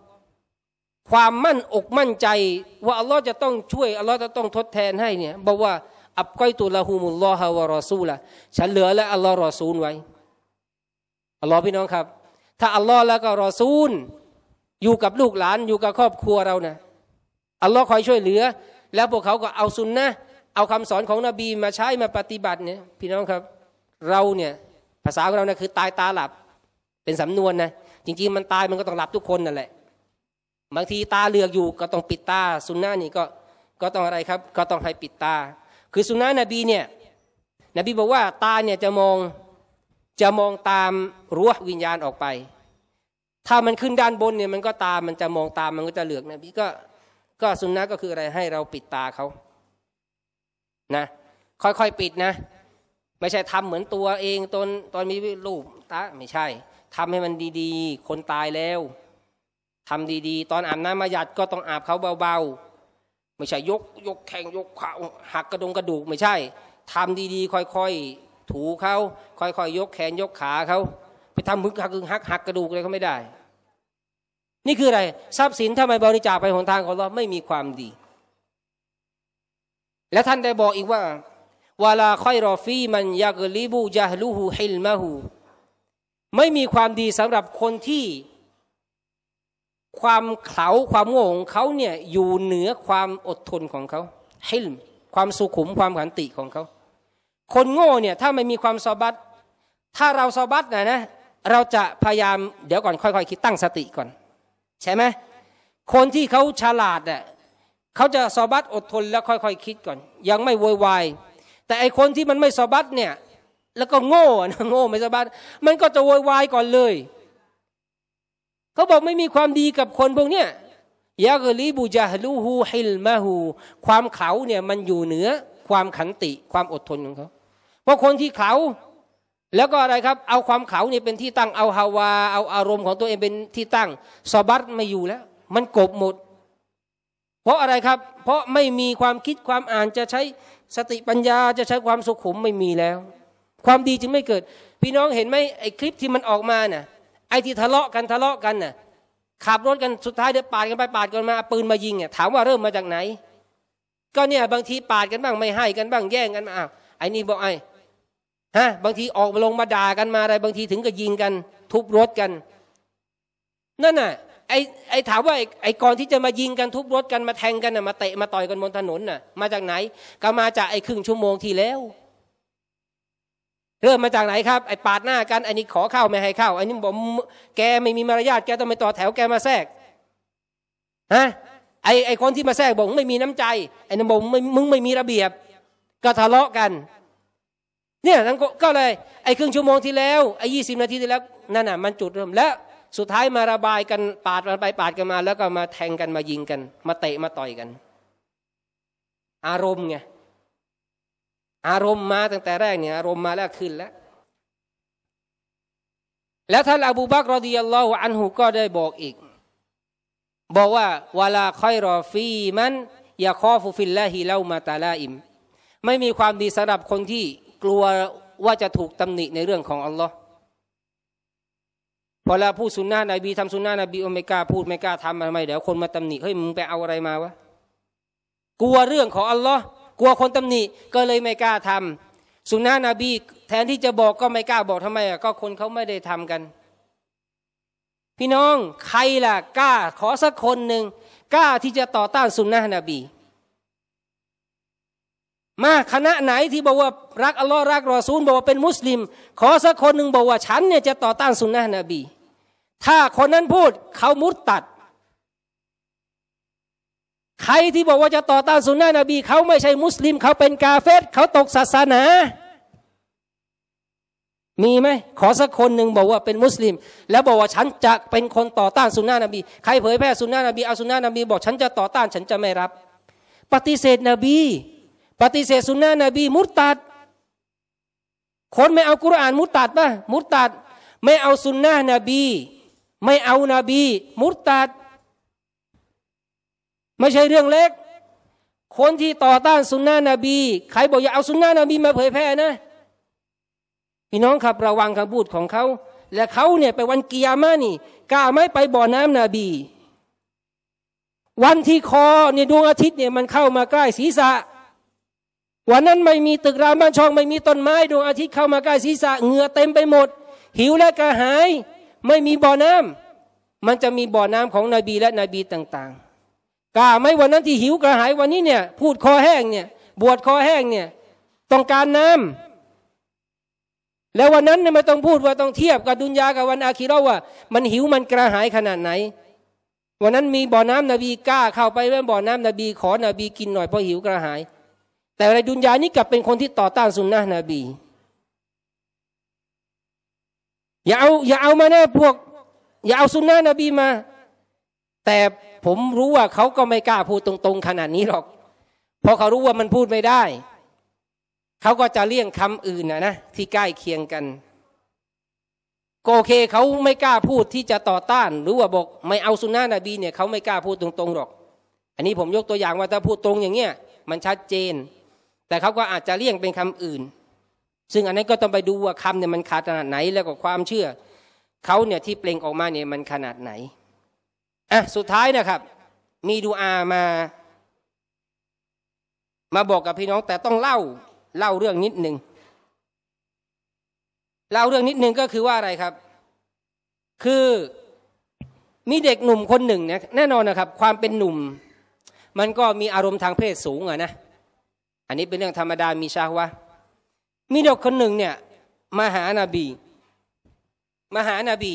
ความมั่นอกมั่นใจ ว่าอัลลอฮ์จะต้องช่วยอัลลอฮ์จะต้องทดแทนให้เนี่ย บอกว่าอับก้อยตุลาฮูมุลลอฮาวะรอซูละ ฉันเหลือและอัลลอฮ์รอซูลไว้อัลลอฮ์พี่น้องครับ ถ้าอัลลอฮ์แล้วก็รอซูล อยู่กับลูกหลาน อยู่กับครอบครัวเรานะอัลลอฮ์คอยช่วยเหลือ แล้วพวกเขาก็เอาซุนนะเอาคำสอนของนบีมาใช้มาปฏิบัติเนี่ยพี่น้องครับเราเนี่ยภาษาของเราเนี่ยคือตายตา หลับเป็นสำนวนนะจริง ๆ มันตายมันก็ต้องหลับทุกคนนั่นแหละบางที ตาเหลือกอยู่ก็ต้องปิดตาสุนนะนี่ก็ก็ต้องอะไรครับ ก็ต้องให้ปิดตา คือสุนนะนบีเนี่ยนบีบอกว่าตาเนี่ยจะมองจะมองตามรั้ววิญญาณออกไป ถ้ามันขึ้นด้านบนเนี่ย มันก็ตามมันจะมองตามมันก็จะเหลือกนบีก็ก็สุนนะก็คืออะไรให้เราปิดตาเขานะค่อยๆ ปิดนะไม่ใช่ทำเหมือนตัวเองตอนตอนมีรูปตาไม่ใช่ ทำให้มันดีๆ คนตายแล้ว ทำดี ๆ ตอนอาบน้ำมาหยัดก็ต้องอาบเขาเบาๆ ไม่ใช่ยกยกแข่งยกขาหักกระดงกระดูก ไม่ใช่ ทำดีๆ ค่อยๆ ถูเขาค่อยๆ ยกแขนยกขาเขา ไปทำมึกหักหักหักกระดูกอะไรเขาไม่ได้ นี่คืออะไร ทรัพย์สินทำไมบริจาคไปหนทางของเราไม่มีความดี และท่านได้บอกอีกว่าวลาค่อยรอฟีมันยากลิบูยาลูหูฮิลมาหูไม่มีความดีสำหรับคนที่ความเขาความโง่ของเขาเนี่ยอยู่เหนือความอดทนของเขาฮิลมความสุขุมความขันติของเขาคนโง่เนี่ยถ้าไม่มีความสบัตถ้าเราสบัตนะนะเราจะพยายามเดี๋ยวก่อนค่อยๆคิดตั้งสติก่อนใช่ไหมคนที่เขาฉลาดเน่ยเขาจะสบัตอดทนแล้วค่อยๆคิดก่อนยังไม่โวยวายแต่ไอคนที่มันไม่สบัดเนี่ย แล้วก็โง่นะโง่ ไม่สบัดมันก็จะโวยวายก่อนเลยเขาบอกไม่มีความดีกับคนพวกเนี้ยยากลีบูจาฮลูฮูฮิลมาฮูความเขาเนี่ยมันอยู่เหนือ ความขันติความอดทนของเขาเพราะคนที่เขาแล้วก็อะไรครับ เอาความเขาเนี่ยเป็นที่ตั้งเอาฮาวา เอาอารมณ์ของตัวเอง เป็นที่ตั้งสบัดไม่อยู่แล้ว มันกบหมด เพราะอะไรครับ เพราะไม่มีความคิดความอ่านจะใช้สติปัญญาจะใช้ความสุขุมไม่มีแล้ว ความดีจึงไม่เกิด พี่น้องเห็นไหมไอ้คลิปที่มันออกมาน่ะ ไอ้ที่ทะเลาะกันทะเลาะกันน่ะ ขับรถกันสุดท้ายเดี๋ยวปาดกันไปปาดกันมาปืนมายิงี่ย ถามว่าเริ่มมาจากไหน ก็เนี่ย บางทีปาดกันบ้าง ไม่ให้กันบ้างแย่งกันมาอ้าวไอ้นี่บอกไอ้ฮะบางทีออกมาลง มาด่ากันมาอะไร บางทีถึงกับยิงกันทุบรถกัน นั่นน่ะไอ้ไอ้ถามว่า ไอ้ก่อนที่จะมายิงกันทุบรถกันมาแทงกันนะมาเตะมาต่อยกันบนถนนน่ะ มาจากไหน ก็มาจากไอ้ครึ่งชั่วโมงที่แล้วเริ่มมาจากไหนครับไอ้ปาดหน้ากันไอ้นี่ขอเข้าไม่ให้เข้าไอ้นี่บอกแกไม่มีมารยาทแกต้องไปต่อแถวแกมาแทรก ฮะ ไอ้ไอ้คนที่มาแทรกบอกไม่มีน้ำใจไอ้นี่บอกมึงไม่มีระเบียบ ก็ทะเลาะกัน เนี่ยทั้งก็เลยไอ้ครึ่งชั่วโมงที่แล้วไอ้ยี่สิบนาทีที่แล้วนั่นน่ะมันจุดเริ่มแล้วสุดท้ายมาระบายกัน ปาดมาไป ปาดกันมา แล้วก็มาแทงกันมายิงกัน มาเตะมาต่อยกัน อารมณ์ไงอารมณ์มาตั้งแต่แรกเนี่ย อารมณ์มาแล้วขึ้นแล้ว แล้วท่านอบูบักรอดีอัลลอฮฺอันหูก็ได้บอกอีก บอกว่าวลาค่อยรอฟี มันอย่าข้อฟุฟินละฮีเล่ามาตาลาอิมไม่มีความดีสำหรับคนที่กลัวว่าจะถูกตำหนิในเรื่องของอัลลอฮ์พอเราพูดสุนนะนบีทำสุนนะนบีไม่กล้าพูด ไม่กล้าทำทำไมเดี๋ยวคนมาตำหนิเฮ้ยมึงไปเอาอะไรมาวะกลัวเรื่องของอัลลอฮ์กลัวคนตำหนิ ก็เลยไม่กล้าทำ สุนนะนบีแทนที่จะบอกก็ไม่กล้าบอกทำไมอ่ะก็คนเขาไม่ได้ทำกัน พี่น้องใครล่ะกล้าขอสักคนหนึ่งกล้าที่จะต่อต้านสุนนะนบี มาคณะไหนที่บอกว่ารักอัลลอฮ์รักรอซูลบอกว่าเป็นมุสลิม ขอสักคนหนึ่งบอกว่าฉันเนี่ยจะต่อต้านสุนนะนบีถ้าคนนั้นพูด เขามุตตัด ใครที่บอกว่าจะต่อต้านสุนนะนบี เขาไม่ใช่มุสลิมเขาเป็นกาเฟตเขาตกศาสนา มีไหมขอสักคนหนึ่งบอกว่า เป็นมุสลิม แล้วบอกว่าฉันจะเป็นคนต่อต้านสุนนะนบีใครเผยแพร่สุนนะนบีเอาสุนนะนบีบอกฉันจะต่อต้านฉันจะไม่รับ ปฏิเสธนบี ปฏิเสธสุนนะนบี มุตตัด คนไม่เอากุรอานมุตตัดป่ะมุตตัด ไม่เอาสุนนะนบีไม่เอานาบี มุตตัด ไม่ใช่เรื่องเล็ก คนที่ต่อต้านสุนนะนบี ใครบอกอย่าเอาสุนนะนบีมาเผยแพร่นะพี่น้องครับระวังคำพูดของเขา และเขาเนี่ยไปวันกิยามานี่กล้าไม่ไปบ่อน้ำนาบี วันที่คอเนี่ยดวงอาทิตย์เนี่ย มันเข้ามาใกล้ศีรษะวันนั้นไม่มีตึกรามบ้านช่อง ไม่มีต้นไม้ดวงอาทิตย์เข้ามาใกล้ศีรษะเหงื่อเต็มไปหมด หิวและกระหายไม่มีบ่อน้ำ มันจะมีบ่อน้ำของนบีและนบีต่างๆ กล้าไหมวันนั้นที่หิวกระหายวันนี้เนี่ย พูดคอแห้งเนี่ย บวชคอแห้งเนี่ย ต้องการน้ำ แล้ววันนั้นไม่ต้องพูดว่าต้องเทียบกับดุนยากับวันอาคีรอว่า มันหิวมันกระหายขนาดไหน วันนั้นมีบ่อน้ำนบีกล้าเข้าไปเรื่นบ่อน้ำนบีขอนบีกินหน่อยเพราะหิวกระหาย แต่ในดุนยานี่กลับเป็นคนที่ต่อต้านสุนนะนบีอย่าเอาอย่าเอามาแน่พวก อย่าเอาสุนนะนบีมา แต่ผมรู้ว่าเขาก็ไม่กล้าพูดตรงๆ ขนาดนี้หรอกเพราะเขารู้ว่ามันพูดไม่ได้ เขาก็จะเลี่ยงคำอื่นนะนะที่ใกล้เคียงกันก็โอเคเขาไม่กล้าพูดที่จะต่อต้าน หรือว่าบอกไม่เอาสุนนะนบีเนี่ยเขาไม่กล้าพูดตรงๆหรอก อันนี้ผมยกตัวอย่างว่าถ้าพูดตรงอย่างเงี้ยมันชัดเจน แต่เขาก็อาจจะเลี่ยงเป็นคำอื่นซึ่งอันนี้ก็ต้องไปดูว่าคำเนี่ยมันขาดขนาดไหน แล้วก็ความเชื่อเขาเนี่ยที่เปล่งออกมาเนี่ยมันขนาดไหน อ่ะ สุดท้ายนะครับ มีดูอามา มาบอกกับพี่น้อง แต่ต้องเล่า เล่าเรื่องนิดหนึ่งเล่าเรื่องนิดหนึ่งก็คือว่าอะไรครับ คือมีเด็กหนุ่มคนหนึ่งเนี่ยแน่นอนนะครับ ความเป็นหนุ่ม มันก็มีอารมณ์ทางเพศสูงอะนะอันนี้เป็นเรื่องธรรมดามีชาวะมีเด็กคนหนึ่งเนี่ยมาหานาบีมาหานาบี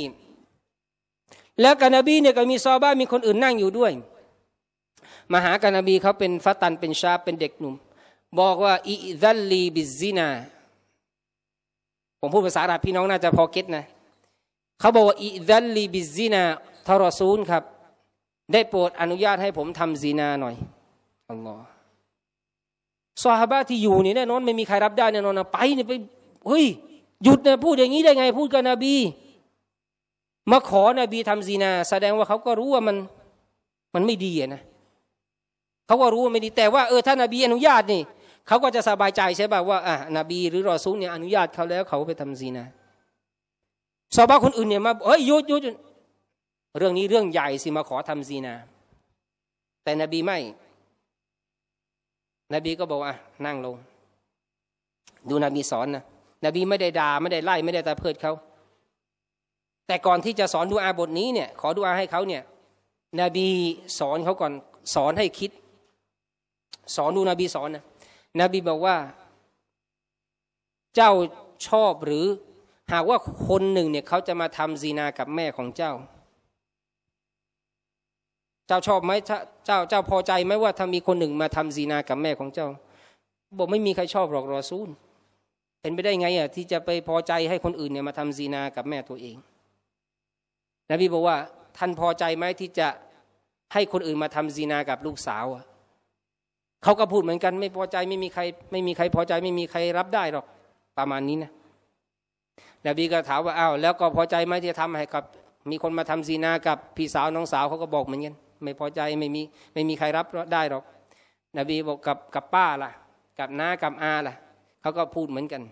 แล้วกับนบีเนี่ยก็มีซอบ้ามีคนอื่นนั่งอยู่ด้วย มาหากับนบีเขาเป็นฟาตันเป็นชาเป็นเด็กหนุ่ม บอกว่าอิซัลลีบิซินา ผมพูดภาษาอาหรับพี่น้องน่าจะพอเก็ตนะ เขาบอกว่า อิซัลลีบิซินาทารซูลครับ ได้โปรดอนุญาตให้ผมทำซีนาหน่อยอัลลอฮ์ซาฮาบะที่อยู่นี่แน่นอนไม่มีใครรับได้แน่นอนนะไปนี่ไปเฮ้ย หยุดนะพูดอย่างนี้ได้ไงพูดกับนบีมาขอนบีทำซีนา แสดงว่าเขาก็รู้ว่ามันมันไม่ดีนะเขาก็รู้ว่าไม่ดีแต่ว่าเออถ้านบีอนุญาตนี่เขาก็จะสบายใจใช่ป่ะว่าอ่ะนบี หรือรอซูเนี่ยอนุญาตเขาแล้วเขาไปทำซีนาซาบะคนอื่นเนี่ยมาเฮ้ยหยุดหยุดเรื่องนี้เรื่องใหญ่สิมาขอทำซีนา แต่นบีไม่นบีก็บอกว่านั่งลง ดูนบีสอนนะนบีไม่ได้ด่าไม่ได้ไล่ไม่ได้ตะเพิดเขา แต่ก่อนที่จะสอนดูอาบทนี้เนี่ย ขอดูอาให้เขาเนี่ยนบีสอนเขาก่อนสอนให้คิด สอนดูนบีสอนนะนบีบอกว่า เจ้าชอบหรือหากว่าคนหนึ่งเนี่ย เขาจะมาทำซีนากับแม่ของเจ้าเจ้าชอบไหมเจ้าเจ้าพอใจไหมว่าถ้ามีคนหนึ่งมาทำซีนากับแม่ของเจ้าบอกไม่มีใครชอบหรอกรอซูลเป็นไปได้ไงอ่ะที่จะไปพอใจให้คนอื่นเนี่ยมาทำซีนากับแม่ตัวเองนบีบอกว่า ท่านพอใจไหมที่จะให้คนอื่นมาทำซีนากับลูกสาว อ่ะเขาก็พูดเหมือนกัน ไม่พอใจไม่มีใครไม่มีใครพอใจไม่มีใครรับได้หรอกประมาณนี้นะนบีก็ถามว่าอ้าวแล้วก็พอใจไหมที่จะทำให้กับมีคนมาทำซีนา กับพี่สาวน้องสาวเขาก็บอกเหมือนกันไม่พอใจไม่มีไม่มีใครรับได้หรอกนบีบอกกับกับป้าล่ะ กับน้ากับอาล่ะเขาก็พูดเหมือนกัน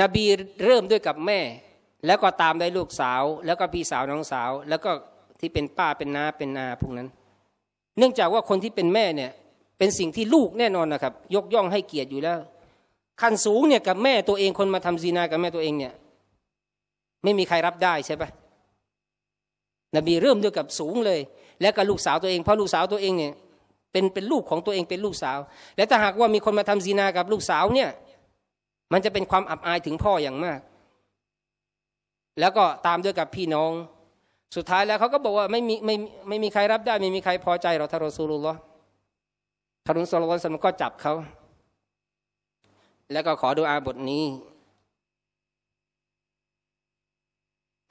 นบีเริ่มด้วยกับแม่ แล้วก็ตามด้วยลูกสาว แล้วก็พี่สาวน้องสาว แล้วก็ที่เป็นป้าเป็นน้าเป็นอาพวกนั้น เนื่องจากว่าคนที่เป็นแม่เนี่ยเป็นสิ่งที่ลูกแน่นอนนะครับ ยกย่องให้เกียรติอยู่แล้วขั้นสูงเนี่ยกับแม่ตัวเองคนมาทำซีนากับแม่ตัวเองเนี่ยไม่มีใครรับได้ใช่ปะนบีเริ่มด้วยกับสูงเลยและกับลูกสาวตัวเองเพราะลูกสาวตัวเองเนี่ยเป็นเป็นลูกของตัวเองเป็นลูกสาว และถ้าหากว่ามีคนมาทำซีนากับลูกสาวเนี่ย มันจะเป็นความอับอายถึงพ่ออย่างมาก แล้วก็ตามด้วยกับพี่น้อง สุดท้ายแล้วเขาก็บอกว่าไม่มีไม่ไม่มีใครรับได้ ไม่มีใครพอใจเราทารุสุรุลลอทารุสุลุลสมก็จับเขา แล้วก็ขอดูอาบทนี้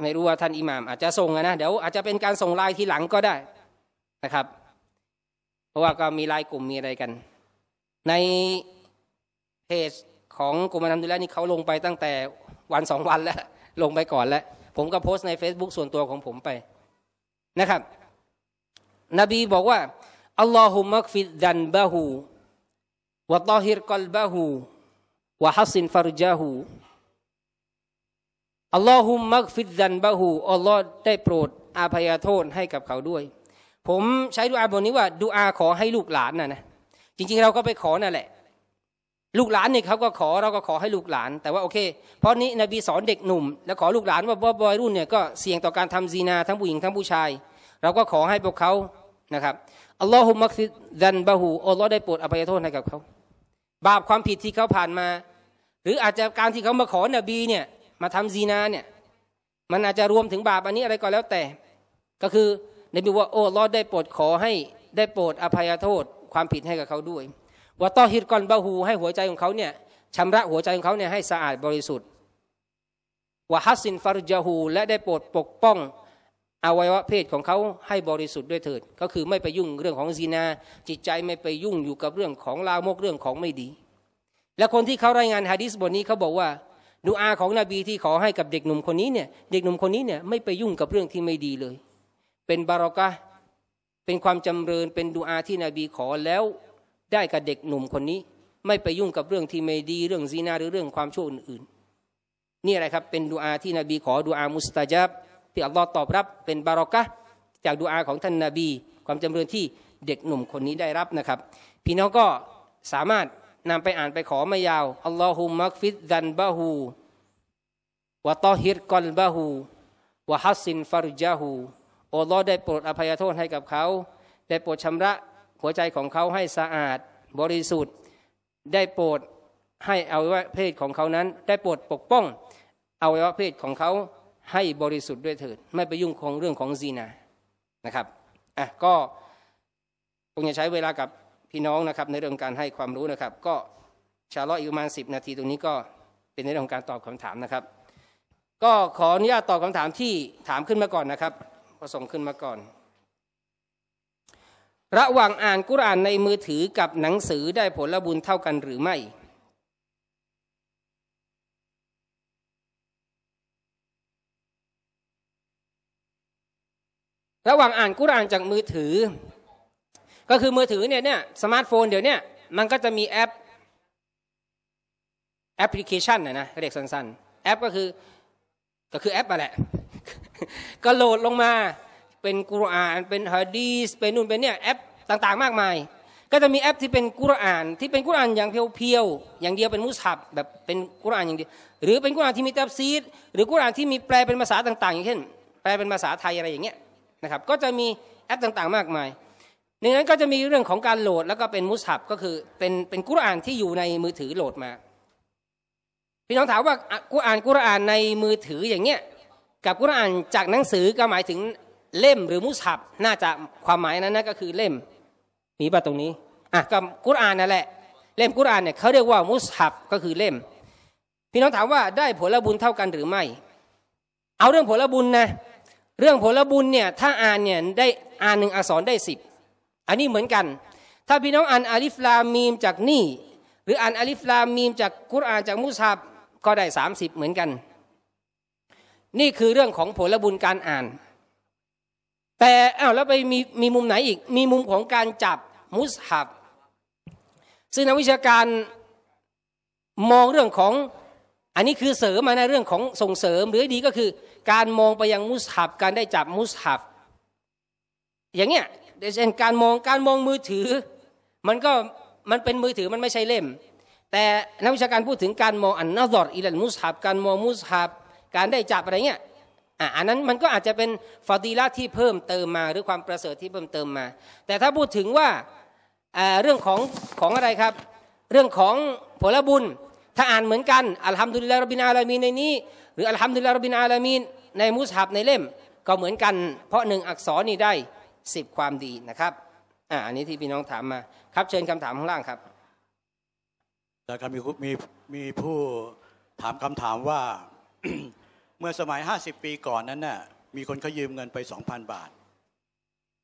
ไม่รู้ว่าท่านอิหม่าม อาจจะส่งนะเดี๋ยวอาจจะเป็นการส่งลายทีหลังก็ได้นะครับ เพราะว่าก็มีไลน์กลุ่มมีอะไรกัน ในเพจของกลุ่มน้นดูแลนี่เขาลงไปตั้งแต่วันสองวันแล้ว ลงไปก่อนแล้ว ผมก็โพสต์ใน Facebook ส่วนตัวของผมไปนะครับ นบีบอกว่าอัลลอฮุมักฟิดดันบะฮู วะตอฮิรกลบะฮู วะฮัสินฟารจาฮูอัลลอฮุมักฟิดดันบะฮูอัลลอฮ์ได้โปรดอาภัยโทษให้กับเขาด้วยผมใช้ดูอาบนนี้ว่าดูอาขอให้ลูกหลานน่ะนะจริงๆเราก็ไปขอนั่นแหละ ลูกหลานเนี่ยเขาก็ขอเราก็ขอให้ลูกหลาน แต่ว่าโอเค เพราะนี้นบีสอนเด็กหนุ่มแล้วขอลูกหลานว่าบอยรุ่นเนี่ยก็เสี่ยงต่อการทำซีนาทั้งผู้หญิงทั้งผู้ชาย เราก็ขอให้พวกเขานะครับอัลลอฮุมักซิดันบะฮูอัลลอฮ์ได้โปรดอภัยโทษให้กับเขาบาปความผิดที่เขาผ่านมา หรืออาจจะการที่เขามาขอนบีเนี่ยมาทำซีนาเนี่ย มันอาจจะรวมถึงบาปอันนี้อะไรก็แล้วแต่ก็คือนบีว่าโอ้ลอดได้โปรดขอให้ได้โปรดอภัยโทษความผิดให้กับเขาด้วยว่าต่อฮิรกอนบาหูให้หัวใจของเขาเนี่ยชำระหัวใจของเขาเนี่ยให้สะอาดบริสุทธิ์ว่าฮัสซินฟารจาหูและได้โปรดปกป้องอวัยวะเพศของเขาให้บริสุทธิ์ด้วยเถิดก็คือไม่ไปยุ่งเรื่องของซีนาจิตใจไม่ไปยุ่งอยู่กับเรื่องของลามกเรื่องของไม่ดี และคนที่เขารายงานฮะดิษบทนี้เขาบอกว่าดูอาของนบีที่ขอให้กับเด็กหนุ่มคนนี้เนี่ยเด็กหนุ่มคนนี้เนี่ยไม่ไปยุ่งกับเรื่องที่ไม่ดีเลยเป็นบารอกะเป็นความจำเริญ เป็นดูอาที่นบีขอแล้วได้กับเด็กหนุ่มคนนี้ ไม่ไปยุ่งกับเรื่องที่ไม่ดีเรื่องซีนาหรือเรื่องความชั่วอื่นๆนี่อะไรครับเป็นดูอาที่นบีขอดูอามุสตาจับที่อัลลอฮ์ตอบรับ เป็นบารอกะจากดูอาของท่านนาบี ความจำเริญที่เด็กหนุ่มคนนี้ได้รับนะครับ พี่น้องก็สามารถนำไปอ่านไปขอไม่ยาวอัลลอฮุมักฟิดดันบะฮูวะตอฮิรกอลบะฮูวะฮัสซินฟารุจฮูโอรอได้โปรดอภัยโทษให้กับเขาได้โปรดชำระหัวใจของเขาให้สะอาดบริสุทธิ์ ได้โปรดให้อวัยวะเพศของเขานั้น ได้โปรดปกป้องอวัยวะเพศของเขาให้บริสุทธิ์ด้วยเถิดไม่ไปยุ่งของเรื่องของซีนานะครับอ่ะก็คงจะใช้เวลากับพี่น้องนะครับ ในเรื่องการให้ความรู้นะครับ ก็ชาลออีกประมาณสินาทีตรงนี้ก็เป็นในเรื่องของการตอบคำถามนะครับ ก็ขออนุญาตตอบคำถามที่ถามขึ้นมาก่อนนะครับพอส่งขึ้นมาก่อน ระหว่างอ่านกุรานในมือถือกับหนังสือได้ผลบุญเท่ากันหรือไม่ ระหว่างอ่านกุรานจากมือถือ ก็คือมือถือเนี่ยเนี่ยสมาร์ทโฟนเดี๋ยวนี้มันก็จะมีแอปแอปพลิเคชันนะนะ เรียกสั้นๆ แอปก็คือก็คือ แอปอะแหละก็โหลดลงมาเป็นกุรอานเป็นฮะดีสเป็นนู่นเป็นเนี่ยแอปต่างๆมากมาย ก็จะมีแอปที่เป็นกุรอานที่เป็นกุรอานอย่างเพียวๆอย่างเดียวเป็นมุสฮับแบบเป็นกุรอานอย่างเดียวหรือเป็นกุรอานที่มีแทบซีดหรือกุรอานที่มีแปลเป็นภาษาต่างๆอย่างเช่นแปลเป็นภาษาไทยอะไรอย่างเงี้ยนะครับก็จะมีแอปต่างๆมากมายในนั้นก็จะมีเรื่องของการโหลดแล้วก็เป็นมุสฮับก็คือเป็นเป็นกุรอานที่อยู่ในมือถือโหลดมาพี่น้องถามว่ากูอ่านกุรอานในมือถืออย่างเงี้ยกับกุรอานจากหนังสือก็หมายถึงเล่มหรือมุสฮับน่าจะความหมายนั้นนะก็คือเล่ม มีบัตรตรงนี้อ่ะกับกุรอานนั่นแหละเล่มกุรอานเนี่ยเขาเรียกว่ามุสฮับก็คือเล่ม พี่น้องถามว่าได้ผลบุญเท่ากันหรือไม่ เอาเรื่องผลบุญนะเรื่องผลบุญเนี่ยถ้าอ่านเนี่ยได้อ่านหนึ่งอักษรได้สิบอันนี้เหมือนกัน ถ้าพี่น้องอ่านอาลิฟลามีมจากนี่ หรืออ่านอาลิฟลามีมจากกุรอานจากมุสฮับก็ได้สสามิบเหมือนกัน นี่คือเรื่องของผลบุญการอ่าน แต่อ้าวแล้วไปมี มีมุมไหนอีก มีมุมของการจับมุสฮับ ซึ่งนักวิชาการมองเรื่องของอันนี้คือเสริมมาในเรื่องของส่งเสริม หรือดีก็คือ การมองไปยังมุสฮับการได้จับมุสฮับอย่างเงี้ยเช่นการมองการมองมือถือ มัน ก็มันเป็นมือถือมันไม่ใช่เล่มแต่นักวิชาการพูดถึงการมองอันนาซอรอิลันมุสฮับการมองมุสฮับการได้จับอะไรเงี้ยอ่ะอันนั้นมันก็อาจจะเป็นฟาดีละที่เพิ่มเติมมาหรือความประเสริฐที่เพิ่มเติมมา แต่ถ้าพูดถึงว่าเรื่องของของอะไรครับ เรื่องของผลบุญถ้าอ่านเหมือนกันอัลฮัมดุลิลลาฮ์รบินอาลามีในนี้หรืออัลฮัมดุลิลลาฮ์รบินอาลามีในมุสฮับในเล่ม ก็เหมือนกัน เพราะหนึ่งอักษรนี่ได้สิบความดีนะครับอ่าอันนี้ที่พี่น้องถามมาครับ เชิญคำถามข้างล่างครับแล้วก็มีมีมีผู้ถามคำถามว่าเมื่อสมัย50ปีก่อนนั้นน่ะมีคนเขายืมเงินไป2,000บาท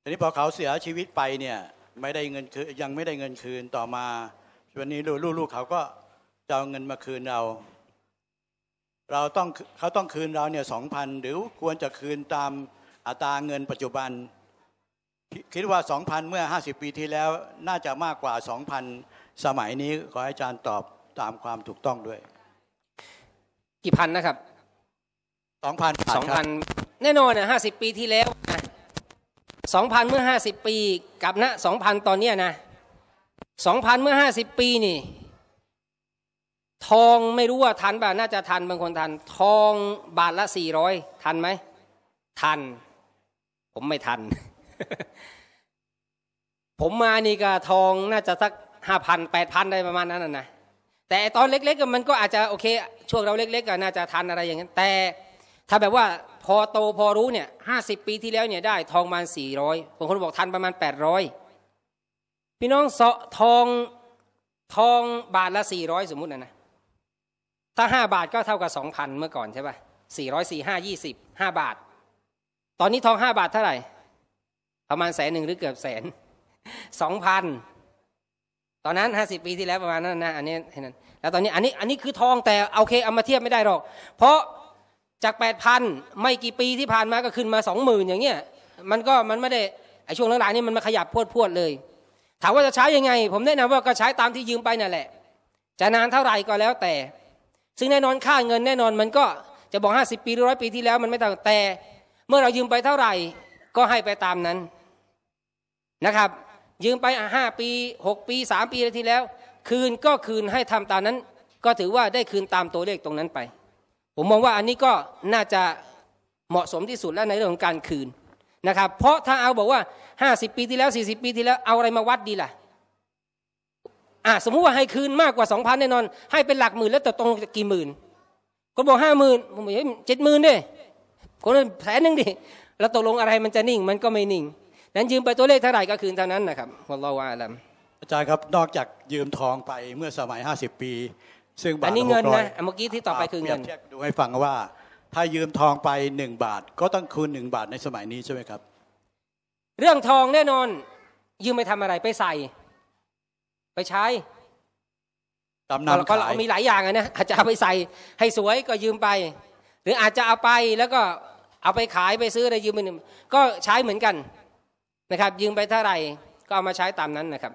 ทีนี้พอเขาเสียชีวิตไปเนี่ย ไม่ได้เงินคืนยังไม่ได้เงินคืนต่อมาวันนี้ลูกลูกเขาก็จะเอาเงินมาคืนเราเราต้องเขาต้องคืนเราเนี่ยสองพันหรือควรจะคืนตามอัตราเงินปัจจุบัน คิดว่าสองพันเมื่อห้าสิบปีที่แล้วน่าจะมากกว่าสองพันสมัยนี้ขออาจารย์ตอบตามความถูกต้องด้วย กี่พันนะครับสองพันสองพันแน่นอนนะห้าสิบปีที่แล้วนะสองพันเมื่อห้าสิบปีกับนะสองพันตอนเนี้นะสองพันเมื่อห้าสิบปีนี่ ทองไม่รู้ว่าทันบ่าน่าจะทันบางคนทัน ทองบาทละสี่ร้อยทันไหม ทัน ผมไม่ทัน ผมมานี่ก็ทองน่าจะสักห้าพันแปดพันได้ประมาณนั้นนะแต่ตอนเล็กๆมันก็อาจจะโอเค ช่วงเราเล็กๆก็น่าจะทันอะไรอย่างนั้นแต่ ถ้าแบบว่า พอโตพอรู้เนี่ยห้าสิบปีที่แล้วเนี่ยได้ทองมาสี่ร้อยบางคนบอกทันประมาณแปดร้อยพี่น้องเสาะทองทองบาทละสี่ร้อยสมมุตินะนะถ้าห้าบาทก็เท่ากับสองพันเมื่อก่อนใช่ป่ะสี่ร้อยสี่ห้ายี่สิบห้าบาท ตอนนี้ทองห้าบาทเท่าไหร่ ประมาณแสนหนึ่งหรือเกือบแสนสองพันตอนนั้นห้าสิบปีที่แล้วประมาณนั้นนะอันนี้เห็นนั้นแล้วตอนนี้ อันนี้อันนี้คือทองแต่โอเคเอามาเทียบไม่ได้หรอก เพราะจากแปดพันไม่กี่ปีที่ผ่านมาก็ขึ้นมาสองหมื่นอย่างเงี้ยมันก็มันไม่ได้ไอช่วงหลังๆนี่มันมาขยับพวดพวดเลย ถามว่าจะใช้ยังไง ผมแนะนำว่าก็ใช้ตามที่ยืมไปนั่นแหละ จะนานเท่าไหร่ก็แล้วแต่ ซึ่งแน่นอนค่าเงินแน่นอน มันก็จะบอกห้าสิบปีหรือร้อยปีที่แล้ว มันไม่ต่างแต่ เมื่อเรายืมไปเท่าไหร่ก็ให้ไปตามนั้นนะครับยืมไปห้าปีหกปีสามปีอะไรที่แล้ว คืนก็คืนให้ทำตามนั้น ก็ถือว่าได้คืนตามตัวเลขตรงนั้นไป ผมมองว่าอันนี้ก็น่าจะเหมาะสมที่สุด แล้วในเรื่องของการคืนนะครับ เพราะถ้าเอาบอกว่าห้าิบปีที่แล้วสี่ิบปีที่แล้วเอาอะไรมาวัดดีล่ะอ่าสมมุติว่าให้คืนมากกว่าสองพันแน่นอน ให้เป็นหลักหมื่นแล้วแต่ตรงกี่หมื่นคนบอกห้าหมื่นผมบอกเจ็ดหมื่นด้วยคนแสนหนึ่งดิแล้วตกลงอะไรมันจะนิ่ง มันก็ไม่นิ่งนั้นยืมไปตัวเลขเท่าไหร่ก็คืนเท่านั้นนะครับ วัลลอฮฺอาลัมอาจารย์ครับ นอกจากยืมทองไปเมื่อสมัย 50 ปี ซึ่งบาทอันนี้เงินนะเมื่อกี้ที่ต่อไปคือเงินดูให้ฟังว่า ถ้ายืมทองไป 1 บาท ก็ต้องคืน1บาทในสมัยนี้ใช่ไหมครับ เรื่องทองแน่นอน ยืมไปทำอะไรไปใส่ ไปใช้ ตำนำขายมีหลายอย่างนะอาจจะเอาไปใส่ให้สวยก็ยืมไป หรืออาจจะเอาไปแล้วก็เอาไปขายไปซื้ออะไรยืมไปหนึ่งก็ใช้เหมือนกันนะครับยืมไปเท่าไหร่ก็เอามาใช้ตามนั้นนะครับ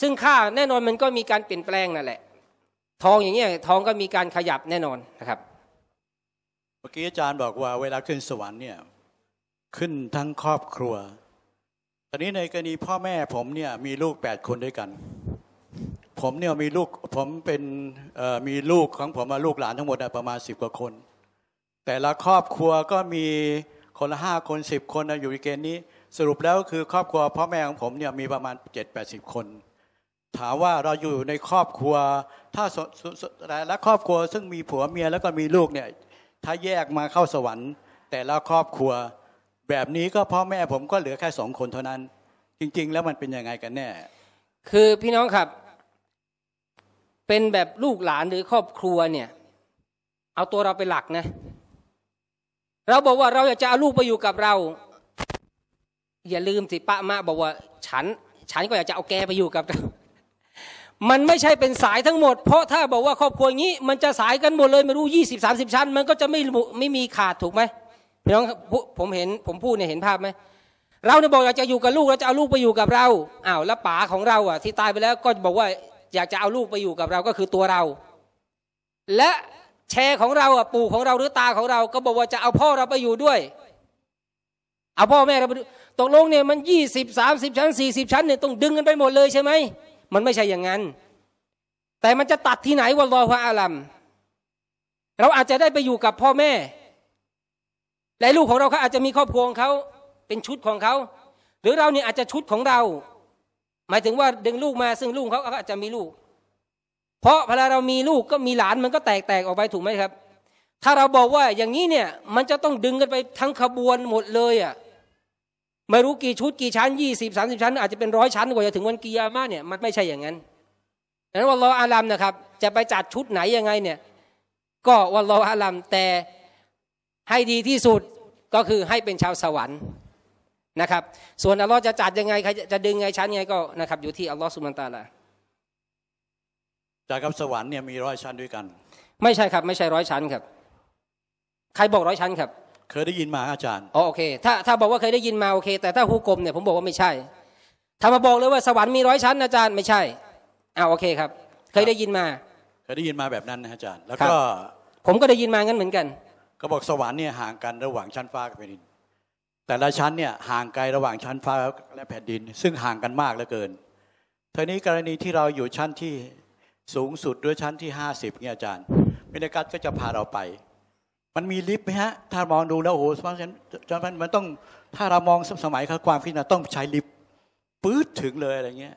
ซึ่งค่าแน่นอนมันก็มีการเปลี่ยนแปลงนั่นแหละ ทองอย่างเงี้ยทองก็มีการขยับแน่นอนนะครับเมื่อกี้อาจารย์บอกว่า เวลาขึ้นสวรรค์เนี่ยขึ้นทั้งครอบครัว ตอนนี้ในกรณีพ่อแม่ผมเนี่ยมีลูกแปดคนด้วยกันผมเนี่ยมีลูกผมเป็นมีลูกของผมมาลูกหลานทั้งหมดประมาณสิบกว่าคน แต่ละครอบครัวก็มีคนละห้าคนสิบคนอยู่ในเกณฑ์นี้สรุปแล้วคือครอบครัวพ่อแม่ของผมเนี่ยมีประมาณ7-80คน ถามว่าเราอยู่ในครอบครัวถ้าแต่ละครอบครัวซึ่งมีผัวเมียแล้วก็มีลูกเนี่ย ถ้าแยกมาเข้าสวรรค์ แต่ละครอบครัว แบบนี้ก็พ่อแม่ผมก็เหลือแค่สองคนเท่านั้น จริง ๆ แล้วมันเป็นยังไงกันแน่ คือพี่น้องครับ เป็นแบบลูกหลานหรือครอบครัวเนี่ย เอาตัวเราเป็นหลักนะ เราบอกว่าเราอยากจะเอาลูกไปอยู่กับเราอย่าลืมสิป้ามาบอกว่าฉัน ฉันก็อยากจะเอาแกไปอยู่กับ มันไม่ใช่เป็นสายทั้งหมด เพราะถ้าบอกว่าครอบครัวงี้ มันจะสายกันหมดเลยไม่รู้ยี่สิบสามสิบชั้นมันก็จะไม่ไม่มีขาดถูกไหมพี่น้องผมเห็นผมพูดเนี่ยเห็นภาพไหมเราเนี่ยบอกอยากจะอยู่กับลูกเราจะเอาลูกไปอยู่กับเราอ้าวแล้วป๋าของเรา อ่ะ ที่ตายไปแล้ว ก็บอกว่า อยากจะเอาลูกไปอยู่กับเราก็คือตัวเรา และแชร์ของเราอ่ะปู่ของเราหรือตาของเรา ก็บอกว่าจะเอาพ่อเราไปอยู่ด้วยเอาพ่อแม่เราไปตกลงเนี่ยมันยี่สิบสามสิบชั้นสี่สิบชั้นเนี่ยต้องดึงกันไปหมดเลยใช่ไหม มันไม่ใช่อย่างนั้น แต่มันจะตัดที่ไหนวะรอพระอาลัมเราอาจจะได้ไปอยู่กับพ่อแม่ และลูกของเราเขาอาจจะมีครอบครัวของเขาเป็นชุดของเขาหรือเราเนี่ยอาจจะชุดของเรา หมายถึงว่าดึงลูกมาซึ่งลูกเขาอาจจะมีลูก เพราะเวลาเรามีลูกก็มีหลานมันก็แตกแตกออกไปถูกไหมครับ ถ้าเราบอกว่าอย่างนี้เนี่ยมันจะต้องดึงกันไปทั้งขบวนหมดเลยอ่ะไม่รู้กี่ชุดกี่ชั้นยี่สิบสามสิบชั้นอาจจะเป็นร้อยชั้นกว่าจะถึงวันกิยามาเนี่ยมันไม่ใช่อย่างนั้นดังนั้นวันรออาลัมนะครับ จะไปจัดชุดไหนยังไงเนี่ยก็วันรออาลัมแต่ให้ดีที่สุดก็คือให้เป็นชาวสวรรค์นะครับ ส่วนอัลลอฮ์จะจัดยังไงใครจะดึงไงชั้นยังไงก็นะครับอยู่ที่อัลลอฮ์สุบันตาละจากกับสวรรค์เนี่ยมีร้อยชั้นด้วยกัน ไม่ใช่ครับ ไม่ใช่ร้อยชั้นครับ ใครบอกร้อยชั้นครับเคยได้ยินมาอาจารย์ อ๋อโอเค ถ้าถ้าบอกว่าเคยได้ยินมาโอเค แต่ถ้าฮูกลมเนี่ยผมบอกว่าไม่ใช่ถ้ามาบอกเลยว่าสวรรค์มีร้อยชั้นอาจารย์ไม่ใช่อ้าโอเคครับ เคยได้ยินมา เคยได้ยินมาแบบนั้นนะอาจารย์ แล้วก็ ผมก็ได้ยินมางั้นเหมือนกันก็บอกสวรรค์เนี่ยห่างกันระหว่างชั้นฟ้ากับแผ่นดิน แต่ละชั้นเนี่ยห่างไกลระหว่างชั้นฟ้าและแผ่นดิน ซึ่งห่างกันมากเหลือเกินทีนี้กรณีที่เราอยู่ชั้นที่สูงสุดด้วยชั้นที่50เนี่ยอาจารย์มินกัสก็จะพาเราไปมันมีลิฟต์ไหมฮะถ้ามองดูแล้วโอ้โหสมัยจนมันต้องถ้าเรามองสมัยเขาความคิดนะต้องใช้ลิฟต์ปื๊ดถึงเลยอะไรเงี้ย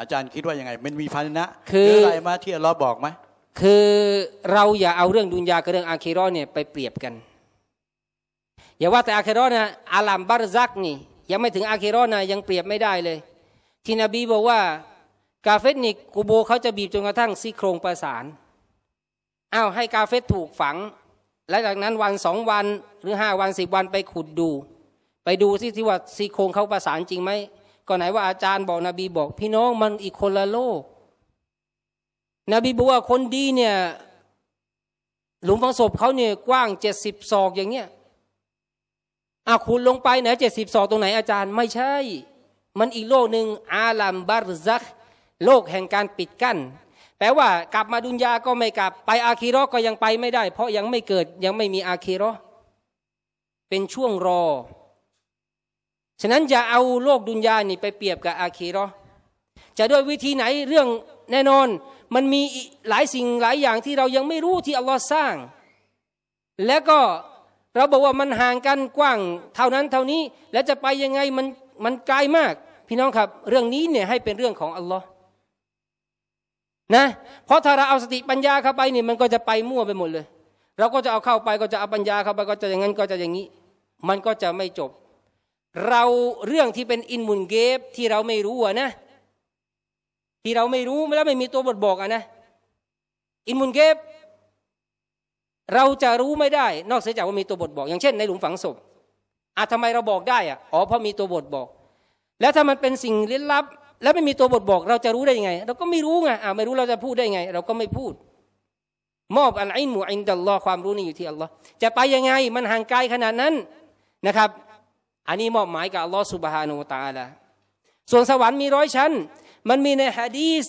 อาจารย์คิดว่ายังไง มันมีพันนะคืออะไรมาที่เราบอกไหมคือเราอย่าเอาเรื่องดุนยากับเรื่องอาเคโรเนี่ยไปเปรียบกันอย่าว่าแต่อาเคโรนะอาลามบารซักนี่ ยังไม่ถึงอาเคโรนะยังเปรียบไม่ได้เลยที่นบีบอกว่า กาเฟตนี่กูโบเขาจะบีบจนกระทั่งซี่โครงประสานอ้าวให้กาเฟตถูกฝังแล้วจากนั้นวันสองวันหรือห้าวันสิบวันไปขุดดู ไปดูที่ที่ว่าซีโครงเขาประสานจริงไหมก็ไหนว่าอาจารย์บอกนบีบอก พี่น้องมันอีกคนละโลก นบีบอกว่าคนดีเนี่ย หลุมฝังศพเขาเนี่ย กว้างเจ็ดสิบศอกอย่างเงี้ยอาคุณลงไปไหนเจ็ดสิบศอกตรงไหนอาจารย์ไม่ใช่ มันอีกโลกหนึ่ง อาลัมบารซักโลกแห่งการปิดกั้นแปลว่ากลับมาดุนยาก็ไม่กลับ ไปอาคีรอก็ยังไปไม่ได้ เพราะยังไม่เกิดยังไม่มีอาคีรอเป็นช่วงรอ ฉะนั้นอย่าเอาโลกดุนยานี่ไปเปรียบกับอาคีรอจะด้วยวิธีไหนเรื่องแน่นอน มันมีหลายสิ่งหลายอย่างที่เรายังไม่รู้ที่อัลลอฮ์สร้าง แล้วก็เราบอกว่ามันห่างกันกว้างเท่านั้นเท่านี้ แล้วจะไปยังไงมันมันไกลมากพี่น้องครับเรื่องนี้เนี่ยให้เป็นเรื่องของอัลลอฮ์นะ เพราะถ้าเราเอาสติปัญญาเข้าไปนี่มันก็จะไปมั่วไปหมดเลย เราก็จะเอาเข้าไปก็จะเอาปัญญาเข้าไปก็จะอย่างนั้นก็จะอย่างนี้ มันก็จะไม่จบ เราเรื่องที่เป็นอินมุนเกฟที่เราไม่รู้อะนะ ที่เราไม่รู้แล้วไม่มีตัวบทบอกอะนะอินมุนเกฟ เราจะรู้ไม่ได้ นอกเสียจากว่ามีตัวบทบอก อย่างเช่น ในหลุมฝังศพอ่ะทำไมเราบอกได้อ่ะอ๋อเพราะมีตัวบทบอก แล้วถ้ามันเป็นสิ่งลึกลับแล้วไม่มีตัวบทบอกเราจะรู้ได้ยังไง เราก็ไม่รู้ไงอ่าไม่รู้เราจะพูดได้ยังไง เราก็ไม่พูดมอบอันไอหมูอินดัลลอความรู้นี่อยู่ที่อัลลอฮ์จะไปยังไง มันห่างไกลขนาดนั้นนะครับ อันนี้มอบหมายกับอัลลอฮ์สุบฮานูตาละส่วนสวรรค์มีร้อยชั้น มันมีในฮะดีส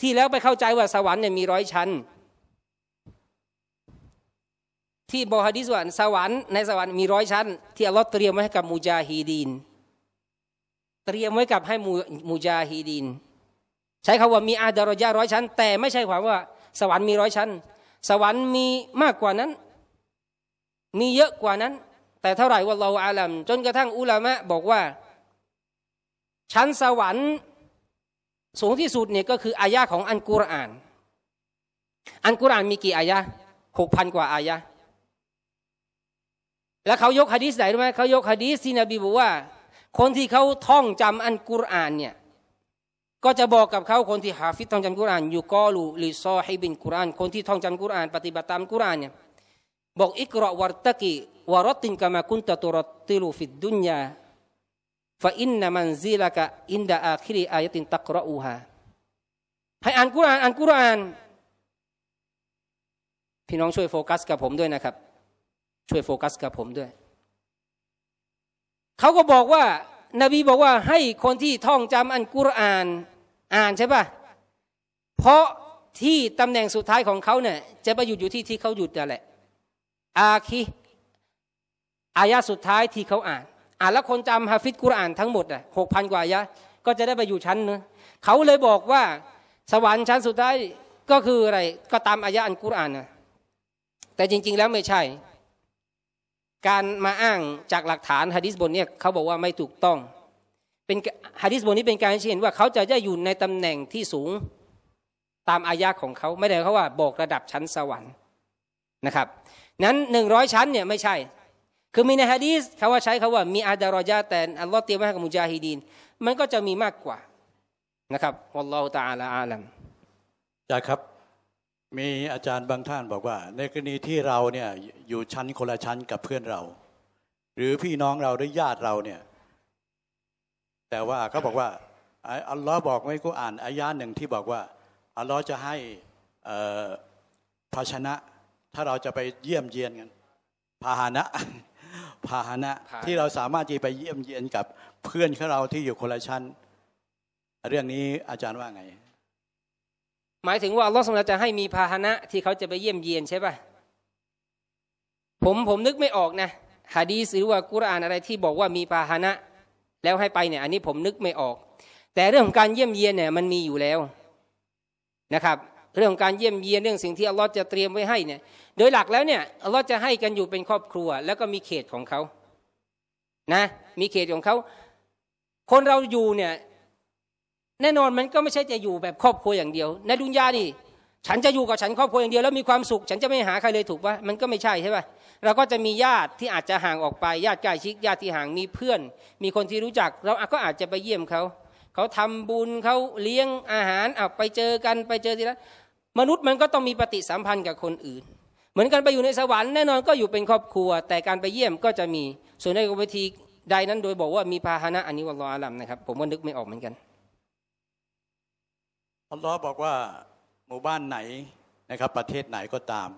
ที่แล้วไปเข้าใจว่าสวรรค์เนี่ยมีร้อยชั้น ที่บอฮะดีสวรรค์สวรรค์ในสวรรค์มีร้อยชั้น ที่อัลลอฮ์เตรียมไว้ให้กับมูจาฮีดีนเตรียมไว้กับให้มูจาฮีดินใช้คาว่ามีอาดารยาร้อยชั้น แต่ไม่ใช่ความว่าสวรรค์มีร้อยชั้น สวรรค์มีมากกว่านั้นมีเยอะกว่านั้น แต่เท่าไหร่ว่าเราอาลัมจนกระทั่งอุลามะบอกว่าชั้นสวรรค์สูงที่สุดเนี่ยก็คืออายะของอันกุรอาน อันกุรอานมีกี่อายะหกพันกว่าอายะแล้วเขายกฮะดีษไหนรู้ไหมเขายกฮะดีษที่นบีบอกว่าคนที่เขาท่องจำอันกุรอานเนี่ยก็จะบอกกับเขาคนที่หาฟิตท่องจำกุรอานอยู่กอลูลิซอให้บินกุรอานคนที่ท่องจำกุรอาน ปฏิบัติตามกุรอานเนี่ยบอกอิกรอวัตกิวารตินกามาคุณตะตุรติลูฟิดดุนยาฟาอินนามันซีลกะอินดาอาคิริอายตินตักรอูฮาให้อ่านกุรอานอ่านกุรอานพี่น้องช่วยโฟกัสกับผมด้วยนะครับ ช่วยโฟกัสกับผมด้วยเขาก็บอกว่านาบีบอกว่าให้คนที่ท่องจำอันกุรอานอ่านใช่ปะเพราะที่ตำแหน่งสุดท้ายของเขาเนี่ยจะไปหยุดอยู่ที่ที่เขาหยุดนั่นแหละอาคีอายะสุดท้ายที่เขาอ่านอ่านแล้วคนจำฮาฟิดกุรอานทั้งหมดอ่ะหกพันกว่าอายะก็จะได้ไปอยู่ชั้นเน้อเขาเลยบอกว่า สวรรค์ชั้นสุดท้ายก็คืออะไรก็ตามอายะอันกุรอานนะแต่จริง ๆแล้วไม่ใช่การมาอ้างจากหลักฐานฮะดิษบนเนี่ยเขาบอกว่าไม่ถูกต้อง เป็นฮะดิษบนนี้เป็นการเชื่อว่าเขาจะได้อยู่ในตำแหน่งที่สูงตามอายะของเขาไม่ได้เขาว่า บอกระดับชั้นสวรรค์นะครับ นั้นหนึ่งร้อยชั้นเนี่ยไม่ใช่ คือมีในฮะดีษเขาว่าใช้เขาว่ามีอาดารอยาแต่อัลลอฮ์เตรียมไว้ให้กับมุจาฮิดีนมันก็จะมีมากกว่านะครับอัลลอฮฺตาลลอาลัมจ้าครับมีอาจารย์บางท่านบอกว่า ในกรณีที่เราเนี่ยอยู่ชั้นคนละชั้นกับเพื่อนเรา หรือพี่น้องเราหรือญาติเราเนี่ย แต่ว่าเขาบอกว่าอัลลอฮ์บอกไว้กูอ่านอายาหนึ่งที่บอกว่าอัลลอฮ์จะให้ภาชนะ ถ้าเราจะไปเยี่ยมเยียนกัน พาหนะพาหนะที่เราสามารถที่ไปเยี่ยมเยียนกับเพื่อนของเราที่อยู่คนละชั้น เรื่องนี้อาจารย์ว่าไงหมายถึงว่าอัลลอฮ์ทรงจะให้มีพาหนะ ที่เขาจะไปเยี่ยมเยียนใช่ป่ะ ผมผมนึกไม่ออกนะฮะดีซือว่ากุรอานอะไรที่บอกว่ามีพาหนะแล้วให้ไปเนี่ยอันนี้ผมนึกไม่ออก แต่เรื่องของการเยี่ยมเยียนเนี่ย มันมีอยู่แล้วนะครับ เรื่องของการเยี่ยมเยียนเรื่องสิ่งที่อัลลอฮ์จะเตรียมไว้ให้เนี่ย โดยหลักแล้วเนี่ยอัลลอฮ์จะให้กันอยู่เป็นครอบครัว แล้วก็มีเขตของเขานะมีเขตของเขาคนเราอยู่เนี่ยแน่นอนมันก็ไม่ใช่จะอยู่แบบครอบครัวอย่างเดียว ในดุนยานี่ ฉันจะอยู่กับฉันครอบครัวอย่างเดียวแล้วมีความสุข ฉันจะไม่หาใครเลยถูกปะมันก็ไม่ใช่ใช่ปะเราก็จะมีญาติที่อาจจะห่างออกไปญาติใกล้ชิดญาติที่ห่างมีเพื่อน มีคนที่รู้จัก เราก็อาจจะไปเยี่ยมเขาเขาทำบุญเขาเลี้ยงอาหารเอาไปเจอกันไปเจอทีละมนุษย์มันก็ต้องมีปฏิสัมพันธ์กับคนอื่น เหมือนกันไปอยู่ในสวรรค์แน่นอนก็อยู่เป็นครอบครัว แต่การไปเยี่ยมก็จะมีส่วนในวิธีใดนั้น โดยบอกว่ามีพาหนะอันนี้วัลลอฮอาลัมนะครับ ผมก็นึกไม่ออกเหมือนกันอัลลอฮ์บอกว่าหมู่บ้านไหนนะครับประเทศไหนก็ตาม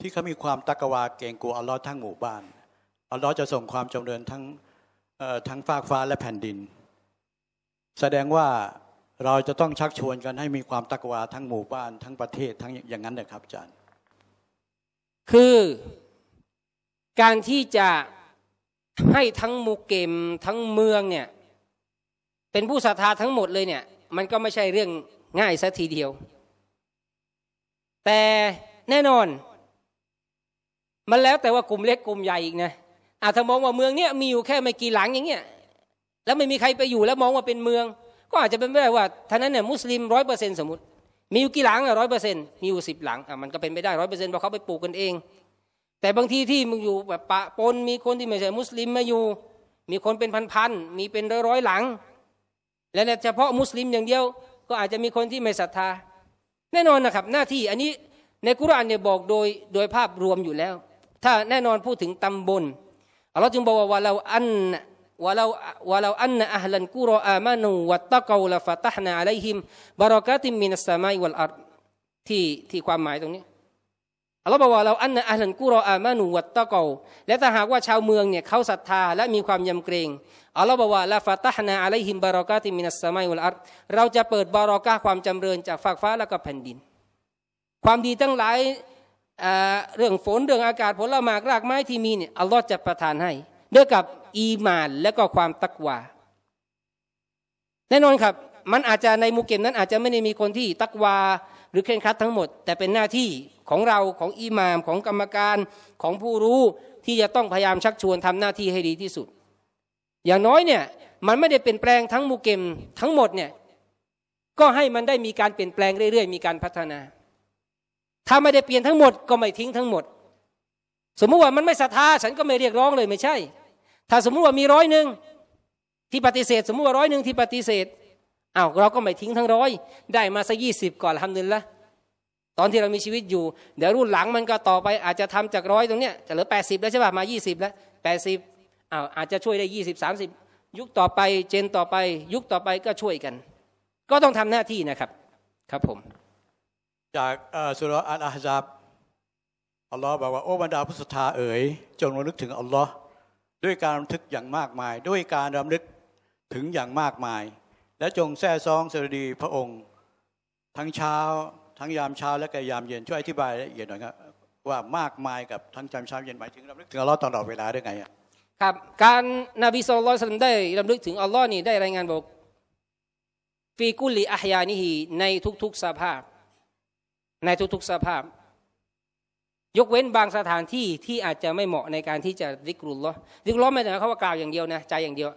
ที่เขามีความตักวาเกรงกลัวอัลลอฮ์ทั้งหมู่บ้าน อัลลอฮ์จะส่งความจำเริญทั้งทั้งฟากฟ้าและแผ่นดิน แสดงว่าเราจะต้องชักชวนกันให้มีความตักวาทั้งหมู่บ้านทั้งประเทศทั้งอย่างนั้นนะครับอาจารย์คือการที่จะให้ทั้งหมู่เกมทั้งเมืองเนี่ยเป็นผู้ศรัทธาทั้งหมดเลยเนี่ยมันก็ไม่ใช่เรื่องง่ายักทีเดียว แต่แน่นอน มันแล้วแต่ว่ากลุ่มเล็กกลุ่มใหญ่อีกนะอาถ้ามองว่าเมืองเนี้ยมีอยู่แค่ไม่กี่หลังอย่างเงี้ย แล้วไม่มีใครไปอยู่แล้วมองว่าเป็นเมือง ก็อาจจะเป็นไปได้ว่าท่านั้นเนี่ยมุสลิมร้อยเปอร์เซ็นต์สมมติ มีอยู่กี่หลังอ่ะร้อยเปอร์เซ็นต์มีอยู่สิบหลังอ่ะมันก็เป็นไปได้ร้อยเปอร์เซ็นต์เพราะเขาไปปลูกกันเอง แต่บางที่ที่มึงอยู่แบบปะปนมีคนที่ไม่ใช่มุสลิมมาอยู่ มีคนเป็นพันๆ มีเป็นร้อยๆหลังและเฉพาะมุสลิมอย่างเดียวก็อาจจะมีคนที่ไม่ศรัทธา แน่นอนนะครับ หน้าที่อันนี้ในกุรานเนี่ยบอกโดยโดยภาพรวมอยู่แล้ว ถ้าแน่นอนพูดถึงตำบลอัลลอฮ์จึงบอกว่าวาเราอันว่าเราว่าเราอันอัลลันกุรออามานูวัตตะกอลฟะตะฮนาอะลัยฮิมบารอกาติมินัสมาอิวัลอัรที่ที่ความหมายตรงนี้อัลลอฮ์บอกว่าเราอันอัลลันกุรออามานูวัตตะกอและถ้าหากว่าชาวเมืองเนี่ยเขาศรัทธาและมีความยำเกรงอัลลอฮ์บอกว่าละฟาตฮนาอะลัยฮิมบารอกาติมินัสามัยอุลอัตเราจะเปิดบารอกาความจำเริญจากฟากฟ้าแล้วก็แผ่นดิน ความดีทั้งหลายเรื่องฝนเรื่องอากาศผลไม้รากไม้ที่มีเนี่ยอัลลอฮ์จะประทานให้ด้วยกับอีมานและก็ความตักวา แน่นอนครับ มันอาจจะในมุกเกมนั้นอาจจะไม่ได้มีคนที่ตักวา หรือเคร่งครัดทั้งหมด แต่เป็นหน้าที่ของเราของอิหมามของกรรมการของผู้รู้ที่จะต้องพยายามชักชวนทำหน้าที่ให้ดีที่สุดอย่างน้อยเนี่ย มันไม่ได้เปลี่ยนแปลงทั้งมูเกมทั้งหมดเนี่ยก็ให้มันได้มีการเปลี่ยนแปลงเรื่อย ๆ มีการพัฒนา ถ้าไม่ได้เปลี่ยนทั้งหมดก็ไม่ทิ้งทั้งหมด สมมุติว่ามันไม่ศรัทธาฉันก็ไม่เรียกร้องเลยไม่ใช่ ถ้าสมมุติว่ามีร้อยหนึ่งที่ปฏิเสธ สมมุติว่าร้อยหนึ่งที่ปฏิเสธอา้าวเราก็ไม่ทิ้งทั้งร้อยได้มาสักยี่สิบก่อนทำนึงละตอนที่เรามีชีวิตอยู่ เดี๋ยวรุ่นหลังมันก็ต่อไปอาจจะทำจากร้อยตรงเนี้ยจะเหลือแปดสิบแล้วใช่ป่ะมายี่สิบแล้วแปดสิบอาอาจจะช่วยได้ยี่สิบสามสิบยุคต่อไปเจนต่อไป ยุคต่อไปก็ช่วยกัน ก็ต้องทำหน้าที่นะครับ ครับผมจากสุรอัลอาฮซับอัลลอฮ์บอกว่าโอ้บรรดาผู้ศรัทธาเอ๋ยจงระลึกถึงอัลลอฮ์ด้วยการรำลึกอย่างมากมาย ด้วยการรำลึกถึงอย่างมากมาย และจงแท้ซองสรดีพระองค์ ทั้งเช้าทั้งยามเช้าและก็ยามเย็นช่วยอธิบายละเอียดหน่อยครับว่ามากมายกับทั้งยามเช้าเย็นหมายถึงรำลึกถึงอัลลอฮ์ตลอดเวลาได้ไงอ่ะครับการนบีสุลต่านได้รำลึกถึงอัลลอฮ์นี่ได้รายงานบอก ฟีกุลีอาฮยานิฮีในทุกๆสภาพ ในทุก ๆสภาพ ยกเว้นบางสถานที่ที่อาจจะไม่เหมาะในการที่จะดิกรุลล้อดิกรุลล้อไม่ใช่เขาวา่ากล่าวอย่างเดียวนะใจอย่างเดียว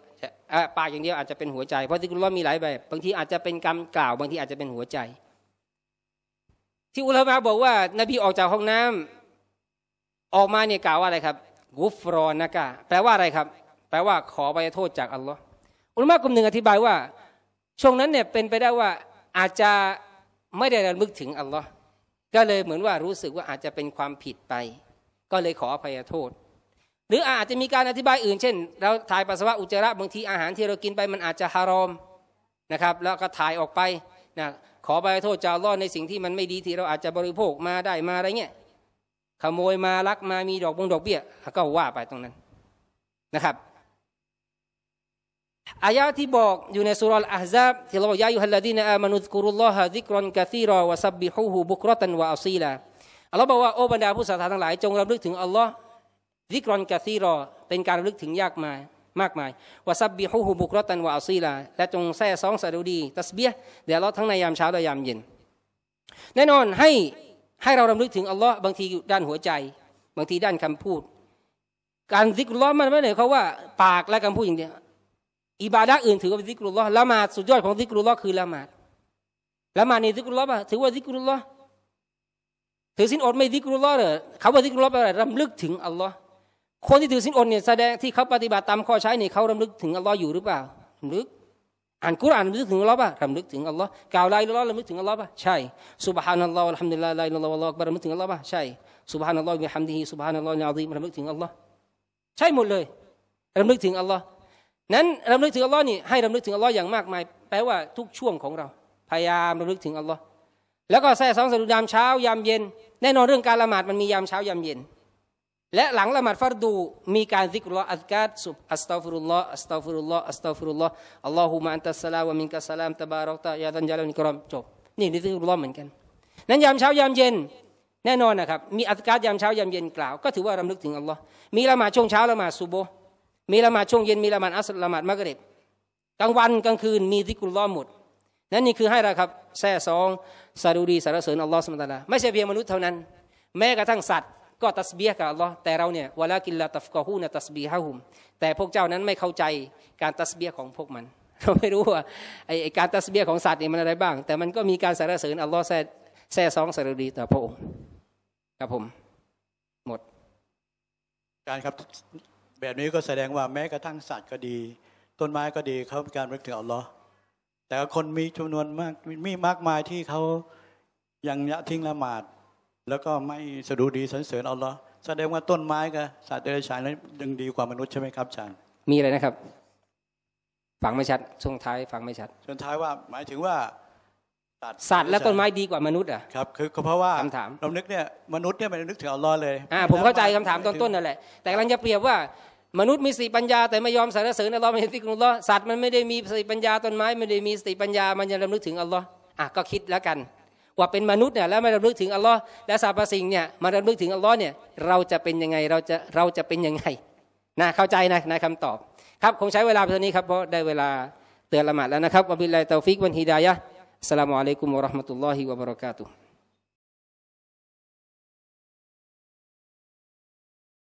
ปากอย่างเดียวอาจจะเป็นหัวใจเพราะดิกรุลล้อมีหลายแบบ บางทีอาจจะเป็นกำกล่าวบางทีอาจจะเป็นหัวใจ ที่อุลามะบอกว่านบีออกจากห้องน้ำ ออกมาเนี่ยกล่าวว่าอะไรครับกุฟรอนะกะแปลว่าอะไรครับ แปลว่าขอไปโทษจากอัลลอฮ์อุลมะกลุ่มหนึ่งอธิบายว่า ช่วงนั้นเนี่ยเป็นไปได้ว่าอาจจะไม่ได้ระลึกถึงอัลลอฮ์ก็เลยเหมือนว่ารู้สึกว่าอาจจะเป็นความผิดไป ก็เลยขออภัยโทษ หรืออาจจะมีการอธิบายอื่น เช่นเราถ่ายปัสสาวะอุจจาระบางทีอาหารที่เรากินไปมันอาจจะฮารอมนะครับแล้วก็ถ่ายออกไปนะขอไปโทษจากอัลลอฮ์ในสิ่งที่มันไม่ดีที่เราอาจจะบริโภคมาได้มาอะไรเงี้ยขโมยมาลักมามีดอกบงดอกเบี้ยก็ว่าไปตรงนั้นนะครับอายะที่บอกอยู่ในสุรลอาฮซับที่เราบอกยาอยู่ฮัลลดีนอามานุสกุรุลลอฮะดิกรอนกะซีรอวะซับบิฮูฮูบุครตันวะอัซีลา อัลลอฮ์บอกว่าโอ้บรรดาผู้ศรัทธาทั้งหลายจงรำลึกถึงอัลลอฮ์ดิกรอนกะซีรอ เป็นการรำลึกถึงยากมายมากมายวะซับบิฮูฮูบุครตันวะอัซีลาและจงแท้ซองสะดุดีตัสเบียเดี๋ยวเราทั้งในยามเช้าและยามเย็น แน่นอนให้ให้เรารำลึกถึงอัลลอฮ์บางทีด้านหัวใจ บางทีด้านคำพูด การซิกรุลลอฮ์มันไม่ได้เขาว่า ปากและคำพูดอย่างเดียวอิบาดะอื่นถือว่าซิกรุลลอฮ์ละหมาดสุดยอดของซิกรุลลอฮ์คือละหมาดละหมาดในซิกรุลลอฮ์ถือว่าซิกรุลลอฮ์ถือสินอดไม่ซิกรุลลอฮ์เอเขาว่าซิกรุลลอฮ์อะไรรำลึกถึงอัลลอฮ์คนที่ถือสินอดเนี่ยแสดงที่เขาปฏิบัติตามข้อใช้เนี่ยเขารำลึกถึงอัลลอฮ์อยู่หรือเปล่าำลึก่านกุรอานลึกถึงอัลลอฮ์ป่ะรำลึกถึงอัลลอฮ์กล่าวลาอิลลอฮ์รำลึกถึงอัลลอฮ์ป่ะใช่สุบฮานัลลอฮ์อัลฮัมดุลิลลาฮิลาอิลลอฮ์อัลลอฮ์กบารมำึกถึงอัลลอฮ์ป่ะใช่สุบฮานัลลอฮ์มีฮัมดีฮิสุบฮานัลลอฮ์อาลีอาิมรำลึกถึงอัลลอฮ์ใช่หมดเลยรำลึกถึงอัลลอฮ์นั้นรำลึกถึงอัลลอฮ์นี่ให้รำลึกถึงอัลลอฮ์อย่างมากมายแปลว่าทุกช่วงของเรา พยายามรำลึกถึงอัลลอฮ์แล้วก็แท้สองสะดุดยามเช้ายามเย็นแน่นอนเรื่องการละหมาดมันมียามเช้ายามเย็นและหลังละหมาดฟัรดู มีการซิกรุลลอฮ์อัลกัดสุบอัสตัฟุรุลลอฮ์อัสตัฟุรุลลอฮ์อัสตัฟุรุลลอฮ์อัลลอฮุมะอันตัสลาวะมินกัสลามตะบารอกตะยาตันยาลันกรอมจบ นี่นี่ซิกรุลลอฮ์เหมือนกัน นั้นยามเช้ายามเย็น แน่นอนนะครับ มีอัลกัดยามเช้ายามเย็นกล่าว ก็ถือว่ารำลึกถึงอัลลอฮ์มีละหมาดช่วงเช้าละหมาดซุโบมีละหมาดช่วงเย็นมีละหมาดอัสละหมาดมะกริบกลางวันกลางคืนมีซิกรุลลอฮ์หมด นั่นนี่คือให้เราครับแท้ซองซาดูดีสารเสริญอัลลอฮ์สุบตาลาไม่ใช่เพียงมนุษย์เท่านั้น แม้กระทั่งสัตว์ก็ตัสเบียกับอัลลอฮ์แต่เราเนี่ยวลากินลาตัฟกอฮูนตัสบีฮะฮุมแต่พวกเจ้านั้นไม่เข้าใจการตัสเบียของพวกมันเราไม่รู้ว่าไอการตัสเบียของสัตว์นี่มันอะไรบ้าง แต่มันก็มีการสรรเสริญอัลลอฮ์แซ่แซองสารดีต่อพระองค์ครับผมหมดการครับแบบนี้ก็แสดงว่าแม้กระทั่งสัตว์ก็ดี ต้นไม้ก็ดีเขาการรึกถึงอัลลอฮ์แต่คนมีจำนวนมากมีมากมายที่เขายังยะทิ้งละหมาดแล้วก็ไม่สะดุดีสรรเสริญอัลลอฮ์แสดงว่าต้นไม้กับ สัตว์เดรัจฉานนั้นยังดีกว่ามนุษย์ใช่ไหมครับอาจารย์มีอะไรนะครับฟังไม่ชัดช่วงท้ายฟังไม่ชัดช่วงท้ายว่าหมายถึงว่าสัตว์สัตว์และต้นไม้ดีกว่ามนุษย์อ่ะครับคือเพราะว่าคำถามเรานึกเนี่ยมนุษย์เนี่ยมันนึกถึงอัลลอฮ์เลยอ่าผมเข้าใจคำถามตอนต้นนั่นแหละแต่กำลังจะเปรียบว่ามนุษย์มีสติปัญญาแต่ไม่ยอมสรรเสริญอัลลอฮ์ไม่ยอมติ่อัลลอฮ์สัตว์มันไม่ได้มีสติปัญญาต้นไม้ไม่ได้มีสติปัญญามันยังรำลึกถึงอัลลอฮ์อ่ะก็คิดแล้วกันกว่าเป็นมนุษย์เนี่ยแล้วมาดำลึกถึงอัลลอฮ์และสรรพสิ่งเนี่ยมาดำลึกถึงอัลลอฮ์เนี่ยเราจะเป็นยังไงเราจะเราจะเป็นยังไงนะเข้าใจนะนะคำตอบครับคงใช้เวลาเท่านี้ครับเพราะได้เวลาเตือนละหมาดแล้วนะครับวะบิลลาฮิตาฟิกวันฮิดายะสลามอะลัยกุมุรราะห์มะตุลลอฮิวะบะเราะกาตุฮ์